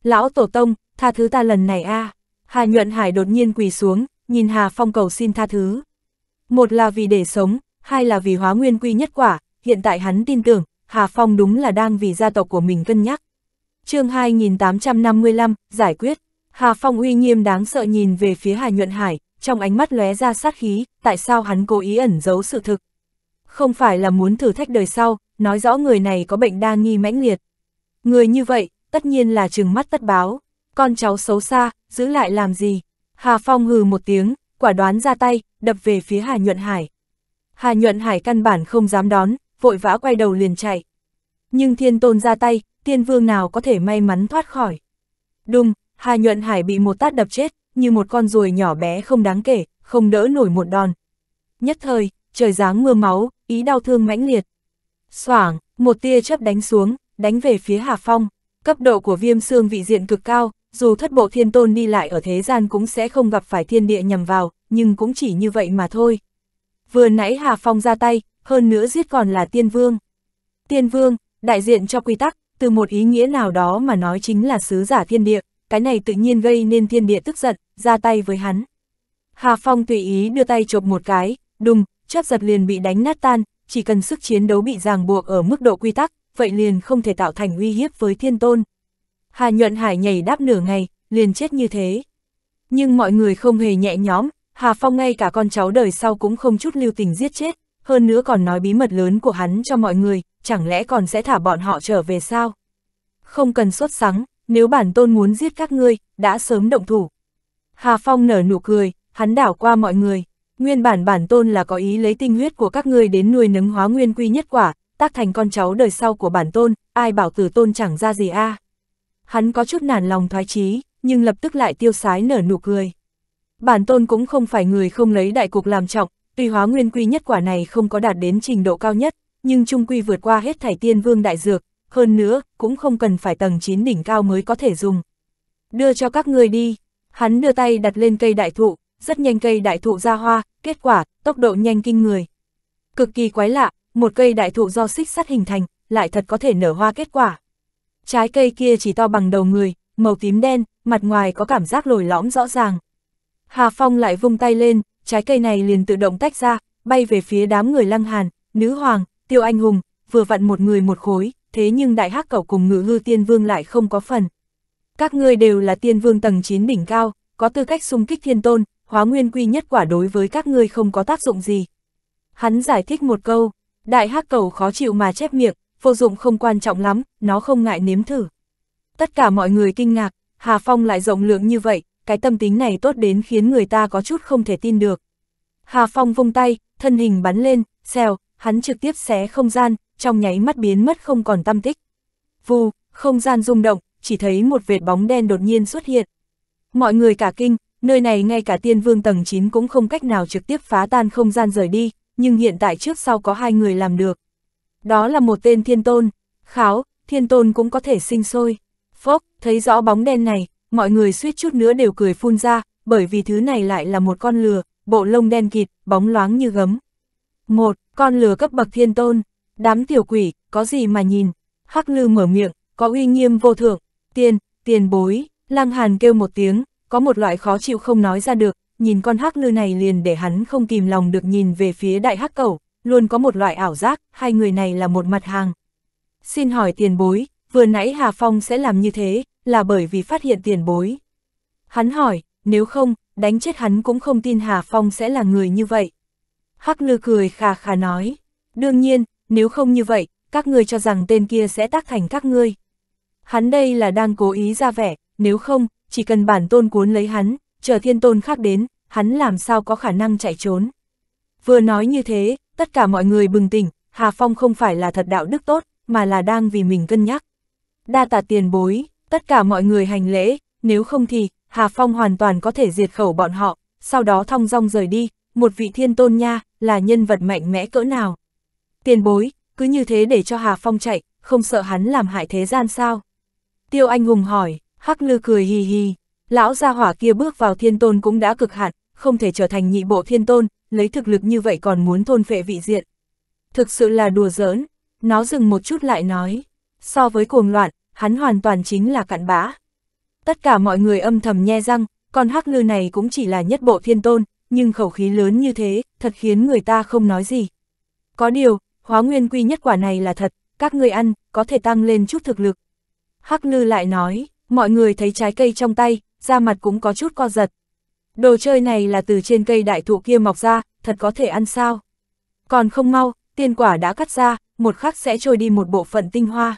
Speaker 1: Lão Tổ Tông, tha thứ ta lần này a à. Hà Nhuận Hải đột nhiên quỳ xuống, nhìn Hà Phong cầu xin tha thứ. Một là vì để sống, hai là vì hóa nguyên quy nhất quả, hiện tại hắn tin tưởng, Hà Phong đúng là đang vì gia tộc của mình cân nhắc. chương 2855, giải quyết, Hà Phong uy nghiêm đáng sợ nhìn về phía Hà Nhuận Hải, trong ánh mắt lóe ra sát khí, tại sao hắn cố ý ẩn giấu sự thực. Không phải là muốn thử thách đời sau, nói rõ người này có bệnh đa nghi mãnh liệt. Người như vậy, tất nhiên là trừng mắt tất báo, con cháu xấu xa, giữ lại làm gì. Hà Phong hừ một tiếng, quả đoán ra tay, đập về phía Hà Nhuận Hải. Hà Nhuận Hải căn bản không dám đón, vội vã quay đầu liền chạy. Nhưng thiên tôn ra tay, tiên vương nào có thể may mắn thoát khỏi. Đùng, Hà Nhuận Hải bị một tát đập chết, như một con ruồi nhỏ bé không đáng kể, không đỡ nổi một đòn. Nhất thời, trời giáng mưa máu, ý đau thương mãnh liệt. Soảng, một tia chớp đánh xuống, đánh về phía Hà Phong. Cấp độ của viêm xương vị diện cực cao, dù thất bộ thiên tôn đi lại ở thế gian cũng sẽ không gặp phải thiên địa nhầm vào, nhưng cũng chỉ như vậy mà thôi. Vừa nãy Hà Phong ra tay, hơn nữa giết còn là tiên vương. Tiên vương, đại diện cho quy tắc, từ một ý nghĩa nào đó mà nói chính là sứ giả thiên địa, cái này tự nhiên gây nên thiên địa tức giận, ra tay với hắn. Hà Phong tùy ý đưa tay chộp một cái, đùng, chấp giật liền bị đánh nát tan, chỉ cần sức chiến đấu bị ràng buộc ở mức độ quy tắc, vậy liền không thể tạo thành uy hiếp với thiên tôn. Hà Nhuận Hải nhảy đáp nửa ngày, liền chết như thế. Nhưng mọi người không hề nhẹ nhóm, Hà Phong ngay cả con cháu đời sau cũng không chút lưu tình giết chết hơn nữa còn nói bí mật lớn của hắn cho mọi người, chẳng lẽ còn sẽ thả bọn họ trở về sao? Không cần sốt sắng, nếu bản tôn muốn giết các ngươi, đã sớm động thủ. Hà Phong nở nụ cười, hắn đảo qua mọi người, nguyên bản bản tôn là có ý lấy tinh huyết của các ngươi đến nuôi nấng hóa nguyên quy nhất quả, tác thành con cháu đời sau của bản tôn, ai bảo tử tôn chẳng ra gì a à. Hắn có chút nản lòng thoái chí nhưng lập tức lại tiêu sái nở nụ cười. Bản tôn cũng không phải người không lấy đại cục làm trọng, Tuy hóa nguyên quy nhất quả này không có đạt đến trình độ cao nhất, nhưng trung quy vượt qua hết thải tiên vương đại dược, hơn nữa, cũng không cần phải tầng 9 đỉnh cao mới có thể dùng. Đưa cho các người đi, hắn đưa tay đặt lên cây đại thụ, rất nhanh cây đại thụ ra hoa, kết quả, tốc độ nhanh kinh người. Cực kỳ quái lạ, một cây đại thụ do xích sắt hình thành, lại thật có thể nở hoa kết quả. Trái cây kia chỉ to bằng đầu người, màu tím đen, mặt ngoài có cảm giác lồi lõm rõ ràng. Hà Phong lại vung tay lên, trái cây này liền tự động tách ra, bay về phía đám người lăng hàn, nữ hoàng, tiêu anh hùng, vừa vặn một người một khối, thế nhưng đại hắc cẩu cùng ngự hư tiên vương lại không có phần. Các ngươi đều là tiên vương tầng 9 đỉnh cao, có tư cách xung kích thiên tôn, hóa nguyên quy nhất quả đối với các ngươi không có tác dụng gì. Hắn giải thích một câu, đại hắc cẩu khó chịu mà chép miệng, vô dụng không quan trọng lắm, nó không ngại nếm thử. Tất cả mọi người kinh ngạc, Hà Phong lại rộng lượng như vậy, cái tâm tính này tốt đến khiến người ta có chút không thể tin được. Hà Phong vung tay, thân hình bắn lên, xèo, hắn trực tiếp xé không gian, trong nháy mắt biến mất không còn tâm tích. Vù, không gian rung động, chỉ thấy một vệt bóng đen đột nhiên xuất hiện. Mọi người cả kinh, nơi này ngay cả tiên vương tầng 9 cũng không cách nào trực tiếp phá tan không gian rời đi, nhưng hiện tại trước sau có hai người làm được. Đó là một tên thiên tôn, kháo, thiên tôn cũng có thể sinh sôi. Phốc, thấy rõ bóng đen này, mọi người suýt chút nữa đều cười phun ra, bởi vì thứ này lại là một con lừa, bộ lông đen kịt, bóng loáng như gấm. Một, con lừa cấp bậc thiên tôn, đám tiểu quỷ, có gì mà nhìn, hắc lư mở miệng, có uy nghiêm vô thượng, tiền, tiền bối, lang hàn kêu một tiếng, có một loại khó chịu không nói ra được, nhìn con hắc lư này liền để hắn không kìm lòng được nhìn về phía đại hắc cẩu, luôn có một loại ảo giác, hai người này là một mặt hàng. Xin hỏi tiền bối, vừa nãy Hà Phong sẽ làm như thế, là bởi vì phát hiện tiền bối. Hắn hỏi, nếu không, đánh chết hắn cũng không tin Hà Phong sẽ là người như vậy. Hắc lư cười khà khà nói, đương nhiên, nếu không như vậy, các ngươi cho rằng tên kia sẽ tác thành các ngươi. Hắn đây là đang cố ý ra vẻ, nếu không, chỉ cần bản tôn cuốn lấy hắn, chờ thiên tôn khác đến, hắn làm sao có khả năng chạy trốn. Vừa nói như thế, tất cả mọi người bừng tỉnh, Hà Phong không phải là thật đạo đức tốt, mà là đang vì mình cân nhắc. Đa tạ tiền bối, tất cả mọi người hành lễ, nếu không thì, Hà Phong hoàn toàn có thể diệt khẩu bọn họ, sau đó thong dong rời đi, một vị thiên tôn nha, là nhân vật mạnh mẽ cỡ nào. Tiền bối, cứ như thế để cho Hà Phong chạy, không sợ hắn làm hại thế gian sao? Tiêu anh hùng hỏi, Hắc Lư cười hì hì, lão gia hỏa kia bước vào thiên tôn cũng đã cực hạn, không thể trở thành nhị bộ thiên tôn, lấy thực lực như vậy còn muốn thôn phệ vị diện. Thực sự là đùa giỡn, nó dừng một chút lại nói, so với cuồng loạn, hắn hoàn toàn chính là cặn bã. Tất cả mọi người âm thầm nhe răng, con hắc lư này cũng chỉ là nhất bộ thiên tôn, nhưng khẩu khí lớn như thế, thật khiến người ta không nói gì. Có điều, hóa nguyên quy nhất quả này là thật, các ngươi ăn, có thể tăng lên chút thực lực. Hắc lư lại nói, mọi người thấy trái cây trong tay, da mặt cũng có chút co giật. Đồ chơi này là từ trên cây đại thụ kia mọc ra, thật có thể ăn sao. Còn không mau, tiên quả đã cắt ra, một khắc sẽ trôi đi một bộ phận tinh hoa.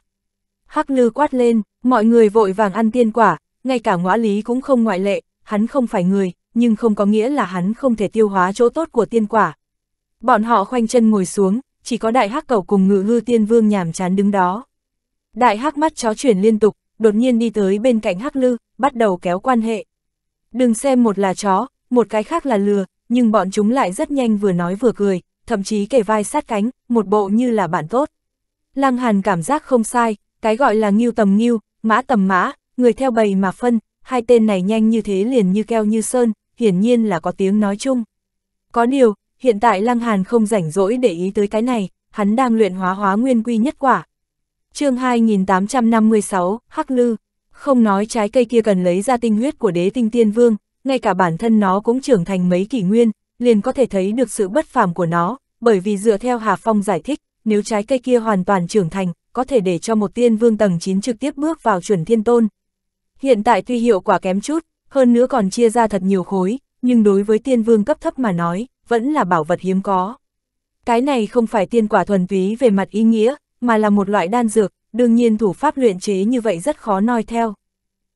Speaker 1: Hắc lư quát lên, mọi người vội vàng ăn tiên quả, ngay cả ngõa lý cũng không ngoại lệ, hắn không phải người, nhưng không có nghĩa là hắn không thể tiêu hóa chỗ tốt của tiên quả. Bọn họ khoanh chân ngồi xuống, chỉ có đại hắc cầu cùng ngự hư tiên vương nhàm chán đứng đó. Đại hắc mắt chó chuyển liên tục, đột nhiên đi tới bên cạnh hắc lư, bắt đầu kéo quan hệ. Đừng xem một là chó, một cái khác là lừa, nhưng bọn chúng lại rất nhanh vừa nói vừa cười, thậm chí kể vai sát cánh, một bộ như là bạn tốt. Lăng Hàn cảm giác không sai, cái gọi là nghiêu tầm nghiêu, mã tầm mã, người theo bầy mà phân, hai tên này nhanh như thế liền như keo như sơn, hiển nhiên là có tiếng nói chung. Có điều, hiện tại Lăng Hàn không rảnh rỗi để ý tới cái này, hắn đang luyện hóa hóa nguyên quy nhất quả. chương 2856, Hắc Lư, không nói trái cây kia cần lấy ra tinh huyết của đế tinh tiên vương, ngay cả bản thân nó cũng trưởng thành mấy kỷ nguyên, liền có thể thấy được sự bất phàm của nó, bởi vì dựa theo Hà Phong giải thích, nếu trái cây kia hoàn toàn trưởng thành, có thể để cho một tiên vương tầng 9 trực tiếp bước vào chuẩn thiên tôn. Hiện tại tuy hiệu quả kém chút, hơn nữa còn chia ra thật nhiều khối, nhưng đối với tiên vương cấp thấp mà nói, vẫn là bảo vật hiếm có. Cái này không phải tiên quả thuần túy về mặt ý nghĩa, mà là một loại đan dược, đương nhiên thủ pháp luyện chế như vậy rất khó noi theo.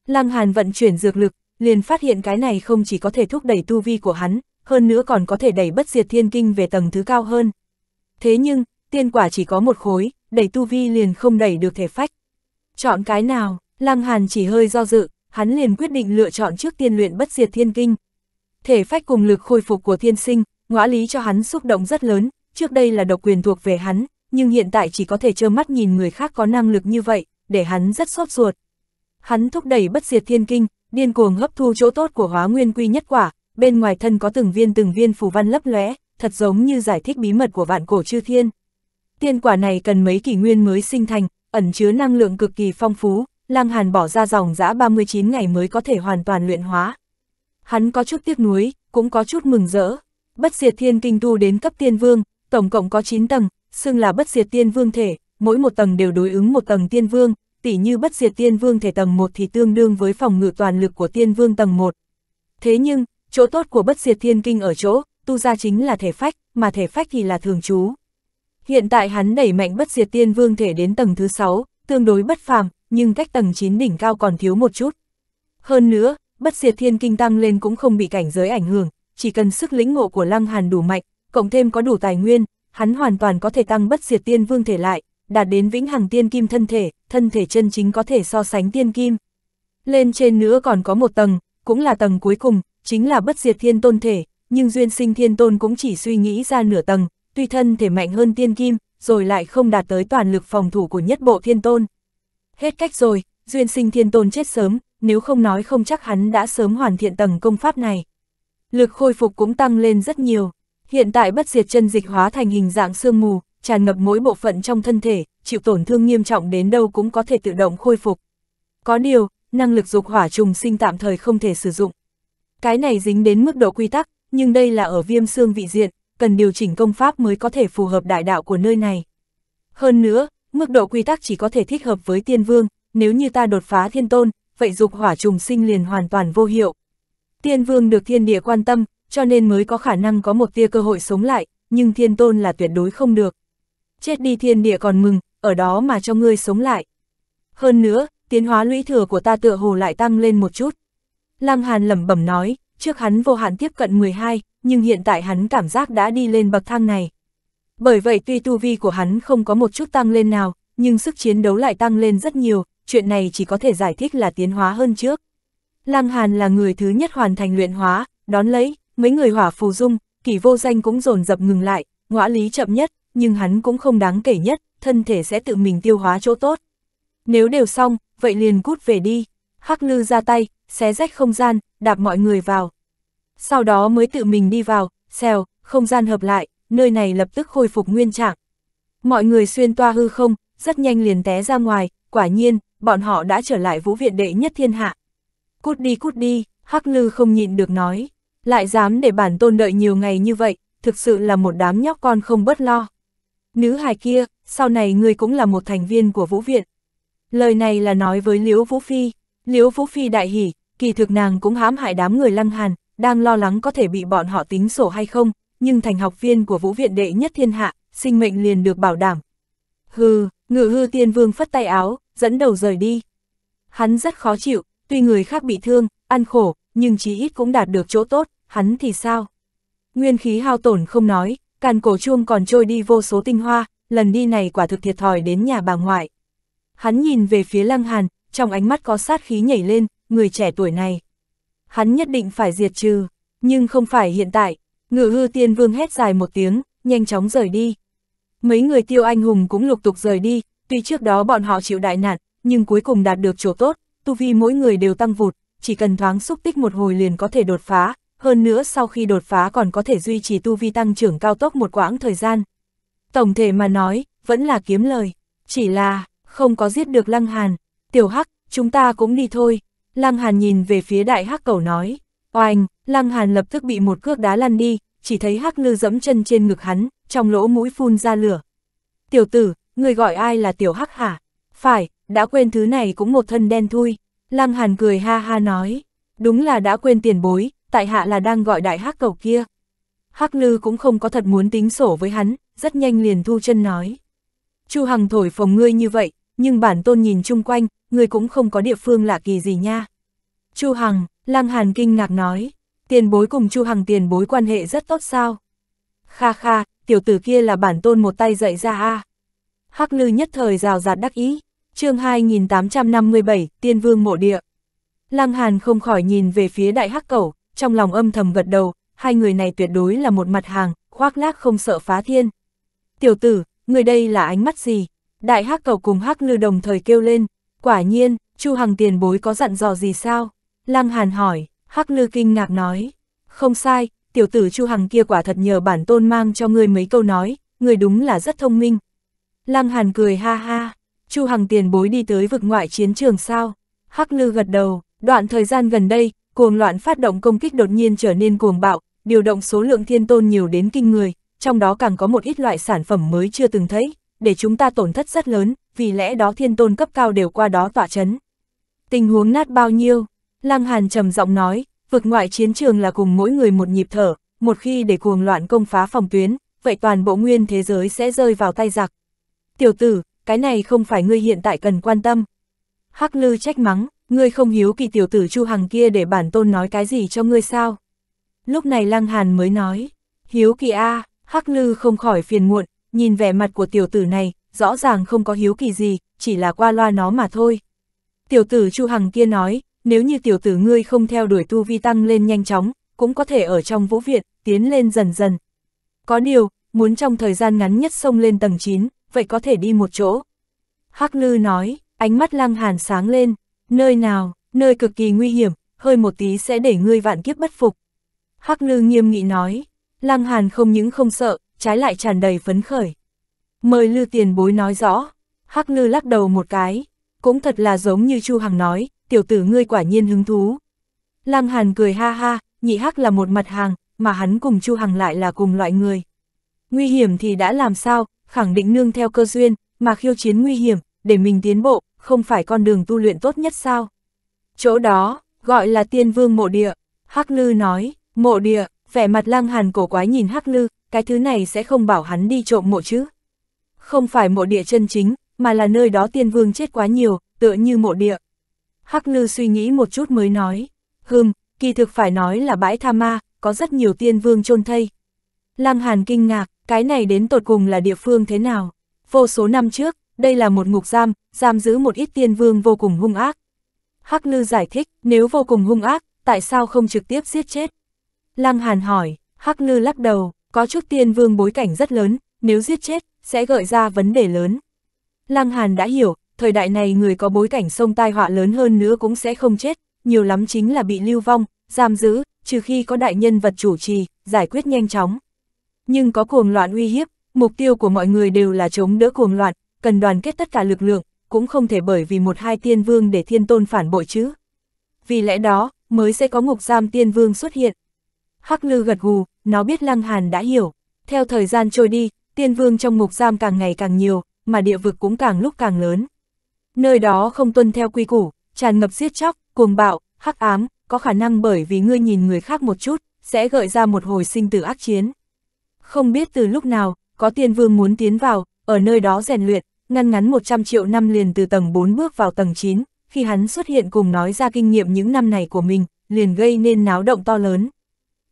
Speaker 1: Lăng Hàn vận chuyển dược lực, liền phát hiện cái này không chỉ có thể thúc đẩy tu vi của hắn, hơn nữa còn có thể đẩy bất diệt thiên kinh về tầng thứ cao hơn. Thế nhưng, tiên quả chỉ có một khối, đẩy tu vi liền không đẩy được thể phách. Chọn cái nào, Lăng Hàn chỉ hơi do dự, hắn liền quyết định lựa chọn trước tiên luyện bất diệt thiên kinh. Thể phách cùng lực khôi phục của thiên sinh, ngõa lý cho hắn xúc động rất lớn, trước đây là độc quyền thuộc về hắn, nhưng hiện tại chỉ có thể trơ mắt nhìn người khác có năng lực như vậy, để hắn rất sốt ruột. Hắn thúc đẩy bất diệt thiên kinh, điên cuồng hấp thu chỗ tốt của hóa nguyên quy nhất quả, bên ngoài thân có từng viên từng viên phù văn lấp lóe, thật giống như giải thích bí mật của vạn cổ chư thiên. Tiên quả này cần mấy kỷ nguyên mới sinh thành, ẩn chứa năng lượng cực kỳ phong phú, Lăng Hàn bỏ ra dòng dã 39 ngày mới có thể hoàn toàn luyện hóa. Hắn có chút tiếc nuối, cũng có chút mừng rỡ. Bất diệt thiên kinh tu đến cấp tiên vương, tổng cộng có 9 tầng, xưng là bất diệt tiên vương thể, mỗi một tầng đều đối ứng một tầng tiên vương, tỉ như bất diệt tiên vương thể tầng 1 thì tương đương với phòng ngự toàn lực của tiên vương tầng 1. Thế nhưng, chỗ tốt của bất diệt thiên kinh ở chỗ, tu ra chính là thể phách, mà thể phách thì là thường trú. Hiện tại hắn đẩy mạnh bất diệt tiên vương thể đến tầng thứ 6, tương đối bất phàm, nhưng cách tầng 9 đỉnh cao còn thiếu một chút. Hơn nữa, bất diệt thiên kinh tăng lên cũng không bị cảnh giới ảnh hưởng, chỉ cần sức lĩnh ngộ của Lăng Hàn đủ mạnh, cộng thêm có đủ tài nguyên, hắn hoàn toàn có thể tăng bất diệt tiên vương thể lại, đạt đến vĩnh hằng tiên kim thân thể, thân thể chân chính có thể so sánh tiên kim. Lên trên nữa còn có một tầng, cũng là tầng cuối cùng, chính là bất diệt thiên tôn thể, nhưng duyên sinh thiên tôn cũng chỉ suy nghĩ ra nửa tầng, tuy thân thể mạnh hơn tiên kim, rồi lại không đạt tới toàn lực phòng thủ của nhất bộ thiên tôn. Hết cách rồi, duyên sinh thiên tôn chết sớm, nếu không nói không chắc hắn đã sớm hoàn thiện tầng công pháp này. Lực khôi phục cũng tăng lên rất nhiều, hiện tại bất diệt chân dịch hóa thành hình dạng sương mù, tràn ngập mỗi bộ phận trong thân thể, chịu tổn thương nghiêm trọng đến đâu cũng có thể tự động khôi phục. Có điều, năng lực dục hỏa trùng sinh tạm thời không thể sử dụng. Cái này dính đến mức độ quy tắc, nhưng đây là ở viêm xương vị diện, cần điều chỉnh công pháp mới có thể phù hợp đại đạo của nơi này. Hơn nữa, mức độ quy tắc chỉ có thể thích hợp với tiên vương, nếu như ta đột phá thiên tôn, vậy dục hỏa trùng sinh liền hoàn toàn vô hiệu. Tiên vương được thiên địa quan tâm, cho nên mới có khả năng có một tia cơ hội sống lại, nhưng thiên tôn là tuyệt đối không được. Chết đi thiên địa còn mừng, ở đó mà cho ngươi sống lại. Hơn nữa, tiến hóa lũy thừa của ta tựa hồ lại tăng lên một chút. Lam Hàn lẩm bẩm nói, trước hắn vô hạn tiếp cận 12, nhưng hiện tại hắn cảm giác đã đi lên bậc thang này. Bởi vậy tuy tu vi của hắn không có một chút tăng lên nào, nhưng sức chiến đấu lại tăng lên rất nhiều, chuyện này chỉ có thể giải thích là tiến hóa hơn trước. Lăng Hàn là người thứ nhất hoàn thành luyện hóa, đón lấy, mấy người hỏa phù dung, kỳ vô danh cũng rồn dập ngừng lại, ngõa lý chậm nhất, nhưng hắn cũng không đáng kể nhất, thân thể sẽ tự mình tiêu hóa chỗ tốt. Nếu đều xong, vậy liền cút về đi. Hắc Lư ra tay, xé rách không gian, đạp mọi người vào. Sau đó mới tự mình đi vào, xèo, không gian hợp lại, nơi này lập tức khôi phục nguyên trạng. Mọi người xuyên toa hư không, rất nhanh liền té ra ngoài, quả nhiên, bọn họ đã trở lại vũ viện đệ nhất thiên hạ. Cút đi cút đi, Hắc Lư không nhịn được nói, lại dám để bản tôn đợi nhiều ngày như vậy, thực sự là một đám nhóc con không bớt lo. Nữ hài kia, sau này ngươi cũng là một thành viên của vũ viện. Lời này là nói với Liễu Vũ Phi. Liễu Vũ Phi đại hỉ, kỳ thực nàng cũng hãm hại đám người lăng hàn, đang lo lắng có thể bị bọn họ tính sổ hay không, nhưng thành học viên của Vũ Viện đệ nhất thiên hạ, sinh mệnh liền được bảo đảm. Hừ, ngự hư tiên vương phất tay áo, dẫn đầu rời đi. Hắn rất khó chịu, tuy người khác bị thương, ăn khổ, nhưng chí ít cũng đạt được chỗ tốt, hắn thì sao? Nguyên khí hao tổn không nói, càn cổ chuông còn trôi đi vô số tinh hoa, lần đi này quả thực thiệt thòi đến nhà bà ngoại. Hắn nhìn về phía lăng hàn, trong ánh mắt có sát khí nhảy lên, người trẻ tuổi này. Hắn nhất định phải diệt trừ, nhưng không phải hiện tại, ngự hư tiên vương hét dài một tiếng, nhanh chóng rời đi. Mấy người tiêu anh hùng cũng lục tục rời đi, tuy trước đó bọn họ chịu đại nạn, nhưng cuối cùng đạt được chỗ tốt, tu vi mỗi người đều tăng vụt, chỉ cần thoáng xúc tích một hồi liền có thể đột phá, hơn nữa sau khi đột phá còn có thể duy trì tu vi tăng trưởng cao tốc một quãng thời gian. Tổng thể mà nói, vẫn là kiếm lời, chỉ là không có giết được Lăng Hàn, Tiểu Hắc, chúng ta cũng đi thôi. Lăng Hàn nhìn về phía đại Hắc cầu nói. Oanh, Lăng Hàn lập tức bị một cước đá lăn đi, chỉ thấy Hắc Lư dẫm chân trên ngực hắn, trong lỗ mũi phun ra lửa. Tiểu tử, người gọi ai là Tiểu Hắc hả? Phải, đã quên thứ này cũng một thân đen thui. Lăng Hàn cười ha ha nói. Đúng là đã quên tiền bối, tại hạ là đang gọi đại Hắc cầu kia. Hắc Lư cũng không có thật muốn tính sổ với hắn, rất nhanh liền thu chân nói. Chu Hằng thổi phồng ngươi như vậy, nhưng bản tôn nhìn chung quanh, người cũng không có địa phương lạ kỳ gì nha. Chu Hằng, Lăng Hàn kinh ngạc nói, tiền bối cùng Chu Hằng tiền bối quan hệ rất tốt sao. Kha kha, tiểu tử kia là bản tôn một tay dạy ra a. Hắc lư nhất thời rào rạt đắc ý, chương 2857, tiên vương mộ địa. Lăng Hàn không khỏi nhìn về phía đại hắc cẩu, trong lòng âm thầm gật đầu, hai người này tuyệt đối là một mặt hàng, khoác lác không sợ phá thiên. Tiểu tử, người đây là ánh mắt gì? Đại hắc Cầu cùng hắc lư đồng thời kêu lên, Quả nhiên, Chu Hằng tiền bối có dặn dò gì sao? Lăng Hàn hỏi, Hắc Lư kinh ngạc nói. Không sai, tiểu tử Chu Hằng kia quả thật nhờ bản tôn mang cho ngươi mấy câu nói, người đúng là rất thông minh. Lăng Hàn cười ha ha, Chu Hằng tiền bối đi tới vực ngoại chiến trường sao? Hắc Lư gật đầu, đoạn thời gian gần đây, cuồng loạn phát động công kích đột nhiên trở nên cuồng bạo, điều động số lượng thiên tôn nhiều đến kinh người, trong đó càng có một ít loại sản phẩm mới chưa từng thấy để chúng ta tổn thất rất lớn, vì lẽ đó thiên tôn cấp cao đều qua đó tỏa chấn. Tình huống nát bao nhiêu? Lăng Hàn trầm giọng nói, vượt ngoại chiến trường là cùng mỗi người một nhịp thở, một khi để cuồng loạn công phá phòng tuyến, vậy toàn bộ nguyên thế giới sẽ rơi vào tay giặc. Tiểu tử, cái này không phải ngươi hiện tại cần quan tâm. Hắc lư trách mắng, ngươi không hiếu kỳ tiểu tử Chu Hằng kia để bản tôn nói cái gì cho ngươi sao? Lúc này Lăng Hàn mới nói, hiếu kỳ A, Hắc lư không khỏi phiền muộn, nhìn vẻ mặt của tiểu tử này, rõ ràng không có hiếu kỳ gì, chỉ là qua loa nó mà thôi. Tiểu tử Chu Hằng kia nói, nếu như tiểu tử ngươi không theo đuổi tu vi tăng lên nhanh chóng, cũng có thể ở trong vũ viện, tiến lên dần dần. Có điều, muốn trong thời gian ngắn nhất xông lên tầng 9, vậy có thể đi một chỗ. Hắc Lư nói, ánh mắt lăng hàn sáng lên, nơi nào, nơi cực kỳ nguy hiểm, hơi một tí sẽ để ngươi vạn kiếp bất phục. Hắc Lư nghiêm nghị nói, lăng hàn không những không sợ, trái lại tràn đầy phấn khởi. Mời Lư tiền bối nói rõ, Hắc Lư lắc đầu một cái, cũng thật là giống như Chu Hằng nói, tiểu tử ngươi quả nhiên hứng thú. Lăng Hàn cười ha ha, nhị Hắc là một mặt hàng, mà hắn cùng Chu Hằng lại là cùng loại người. Nguy hiểm thì đã làm sao, khẳng định nương theo cơ duyên, mà khiêu chiến nguy hiểm, để mình tiến bộ, không phải con đường tu luyện tốt nhất sao? Chỗ đó, gọi là tiên vương mộ địa, Hắc Lư nói, mộ địa, vẻ mặt lang hàn cổ quái nhìn Hắc Lư, cái thứ này sẽ không bảo hắn đi trộm mộ chứ. Không phải mộ địa chân chính, mà là nơi đó tiên vương chết quá nhiều, tựa như mộ địa. Hắc lư suy nghĩ một chút mới nói, hừm, kỳ thực phải nói là bãi tha ma, có rất nhiều tiên vương chôn thây. Lăng Hàn kinh ngạc, cái này đến tột cùng là địa phương thế nào? Vô số năm trước, đây là một ngục giam, giam giữ một ít tiên vương vô cùng hung ác. Hắc Lư giải thích, nếu vô cùng hung ác, tại sao không trực tiếp giết chết? Lăng Hàn hỏi, Hắc Lư lắc đầu, có chút tiên vương bối cảnh rất lớn, nếu giết chết, sẽ gợi ra vấn đề lớn. Lăng Hàn đã hiểu, thời đại này người có bối cảnh sông tai họa lớn hơn nữa cũng sẽ không chết, nhiều lắm chính là bị lưu vong, giam giữ, trừ khi có đại nhân vật chủ trì, giải quyết nhanh chóng. Nhưng có cuồng loạn uy hiếp, mục tiêu của mọi người đều là chống đỡ cuồng loạn, cần đoàn kết tất cả lực lượng, cũng không thể bởi vì một hai tiên vương để thiên tôn phản bội chứ. Vì lẽ đó, mới sẽ có ngục giam tiên vương xuất hiện. Hắc Lư gật gù, nó biết Lăng Hàn đã hiểu. Theo thời gian trôi đi, tiên vương trong ngục giam càng ngày càng nhiều, mà địa vực cũng càng lúc càng lớn. Nơi đó không tuân theo quy củ, tràn ngập giết chóc, cuồng bạo, hắc ám, có khả năng bởi vì ngươi nhìn người khác một chút, sẽ gợi ra một hồi sinh tử ác chiến. Không biết từ lúc nào, có tiên vương muốn tiến vào, ở nơi đó rèn luyện, ngăn ngắn 100 triệu năm liền từ tầng 4 bước vào tầng 9, khi hắn xuất hiện cùng nói ra kinh nghiệm những năm này của mình, liền gây nên náo động to lớn.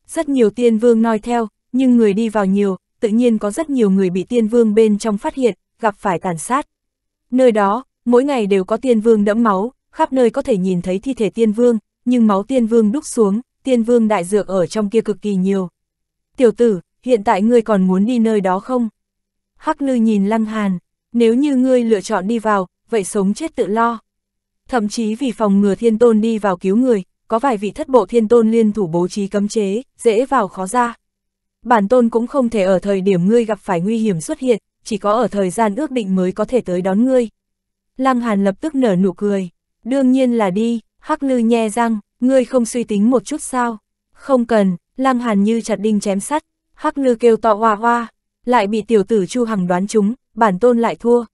Speaker 1: Rất nhiều tiên vương noi theo, nhưng người đi vào nhiều, tự nhiên có rất nhiều người bị tiên vương bên trong phát hiện, gặp phải tàn sát. Nơi đó, mỗi ngày đều có tiên vương đẫm máu, khắp nơi có thể nhìn thấy thi thể tiên vương, nhưng máu tiên vương đúc xuống, tiên vương đại dược ở trong kia cực kỳ nhiều. Tiểu tử, hiện tại ngươi còn muốn đi nơi đó không? Hắc lư nhìn lăng hàn, nếu như ngươi lựa chọn đi vào, vậy sống chết tự lo. Thậm chí vì phòng ngừa thiên tôn đi vào cứu người, có vài vị thất bộ thiên tôn liên thủ bố trí cấm chế, dễ vào khó ra. Bản tôn cũng không thể ở thời điểm ngươi gặp phải nguy hiểm xuất hiện, chỉ có ở thời gian ước định mới có thể tới đón ngươi. Lăng Hàn lập tức nở nụ cười, đương nhiên là đi, Hắc Lư nhe răng, ngươi không suy tính một chút sao? Không cần, Lăng Hàn như chặt đinh chém sắt, Hắc Lư kêu to hoa hoa, lại bị tiểu tử Chu Hằng đoán chúng bản tôn lại thua.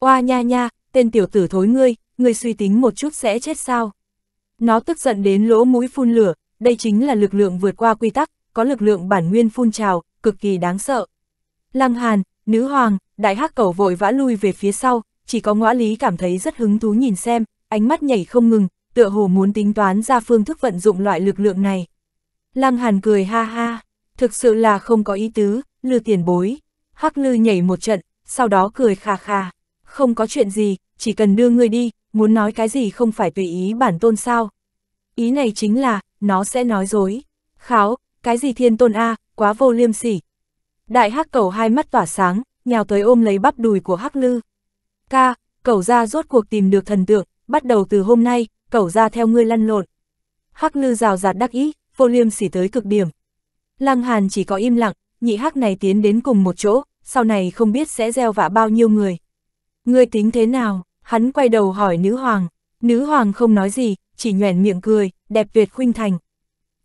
Speaker 1: Oa nha nha, tên tiểu tử thối ngươi, ngươi suy tính một chút sẽ chết sao? Nó tức giận đến lỗ mũi phun lửa, đây chính là lực lượng vượt qua quy tắc, có lực lượng bản nguyên phun trào, cực kỳ đáng sợ. Lăng Hàn, nữ hoàng, đại hắc cầu vội vã lui về phía sau, chỉ có ngõa lý cảm thấy rất hứng thú nhìn xem, ánh mắt nhảy không ngừng, tựa hồ muốn tính toán ra phương thức vận dụng loại lực lượng này. Lăng Hàn cười ha ha, thực sự là không có ý tứ, lư tiền bối. Hắc lư nhảy một trận, sau đó cười khà khà, không có chuyện gì, chỉ cần đưa ngươi đi, muốn nói cái gì không phải tùy ý bản tôn sao. Ý này chính là, nó sẽ nói dối. Kháo, cái gì thiên tôn A, quá vô liêm sỉ. Đại hắc cầu hai mắt tỏa sáng, nhào tới ôm lấy bắp đùi của hắc lư. Ca, cầu ra rốt cuộc tìm được thần tượng, bắt đầu từ hôm nay, cầu ra theo ngươi lăn lộn. Hắc lư rào rạt đắc ý, vô liêm sỉ tới cực điểm. Lăng Hàn chỉ có im lặng, nhị hắc này tiến đến cùng một chỗ, sau này không biết sẽ gieo vạ bao nhiêu người. Ngươi tính thế nào? Hắn quay đầu hỏi nữ hoàng, nữ hoàng không nói gì, chỉ nhoẻn miệng cười, đẹp tuyệt khuynh thành.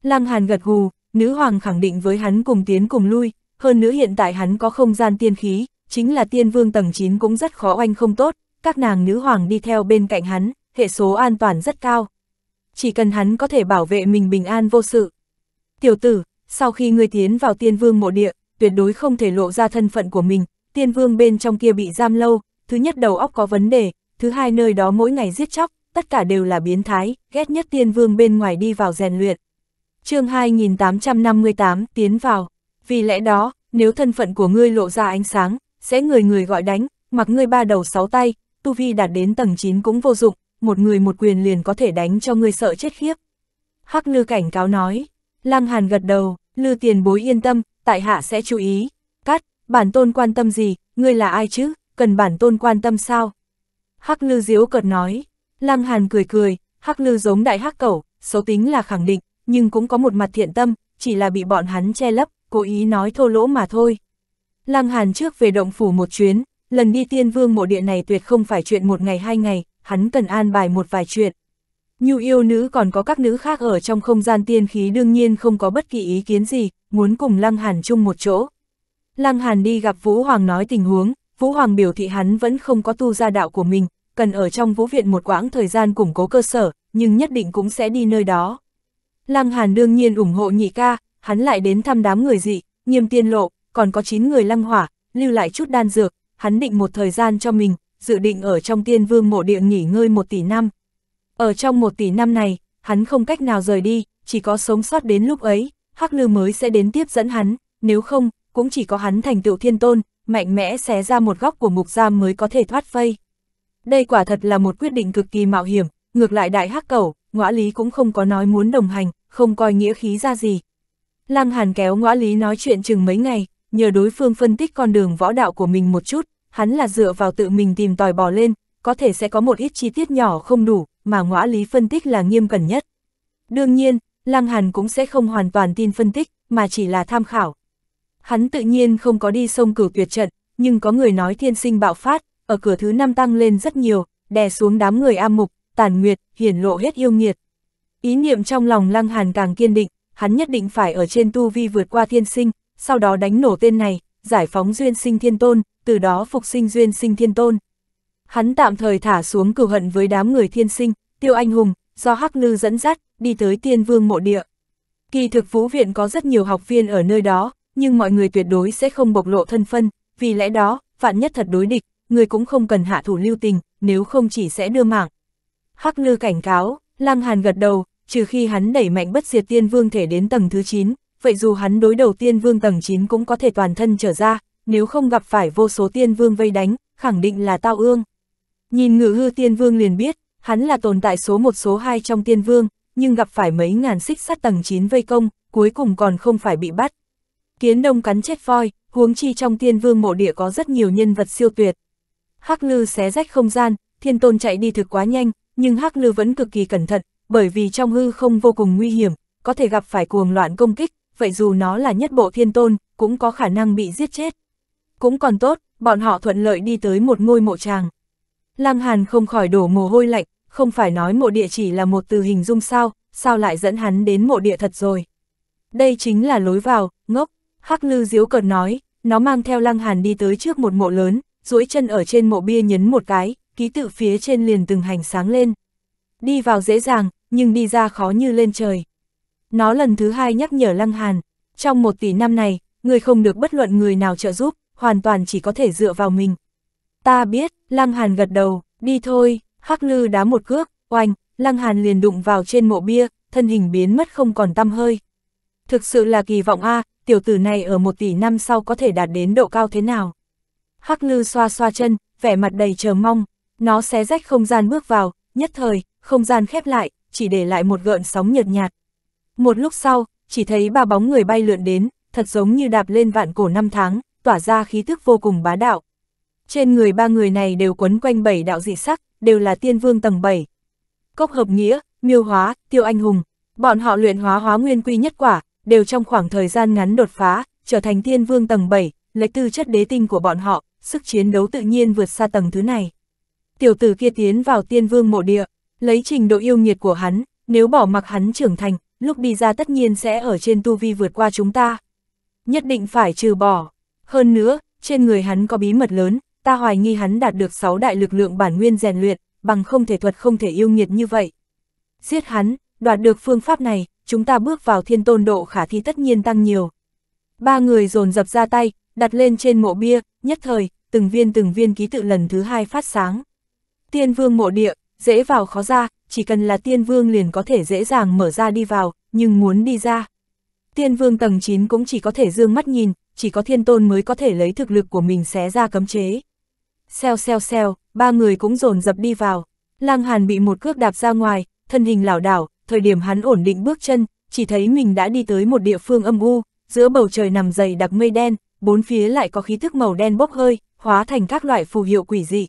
Speaker 1: Lăng Hàn gật gù, nữ hoàng khẳng định với hắn cùng tiến cùng lui, hơn nữa hiện tại hắn có không gian tiên khí, chính là tiên vương tầng 9 cũng rất khó oanh không tốt, các nàng nữ hoàng đi theo bên cạnh hắn, hệ số an toàn rất cao. Chỉ cần hắn có thể bảo vệ mình bình an vô sự. Tiểu tử, sau khi ngươi tiến vào tiên vương mộ địa, tuyệt đối không thể lộ ra thân phận của mình, tiên vương bên trong kia bị giam lâu, thứ nhất đầu óc có vấn đề, thứ hai nơi đó mỗi ngày giết chóc, tất cả đều là biến thái, ghét nhất tiên vương bên ngoài đi vào rèn luyện. chương 2858 tiến vào, vì lẽ đó, nếu thân phận của ngươi lộ ra ánh sáng, sẽ người người gọi đánh, mặc ngươi ba đầu sáu tay, tu vi đạt đến tầng 9 cũng vô dụng, một người một quyền liền có thể đánh cho ngươi sợ chết khiếp. Hắc lư cảnh cáo nói, Lăng Hàn gật đầu, lư tiền bối yên tâm, tại hạ sẽ chú ý. Cắt, bản tôn quan tâm gì, ngươi là ai chứ, cần bản tôn quan tâm sao? Hắc Lư diếu cợt nói. Lăng Hàn cười cười, Hắc Lư giống đại hắc cẩu, xấu tính là khẳng định, nhưng cũng có một mặt thiện tâm, chỉ là bị bọn hắn che lấp, cố ý nói thô lỗ mà thôi. Lăng Hàn trước về động phủ một chuyến, lần đi tiên vương mộ địa này tuyệt không phải chuyện một ngày hai ngày, hắn cần an bài một vài chuyện. Nhu yêu nữ còn có các nữ khác ở trong không gian tiên khí đương nhiên không có bất kỳ ý kiến gì, muốn cùng Lăng Hàn chung một chỗ. Lăng Hàn đi gặp Vũ Hoàng nói tình huống, Vũ Hoàng biểu thị hắn vẫn không có tu ra đạo của mình, cần ở trong vũ viện một quãng thời gian củng cố cơ sở, nhưng nhất định cũng sẽ đi nơi đó. Lăng Hàn đương nhiên ủng hộ nhị ca, hắn lại đến thăm đám người dị, nghiêm tiên lộ, còn có 9 người lăng hỏa, lưu lại chút đan dược, hắn định một thời gian cho mình, dự định ở trong tiên vương mộ địa nghỉ ngơi một tỷ năm. Ở trong một tỷ năm này, hắn không cách nào rời đi, chỉ có sống sót đến lúc ấy, Hắc Lư mới sẽ đến tiếp dẫn hắn, nếu không, cũng chỉ có hắn thành tựu thiên tôn, mạnh mẽ xé ra một góc của mục giam mới có thể thoát vây. Đây quả thật là một quyết định cực kỳ mạo hiểm, ngược lại đại hắc cẩu, ngõ lý cũng không có nói muốn đồng hành, không coi nghĩa khí ra gì. Lăng Hàn kéo ngõ lý nói chuyện chừng mấy ngày, nhờ đối phương phân tích con đường võ đạo của mình một chút, hắn là dựa vào tự mình tìm tòi bò lên, có thể sẽ có một ít chi tiết nhỏ không đủ, mà ngõ lý phân tích là nghiêm cẩn nhất. Đương nhiên, Lăng Hàn cũng sẽ không hoàn toàn tin phân tích, mà chỉ là tham khảo, Hắn tự nhiên không có đi sông cửu tuyệt trận, nhưng có người nói thiên sinh bạo phát, ở cửa thứ năm tăng lên rất nhiều, đè xuống đám người am mục, tàn nguyệt, hiển lộ hết yêu nghiệt. Ý niệm trong lòng lăng hàn càng kiên định, hắn nhất định phải ở trên tu vi vượt qua thiên sinh, sau đó đánh nổ tên này, giải phóng duyên sinh thiên tôn, từ đó phục sinh duyên sinh thiên tôn. Hắn tạm thời thả xuống cửu hận với đám người thiên sinh, tiêu anh hùng, do Hắc Lư dẫn dắt, đi tới tiên vương mộ địa. Kỳ thực vũ viện có rất nhiều học viên ở nơi đó, nhưng mọi người tuyệt đối sẽ không bộc lộ thân phân, vì lẽ đó, vạn nhất thật đối địch, người cũng không cần hạ thủ lưu tình, nếu không chỉ sẽ đưa mạng. Hắc lư cảnh cáo, Lăng Hàn gật đầu, trừ khi hắn đẩy mạnh bất diệt tiên vương thể đến tầng thứ 9, vậy dù hắn đối đầu tiên vương tầng 9 cũng có thể toàn thân trở ra, nếu không gặp phải vô số tiên vương vây đánh, khẳng định là tao ương. Nhìn ngự hư tiên vương liền biết, hắn là tồn tại số một số 2 trong tiên vương, nhưng gặp phải mấy ngàn xích sắt tầng 9 vây công, cuối cùng còn không phải bị bắt. Kiến đông cắn chết voi, huống chi trong tiên vương mộ địa có rất nhiều nhân vật siêu tuyệt. Hắc lư xé rách không gian, thiên tôn chạy đi thực quá nhanh, nhưng Hắc lư vẫn cực kỳ cẩn thận, bởi vì trong hư không vô cùng nguy hiểm, có thể gặp phải cuồng loạn công kích, vậy dù nó là nhất bộ thiên tôn, cũng có khả năng bị giết chết. Cũng còn tốt, bọn họ thuận lợi đi tới một ngôi mộ tràng. Lăng Hàn không khỏi đổ mồ hôi lạnh, không phải nói mộ địa chỉ là một từ hình dung sao, sao lại dẫn hắn đến mộ địa thật rồi. Đây chính là lối vào, ngốc, Hắc lư diếu cợt nói, nó mang theo lăng hàn đi tới trước một mộ lớn, duỗi chân ở trên mộ bia nhấn một cái, ký tự phía trên liền từng hành sáng lên. Đi vào dễ dàng, nhưng đi ra khó như lên trời. Nó lần thứ hai nhắc nhở lăng hàn, trong một tỷ năm này, người không được bất luận người nào trợ giúp, hoàn toàn chỉ có thể dựa vào mình. Ta biết, lăng hàn gật đầu, đi thôi, hắc lư đá một cước, oanh, lăng hàn liền đụng vào trên mộ bia, thân hình biến mất không còn tăm hơi. Thực sự là kỳ vọng a à, tiểu tử này ở một tỷ năm sau có thể đạt đến độ cao thế nào. Hắc Lư xoa xoa chân, vẻ mặt đầy chờ mong, nó xé rách không gian bước vào, nhất thời, không gian khép lại, chỉ để lại một gợn sóng nhợt nhạt. Một lúc sau, chỉ thấy ba bóng người bay lượn đến, thật giống như đạp lên vạn cổ năm tháng, tỏa ra khí thức vô cùng bá đạo. Trên người ba người này đều quấn quanh bảy đạo dị sắc, đều là tiên vương tầng 7. Cốc hợp nghĩa, miêu hóa, tiêu anh hùng, bọn họ luyện hóa hóa nguyên quy nhất quả, đều trong khoảng thời gian ngắn đột phá, trở thành tiên vương tầng 7, lấy tư chất đế tinh của bọn họ, sức chiến đấu tự nhiên vượt xa tầng thứ này. Tiểu tử kia tiến vào tiên vương mộ địa, lấy trình độ yêu nghiệt của hắn, nếu bỏ mặc hắn trưởng thành, lúc đi ra tất nhiên sẽ ở trên tu vi vượt qua chúng ta. Nhất định phải trừ bỏ. Hơn nữa, trên người hắn có bí mật lớn, ta hoài nghi hắn đạt được 6 đại lực lượng bản nguyên rèn luyện, bằng không thể thuật không thể yêu nghiệt như vậy. Giết hắn, đoạt được phương pháp này, chúng ta bước vào thiên tôn độ khả thi tất nhiên tăng nhiều. Ba người dồn dập ra tay, đặt lên trên mộ bia, nhất thời, từng viên từng viên ký tự lần thứ hai phát sáng. Tiên vương mộ địa, dễ vào khó ra, chỉ cần là tiên vương liền có thể dễ dàng mở ra đi vào, nhưng muốn đi ra. Tiên vương tầng 9 cũng chỉ có thể dương mắt nhìn, chỉ có thiên tôn mới có thể lấy thực lực của mình xé ra cấm chế. xeo xeo xeo ba người cũng dồn dập đi vào. Lăng Hàn bị một cước đạp ra ngoài, thân hình lảo đảo, thời điểm hắn ổn định bước chân, chỉ thấy mình đã đi tới một địa phương âm u, giữa bầu trời nằm dày đặc mây đen, bốn phía lại có khí thức màu đen bốc hơi, hóa thành các loại phù hiệu quỷ dị.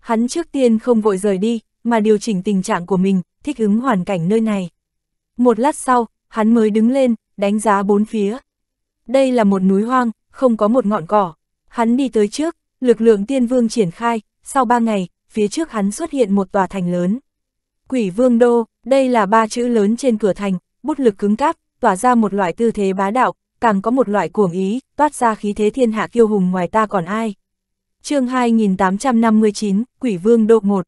Speaker 1: Hắn trước tiên không vội rời đi, mà điều chỉnh tình trạng của mình, thích ứng hoàn cảnh nơi này. Một lát sau, hắn mới đứng lên, đánh giá bốn phía. Đây là một núi hoang, không có một ngọn cỏ. Hắn đi tới trước, lực lượng tiên vương triển khai, sau ba ngày, phía trước hắn xuất hiện một tòa thành lớn. Quỷ vương đô, đây là ba chữ lớn trên cửa thành, bút lực cứng cáp, tỏa ra một loại tư thế bá đạo, càng có một loại cuồng ý, toát ra khí thế thiên hạ kiêu hùng ngoài ta còn ai. chương 2859, Quỷ Vương Độ 1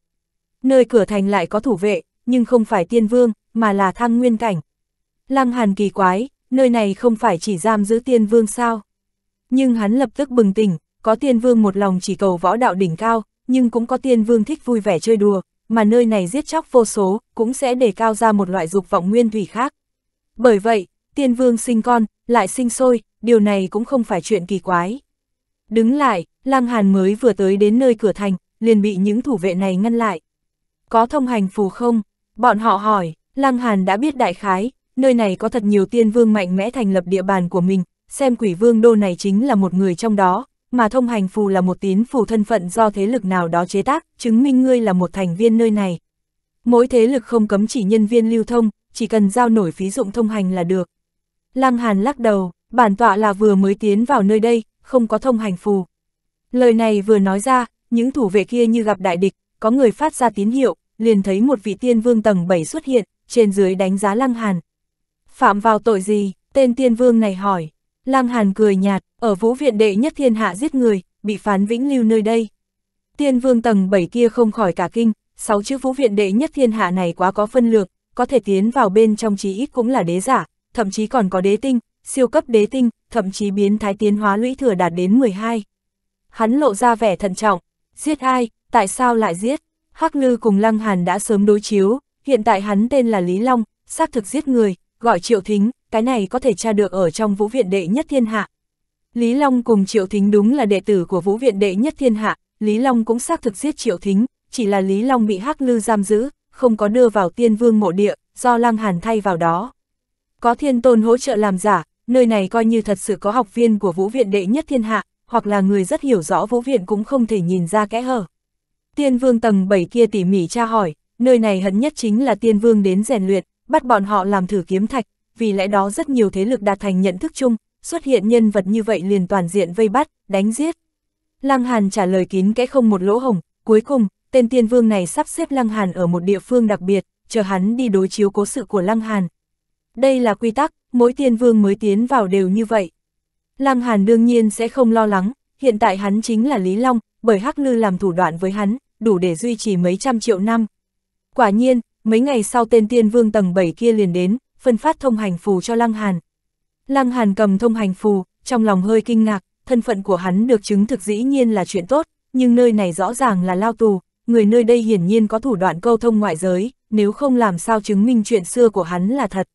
Speaker 1: Nơi cửa thành lại có thủ vệ, nhưng không phải tiên vương, mà là thăng nguyên cảnh. Lăng hàn kỳ quái, nơi này không phải chỉ giam giữ tiên vương sao. Nhưng hắn lập tức bừng tỉnh, có tiên vương một lòng chỉ cầu võ đạo đỉnh cao, nhưng cũng có tiên vương thích vui vẻ chơi đùa, mà nơi này giết chóc vô số, cũng sẽ đề cao ra một loại dục vọng nguyên thủy khác. Bởi vậy, tiên vương sinh con, lại sinh sôi, điều này cũng không phải chuyện kỳ quái. Đứng lại, Lăng Hàn mới vừa tới đến nơi cửa thành, liền bị những thủ vệ này ngăn lại. Có thông hành phù không? Bọn họ hỏi, Lăng Hàn đã biết đại khái, nơi này có thật nhiều tiên vương mạnh mẽ thành lập địa bàn của mình, xem quỷ vương đô này chính là một người trong đó, mà thông hành phù là một tín phù thân phận do thế lực nào đó chế tác, chứng minh ngươi là một thành viên nơi này. Mỗi thế lực không cấm chỉ nhân viên lưu thông, chỉ cần giao nổi phí dụng thông hành là được. Lăng Hàn lắc đầu, bản tọa là vừa mới tiến vào nơi đây, không có thông hành phù. Lời này vừa nói ra, những thủ vệ kia như gặp đại địch, có người phát ra tín hiệu, liền thấy một vị tiên vương tầng 7 xuất hiện, trên dưới đánh giá Lăng Hàn. Phạm vào tội gì? Tên tiên vương này hỏi. Lăng Hàn cười nhạt, ở vũ viện đệ nhất thiên hạ giết người, bị phán vĩnh lưu nơi đây. Tiên vương tầng 7 kia không khỏi cả kinh, sáu chữ vũ viện đệ nhất thiên hạ này quá có phân lược, có thể tiến vào bên trong chí ít cũng là đế giả, thậm chí còn có đế tinh, siêu cấp đế tinh, thậm chí biến thái tiến hóa lũy thừa đạt đến 12. Hắn lộ ra vẻ thận trọng, giết ai, tại sao lại giết? Hắc Lư cùng Lăng Hàn đã sớm đối chiếu, hiện tại hắn tên là Lý Long, xác thực giết người, gọi Triệu Thính, cái này có thể tra được ở trong Vũ Viện Đệ Nhất Thiên Hạ. Lý Long cùng Triệu Thính đúng là đệ tử của Vũ Viện Đệ Nhất Thiên Hạ, Lý Long cũng xác thực giết Triệu Thính, chỉ là Lý Long bị Hắc Lư giam giữ, không có đưa vào Tiên Vương mộ địa, do Lăng Hàn thay vào đó. Có Thiên Tôn hỗ trợ làm giả, nơi này coi như thật sự có học viên của Vũ Viện Đệ Nhất Thiên Hạ, hoặc là người rất hiểu rõ Vũ Viện cũng không thể nhìn ra kẽ hở. Tiên Vương tầng 7 kia tỉ mỉ tra hỏi, nơi này hận nhất chính là Tiên Vương đến rèn luyện, bắt bọn họ làm thử kiếm thạch, vì lẽ đó rất nhiều thế lực đạt thành nhận thức chung, xuất hiện nhân vật như vậy liền toàn diện vây bắt, đánh giết. Lăng Hàn trả lời kín kẽ không một lỗ hồng, cuối cùng, tên tiên vương này sắp xếp Lăng Hàn ở một địa phương đặc biệt, chờ hắn đi đối chiếu cố sự của Lăng Hàn. Đây là quy tắc, mỗi tiên vương mới tiến vào đều như vậy. Lăng Hàn đương nhiên sẽ không lo lắng, hiện tại hắn chính là Lý Long, bởi Hắc Lư làm thủ đoạn với hắn, đủ để duy trì mấy trăm triệu năm. Quả nhiên, mấy ngày sau tên tiên vương tầng 7 kia liền đến, phân phát thông hành phù cho Lăng Hàn. Lăng Hàn cầm thông hành phù, trong lòng hơi kinh ngạc, thân phận của hắn được chứng thực dĩ nhiên là chuyện tốt, nhưng nơi này rõ ràng là lao tù, người nơi đây hiển nhiên có thủ đoạn câu thông ngoại giới, nếu không làm sao chứng minh chuyện xưa của hắn là thật.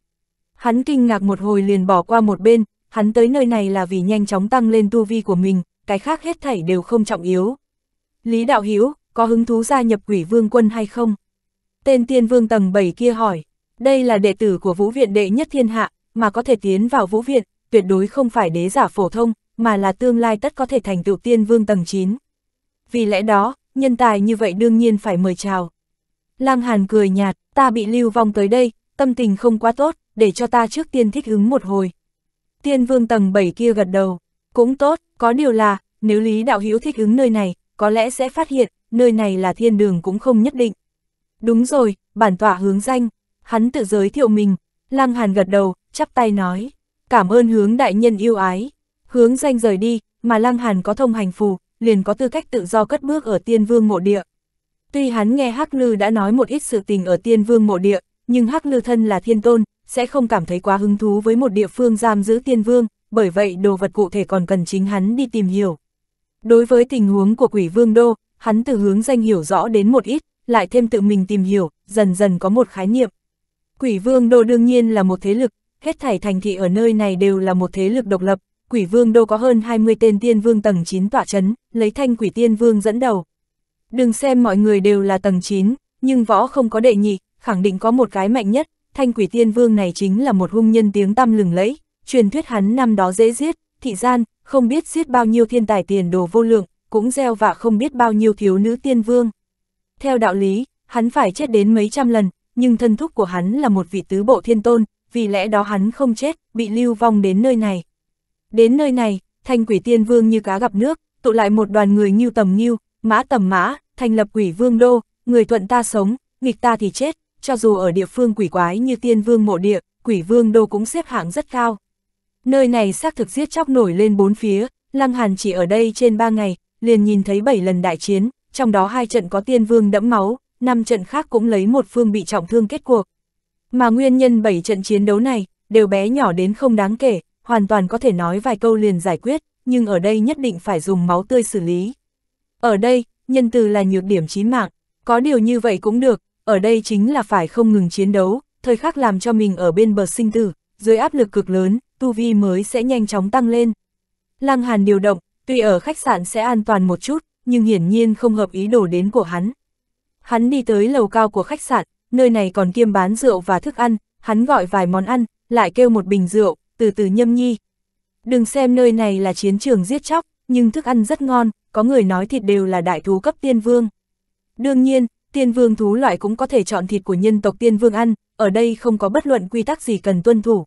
Speaker 1: Hắn kinh ngạc một hồi liền bỏ qua một bên, hắn tới nơi này là vì nhanh chóng tăng lên tu vi của mình, cái khác hết thảy đều không trọng yếu. Lý Đạo Hiếu, có hứng thú gia nhập quỷ vương quân hay không? Tên tiên vương tầng 7 kia hỏi. Đây là đệ tử của Vũ Viện đệ nhất thiên hạ, mà có thể tiến vào Vũ Viện, tuyệt đối không phải đế giả phổ thông, mà là tương lai tất có thể thành tựu tiên vương tầng 9. Vì lẽ đó, nhân tài như vậy đương nhiên phải mời chào. Lăng Hàn cười nhạt, ta bị lưu vong tới đây, tâm tình không quá tốt, để cho ta trước tiên thích ứng một hồi. Tiên vương tầng 7 kia gật đầu, cũng tốt, có điều là, nếu Lý Đạo Hiếu thích ứng nơi này, có lẽ sẽ phát hiện, nơi này là thiên đường cũng không nhất định. Đúng rồi, bản tỏa hướng danh, hắn tự giới thiệu mình, Lăng Hàn gật đầu, chắp tay nói, cảm ơn hướng đại nhân yêu ái, hướng danh rời đi, mà Lăng Hàn có thông hành phù, liền có tư cách tự do cất bước ở tiên vương mộ địa. Tuy hắn nghe Hắc Lư đã nói một ít sự tình ở tiên vương mộ địa, nhưng Hắc Lư thân là thiên tôn, sẽ không cảm thấy quá hứng thú với một địa phương giam giữ tiên vương, bởi vậy đồ vật cụ thể còn cần chính hắn đi tìm hiểu. Đối với tình huống của quỷ vương đô, hắn từ hướng danh hiểu rõ đến một ít, lại thêm tự mình tìm hiểu, dần dần có một khái niệm. Quỷ vương đô đương nhiên là một thế lực, hết thảy thành thị ở nơi này đều là một thế lực độc lập, quỷ vương đô có hơn 20 tên tiên vương tầng 9 tỏa chấn, lấy thanh quỷ tiên vương dẫn đầu. Đừng xem mọi người đều là tầng 9, nhưng võ không có đệ nhị, khẳng định có một cái mạnh nhất, thanh quỷ tiên vương này chính là một hung nhân tiếng tăm lừng lẫy, truyền thuyết hắn năm đó dễ giết, thị gian, không biết giết bao nhiêu thiên tài tiền đồ vô lượng, cũng gieo và không biết bao nhiêu thiếu nữ tiên vương. Theo đạo lý, hắn phải chết đến mấy trăm lần, nhưng thân thúc của hắn là một vị tứ bộ thiên tôn, vì lẽ đó hắn không chết, bị lưu vong đến nơi này. Đến nơi này, thanh quỷ tiên vương như cá gặp nước, tụ lại một đoàn người như tầm như, mã tầm mã, thành lập quỷ vương đô, người thuận ta sống, nghịch ta thì chết, cho dù ở địa phương quỷ quái như tiên vương mộ địa, quỷ vương đô cũng xếp hạng rất cao. Nơi này xác thực giết chóc nổi lên bốn phía, Lăng Hàn chỉ ở đây trên ba ngày, liền nhìn thấy bảy lần đại chiến, trong đó hai trận có tiên vương đẫm máu, năm trận khác cũng lấy một phương bị trọng thương kết cuộc. Mà nguyên nhân 7 trận chiến đấu này, đều bé nhỏ đến không đáng kể, hoàn toàn có thể nói vài câu liền giải quyết, nhưng ở đây nhất định phải dùng máu tươi xử lý. Ở đây, nhân từ là nhược điểm chí mạng, có điều như vậy cũng được, ở đây chính là phải không ngừng chiến đấu, thời khắc làm cho mình ở bên bờ sinh tử, dưới áp lực cực lớn, tu vi mới sẽ nhanh chóng tăng lên. Lăng Hàn điều động, tuy ở khách sạn sẽ an toàn một chút, nhưng hiển nhiên không hợp ý đồ đến của hắn, Hắn đi tới lầu cao của khách sạn, nơi này còn kiêm bán rượu và thức ăn, hắn gọi vài món ăn, lại kêu một bình rượu, từ từ nhâm nhi. Đừng xem nơi này là chiến trường giết chóc, nhưng thức ăn rất ngon, có người nói thịt đều là đại thú cấp tiên vương. Đương nhiên, tiên vương thú loại cũng có thể chọn thịt của nhân tộc tiên vương ăn, ở đây không có bất luận quy tắc gì cần tuân thủ.